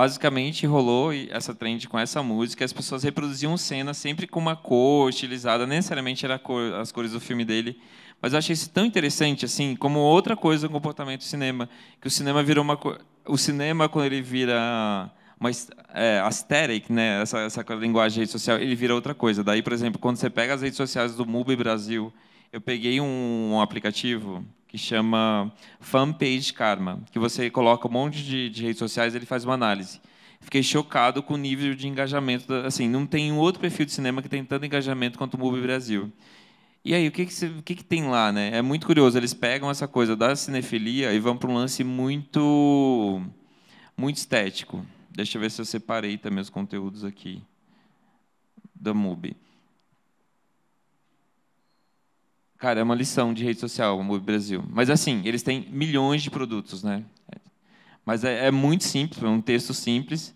basicamente rolou essa trend com essa música, as pessoas reproduziam cenas sempre com uma cor estilizada, nem necessariamente era cor, as cores do filme dele, mas eu achei isso tão interessante assim, como outra coisa do comportamento do cinema, que o cinema virou uma o cinema quando ele vira mas é, aesthetic, né, essa, essa linguagem de rede social, ele vira outra coisa. Daí, por exemplo, quando você pega as redes sociais do MUBI Brasil, eu peguei um, um aplicativo que chama Fanpage Karma, que você coloca um monte de, de redes sociais, ele faz uma análise. Fiquei chocado com o nível de engajamento, da, assim, não tem um outro perfil de cinema que tem tanto engajamento quanto o Movie Brasil. E aí, o que que, o que que, tem lá, né? É muito curioso, eles pegam essa coisa da cinefilia e vão para um lance muito muito estético. Deixa eu ver se eu separei também os conteúdos aqui da MUBI. Cara, é uma lição de rede social, o Move Brasil. Mas assim, eles têm milhões de produtos, né? Mas é, é muito simples, é um texto simples.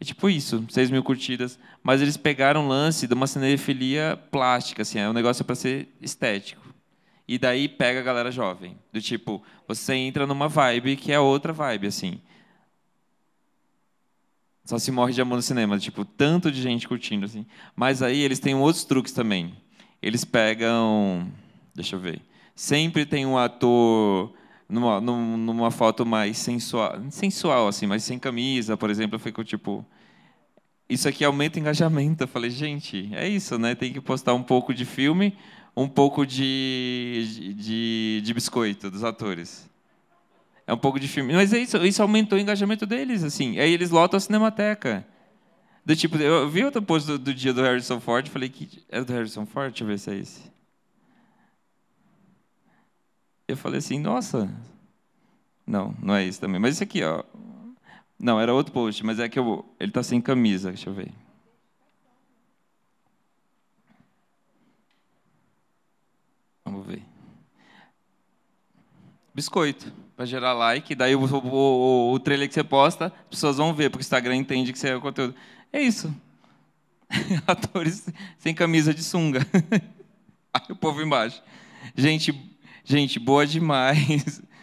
É tipo isso, 6 mil curtidas. Mas eles pegaram o lance de uma cinefilia plástica, assim, é um negócio para ser estético. E daí pega a galera jovem. Do tipo, você entra numa vibe que é outra vibe, assim. Só se morre de amor no cinema, tipo, tanto de gente curtindo, assim. Mas aí eles têm outros truques também eles pegam. Deixa eu ver. Sempre tem um ator numa, numa foto mais sensual, sensual assim, mas sem camisa, por exemplo, eu fico tipo, isso aqui aumenta o engajamento. Eu falei, gente, é isso, né? Tem que postar um pouco de filme, um pouco de, de, de biscoito dos atores. É um pouco de filme, mas é isso, isso aumentou o engajamento deles, assim. Aí eles lotam a Cinemateca. Do tipo, eu vi outro post do, do dia do Harrison Ford, falei que. É do Harrison Ford? Deixa eu ver se é esse. Eu falei assim, nossa. Não, não é esse também. Mas esse aqui, ó. Não, era outro post, mas é que eu, ele tá sem camisa, deixa eu ver. Vamos ver. Biscoito, para gerar like. Daí o, o, o, o trailer que você posta, as pessoas vão ver, porque o Instagram entende que você é o conteúdo. É isso. Atores sem camisa de sunga. Aí o povo embaixo. Gente, gente boa demais.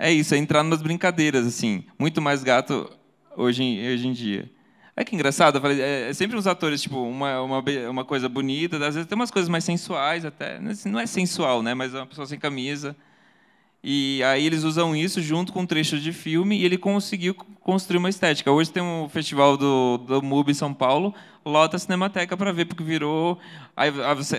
É isso, é entrar nas brincadeiras, assim. Muito mais gato hoje em, hoje em dia. É que engraçado, falei, é, é, sempre uns atores, tipo, uma, uma, uma coisa bonita, às vezes tem umas coisas mais sensuais até. Não é, é sensual, né? Mas é uma pessoa sem camisa. E aí eles usam isso junto com trechos de filme e ele conseguiu construir uma estética. Hoje tem um festival do, do MUBI em São Paulo, lota a Cinemateca para ver, porque virou, aí,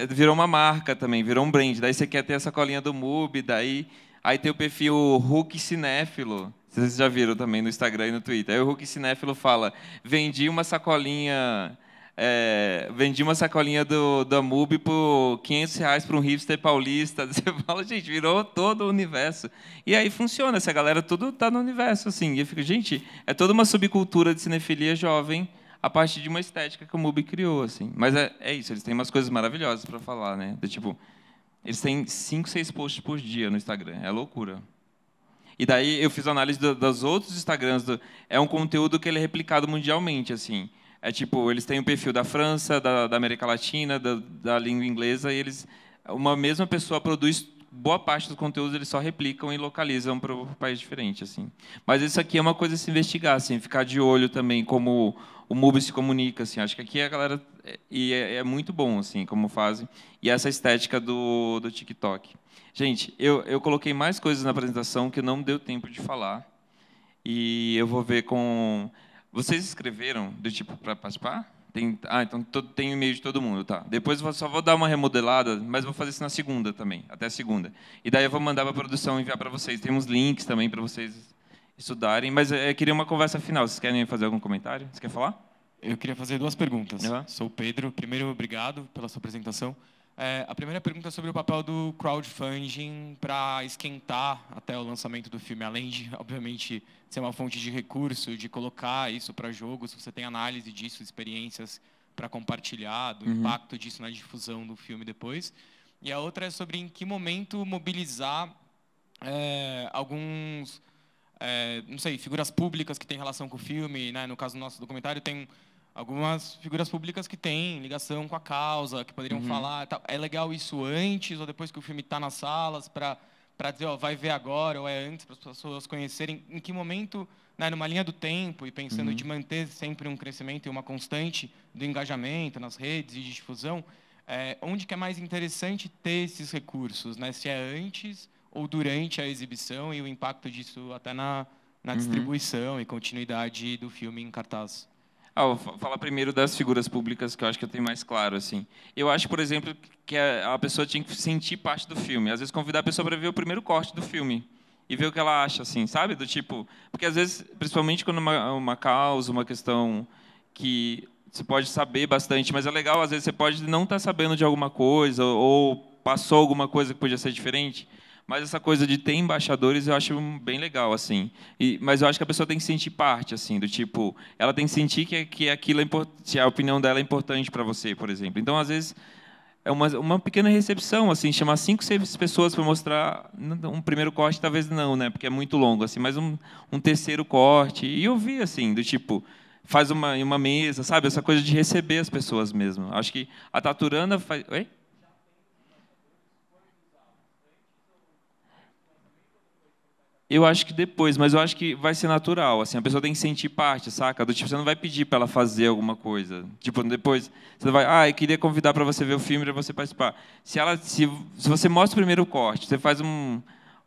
virou uma marca também, virou um brand. Daí você quer ter essa colinha do MUBI daí aí tem o perfil Hulk Cinéfilo. Vocês já viram também no Instagram e no Twitter. Aí o Hulk Cinéfilo fala, vendi uma sacolinha é, vendi uma sacolinha do, da MUBI por 500 reais para um hipster paulista. Você fala, gente, virou todo o universo. E aí funciona, essa galera tudo está no universo. Assim. E eu fico, gente, é toda uma subcultura de cinefilia jovem a partir de uma estética que o MUBI criou. Assim. Mas é, é isso, eles têm umas coisas maravilhosas para falar. Né? tipo, eles têm 5, 6 posts por dia no Instagram. É loucura. E daí eu fiz análise do, dos outros Instagrams. Do, é um conteúdo que ele é replicado mundialmente, assim. É tipo, eles têm o um perfil da França, da, da América Latina, da, da, língua inglesa, e eles, uma mesma pessoa produz boa parte dos conteúdos, eles só replicam e localizam para um país diferente, assim. Mas isso aqui é uma coisa a se investigar, assim, ficar de olho também como o MUBI se comunica, assim. Acho que aqui a galera é, e é, é muito bom, assim, como fazem. E essa estética do, do TikTok. Gente, eu, eu coloquei mais coisas na apresentação que não deu tempo de falar. E eu vou ver com vocês escreveram do tipo para participar? Tem, ah, então todo, tem o e-mail de todo mundo, tá. Depois eu só vou dar uma remodelada, mas vou fazer isso na segunda também, até segunda. E daí eu vou mandar para a produção enviar para vocês. Tem uns links também para vocês estudarem, mas é, eu queria uma conversa final. Vocês querem fazer algum comentário? Você quer falar? Eu queria fazer duas perguntas. Uhum. Sou o Pedro. Primeiro, obrigado pela sua apresentação. É, a primeira pergunta é sobre o papel do crowdfunding para esquentar até o lançamento do filme, além de, obviamente, ser uma fonte de recurso, de colocar isso para jogos, você tem análise disso, experiências para compartilhar, do uhum. impacto disso na difusão do filme depois. E a outra é sobre em que momento mobilizar é, alguns, é, não sei, figuras públicas que têm relação com o filme, né? no caso do nosso documentário, tem algumas figuras públicas que têm ligação com a causa, que poderiam uhum. falar. Tá, é legal isso antes ou depois que o filme está nas salas para para dizer, ó, vai ver agora ou é antes para as pessoas conhecerem em que momento, né, numa linha do tempo e pensando uhum. de manter sempre um crescimento e uma constante do engajamento nas redes e de difusão, é, onde que é mais interessante ter esses recursos, né? Se é antes ou durante a exibição e o impacto disso até na, na uhum. distribuição e continuidade do filme em cartaz. Ah, vou falar primeiro das figuras públicas, que eu acho que eu tenho mais claro. assim. Eu acho, por exemplo, que a, pessoa tinha que sentir parte do filme. Às vezes, convidar a pessoa para ver o primeiro corte do filme e ver o que ela acha, assim, sabe? Do tipo, porque às vezes, principalmente quando uma, uma causa, uma questão que você pode saber bastante, mas é legal às vezes você pode não estar tá sabendo de alguma coisa ou passou alguma coisa que podia ser diferente. Mas essa coisa de ter embaixadores eu acho bem legal, assim. E, mas eu acho que a pessoa tem que sentir parte, assim, do tipo, ela tem que sentir que, que aquilo é importante, a opinião dela é importante para você, por exemplo. Então, às vezes, é uma, uma pequena recepção, assim, chamar cinco, seis pessoas para mostrar um primeiro corte, talvez não, né? Porque é muito longo, assim, mas um, um terceiro corte. E eu vi, assim, do tipo, faz uma, uma mesa, sabe? Essa coisa de receber as pessoas mesmo. Acho que a Taturana faz. Oi? Eu acho que depois, mas eu acho que vai ser natural. Assim, a pessoa tem que sentir parte, saca? Do tipo, você não vai pedir para ela fazer alguma coisa. Tipo, depois você vai, ah, eu queria convidar para você ver o filme para você participar. Se ela, se, se você mostra primeiro o corte, você faz um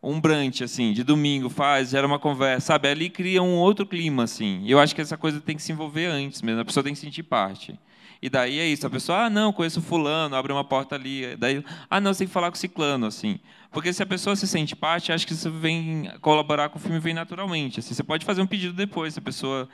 um brunch assim, de domingo, faz, gera uma conversa, sabe? Ali cria um outro clima assim. Eu acho que essa coisa tem que se envolver antes mesmo. A pessoa tem que sentir parte. E daí é isso, a pessoa, ah, não, conheço fulano, abre uma porta ali, daí, ah, não, você tem que falar com ciclano assim. Porque se a pessoa se sente parte, acho que isso vem colaborar com o filme vem naturalmente. Assim, você pode fazer um pedido depois, se a pessoa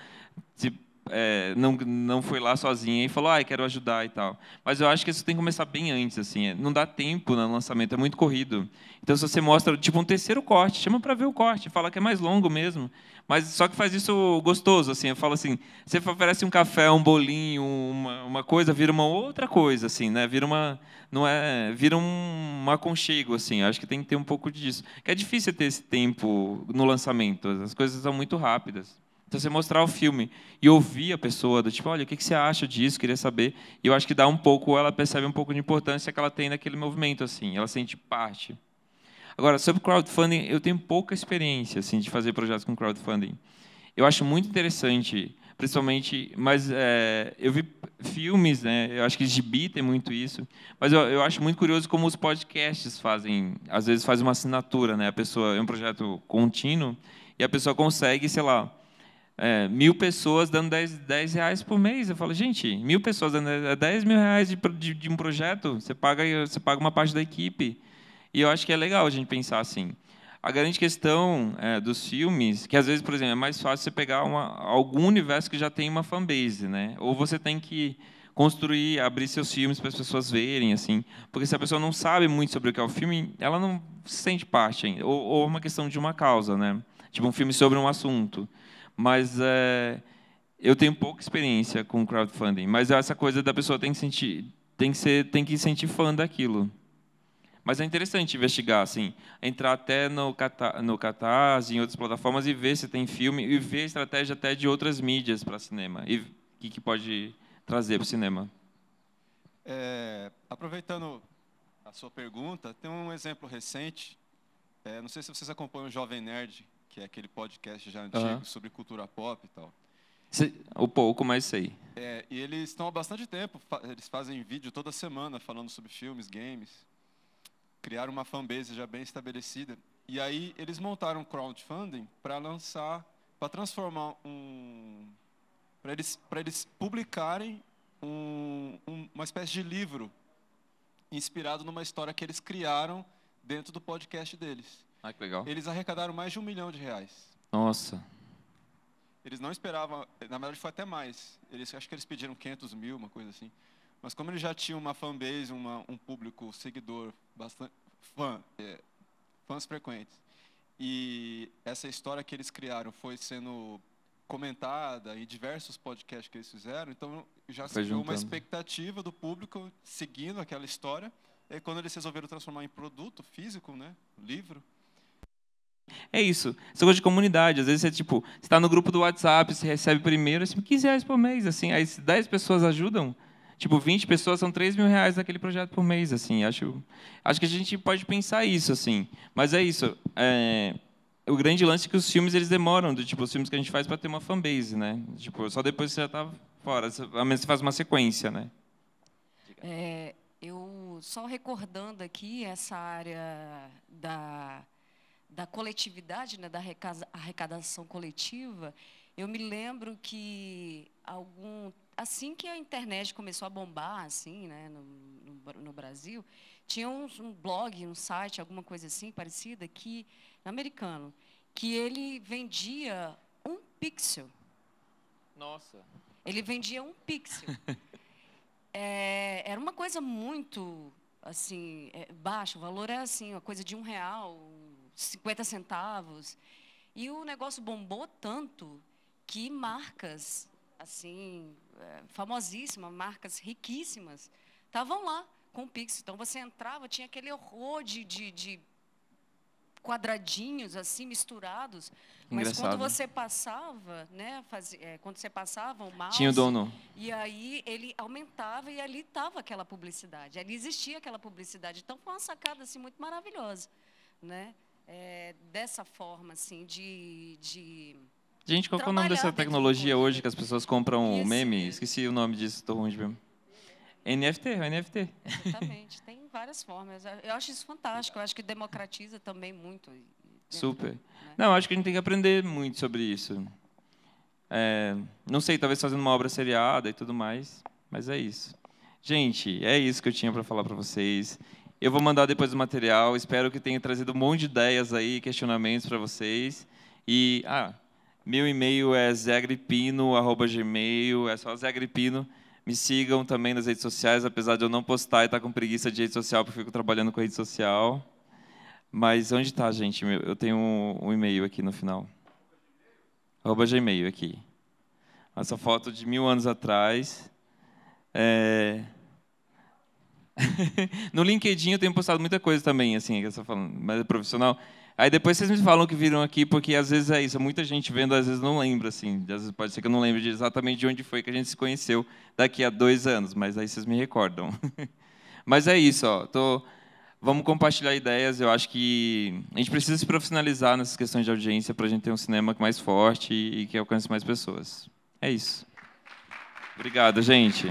se, é, não, não foi lá sozinha e falou, ah, quero ajudar e tal. Mas eu acho que isso tem que começar bem antes, assim. É, não dá tempo no lançamento, é muito corrido. Então, se você mostra tipo um terceiro corte, chama para ver o corte, fala que é mais longo mesmo. Mas só que faz isso gostoso, assim. Eu falo assim, você oferece um café, um bolinho, uma, uma coisa, vira uma outra coisa, assim, né? Vira uma, não é, vira um, um aconchego, assim. Eu acho que tem que ter um pouco disso. Que é difícil ter esse tempo no lançamento. As coisas são muito rápidas. Então, você mostrar o filme e ouvir a pessoa, do tipo, olha, o que você acha disso? Queria saber. E eu acho que dá um pouco, ela percebe um pouco de importância que ela tem naquele movimento, assim. Ela sente parte. Agora, sobre crowdfunding, eu tenho pouca experiência assim, de fazer projetos com crowdfunding. Eu acho muito interessante, principalmente, mas é, eu vi filmes, né? Eu acho que gibi tem muito isso, mas eu, eu, acho muito curioso como os podcasts fazem, às vezes faz uma assinatura, né? A pessoa é um projeto contínuo e a pessoa consegue, sei lá, é, mil pessoas dando 10, 10 reais por mês. Eu falo, gente, mil pessoas dando 10 mil reais de, de, de um projeto, você paga, você paga uma parte da equipe. E eu acho que é legal a gente pensar assim. A grande questão é, dos filmes, que às vezes, por exemplo, é mais fácil você pegar uma, algum universo que já tem uma fanbase, né? Ou você tem que construir, abrir seus filmes para as pessoas verem, assim, porque se a pessoa não sabe muito sobre o que é o filme, ela não se sente parte ainda. Ou, ou uma questão de uma causa, né? Tipo um filme sobre um assunto. Mas é, eu tenho pouca experiência com crowdfunding, mas essa coisa da pessoa tem que sentir, tem que ser, tem que sentir fã daquilo. Mas é interessante investigar, assim, entrar até no, no Catarse, em outras plataformas, e ver se tem filme, e ver a estratégia até de outras mídias para cinema, e o que, que, pode trazer para o cinema. É, aproveitando a sua pergunta, tem um exemplo recente, é, não sei se vocês acompanham o Jovem Nerd, que é aquele podcast já antigo sobre cultura pop e tal. Se, um pouco, mas sei. É, e eles estão há bastante tempo, fa eles fazem vídeo toda semana falando sobre filmes, games criaram uma fanbase já bem estabelecida. E aí eles montaram um crowdfunding para lançar, para transformar um. para eles, para eles publicarem um, um, uma espécie de livro inspirado numa história que eles criaram dentro do podcast deles. Ah, que legal. Eles arrecadaram mais de um milhão de reais. Nossa. Eles não esperavam, na verdade foi até mais. Eles, acho que eles pediram 500 mil, uma coisa assim. Mas como eles já tinham uma fanbase, uma, um público, seguidor bastante fã, é, fãs frequentes. E essa história que eles criaram foi sendo comentada em diversos podcasts que eles fizeram, então já se criou uma expectativa do público seguindo aquela história. E quando eles resolveram transformar em produto físico, né, livro, é isso. Essa coisa de comunidade. Às vezes você, tipo, está no grupo do WhatsApp, você recebe primeiro, assim, 15 reais por mês, assim, aí 10 pessoas ajudam, Tipo, 20 pessoas são 3 mil reais naquele projeto por mês, assim. Acho, acho que a gente pode pensar isso, assim. Mas é isso. É, o grande lance é que os filmes eles demoram, do, tipo, os filmes que a gente faz para ter uma fanbase, né? Tipo, só depois você já está fora, a menos que você faz uma sequência, né? É, eu só recordando aqui essa área da, da coletividade, né, da arrecadação coletiva, eu me lembro que algum assim que a internet começou a bombar, assim, né, no, no, no Brasil, tinha um, um, blog, um site, alguma coisa assim, parecida, que, americano, que ele vendia um pixel. Nossa. Ele vendia um pixel. é, era uma coisa muito, assim, é, baixa. O valor era, assim, uma coisa de um real, 50 centavos. E o negócio bombou tanto que marcas assim, é, famosíssima, marcas riquíssimas, estavam lá com o Pix. Então você entrava, tinha aquele horror de, de, de quadradinhos assim misturados. Mas quando né? você passava, né, fazia, é, quando você passava o mouse, tinha o dono. E aí ele aumentava e ali estava aquela publicidade, ali existia aquela publicidade. Então foi uma sacada assim muito maravilhosa, né? É, dessa forma assim de, de Gente, qual é o nome dessa né, tipo, tecnologia hoje que as pessoas compram o meme? Esqueci o nome disso, estou ruim de ver. NFT, é NFT. Exatamente, tem várias formas. Eu acho isso fantástico, eu acho que democratiza também muito. Super. Né? Não, acho que a gente tem que aprender muito sobre isso. É, não sei, talvez fazendo uma obra seriada e tudo mais, mas é isso. Gente, é isso que eu tinha para falar para vocês. Eu vou mandar depois o material. Espero que tenha trazido um monte de ideias aí, questionamentos para vocês. E ah, meu e-mail é zegripino@gmail, é só zegripino. Me sigam também nas redes sociais, apesar de eu não postar e estar tá com preguiça de rede social, porque eu fico trabalhando com rede social. Mas onde está, gente? Eu tenho um, um e-mail aqui no final. Arroba Gmail aqui. Essa foto de mil anos atrás. É... no LinkedIn eu tenho postado muita coisa também, assim, que eu falando, mas é profissional. Aí depois vocês me falam que viram aqui, porque às vezes é isso. Muita gente vendo, às vezes não lembra, assim. Às vezes pode ser que eu não lembre de exatamente de onde foi que a gente se conheceu daqui a dois anos, mas aí vocês me recordam. mas é isso, ó. Tô... Vamos compartilhar ideias. Eu acho que a gente precisa se profissionalizar nessas questões de audiência para a gente ter um cinema mais forte e que alcance mais pessoas. É isso. Obrigado, gente.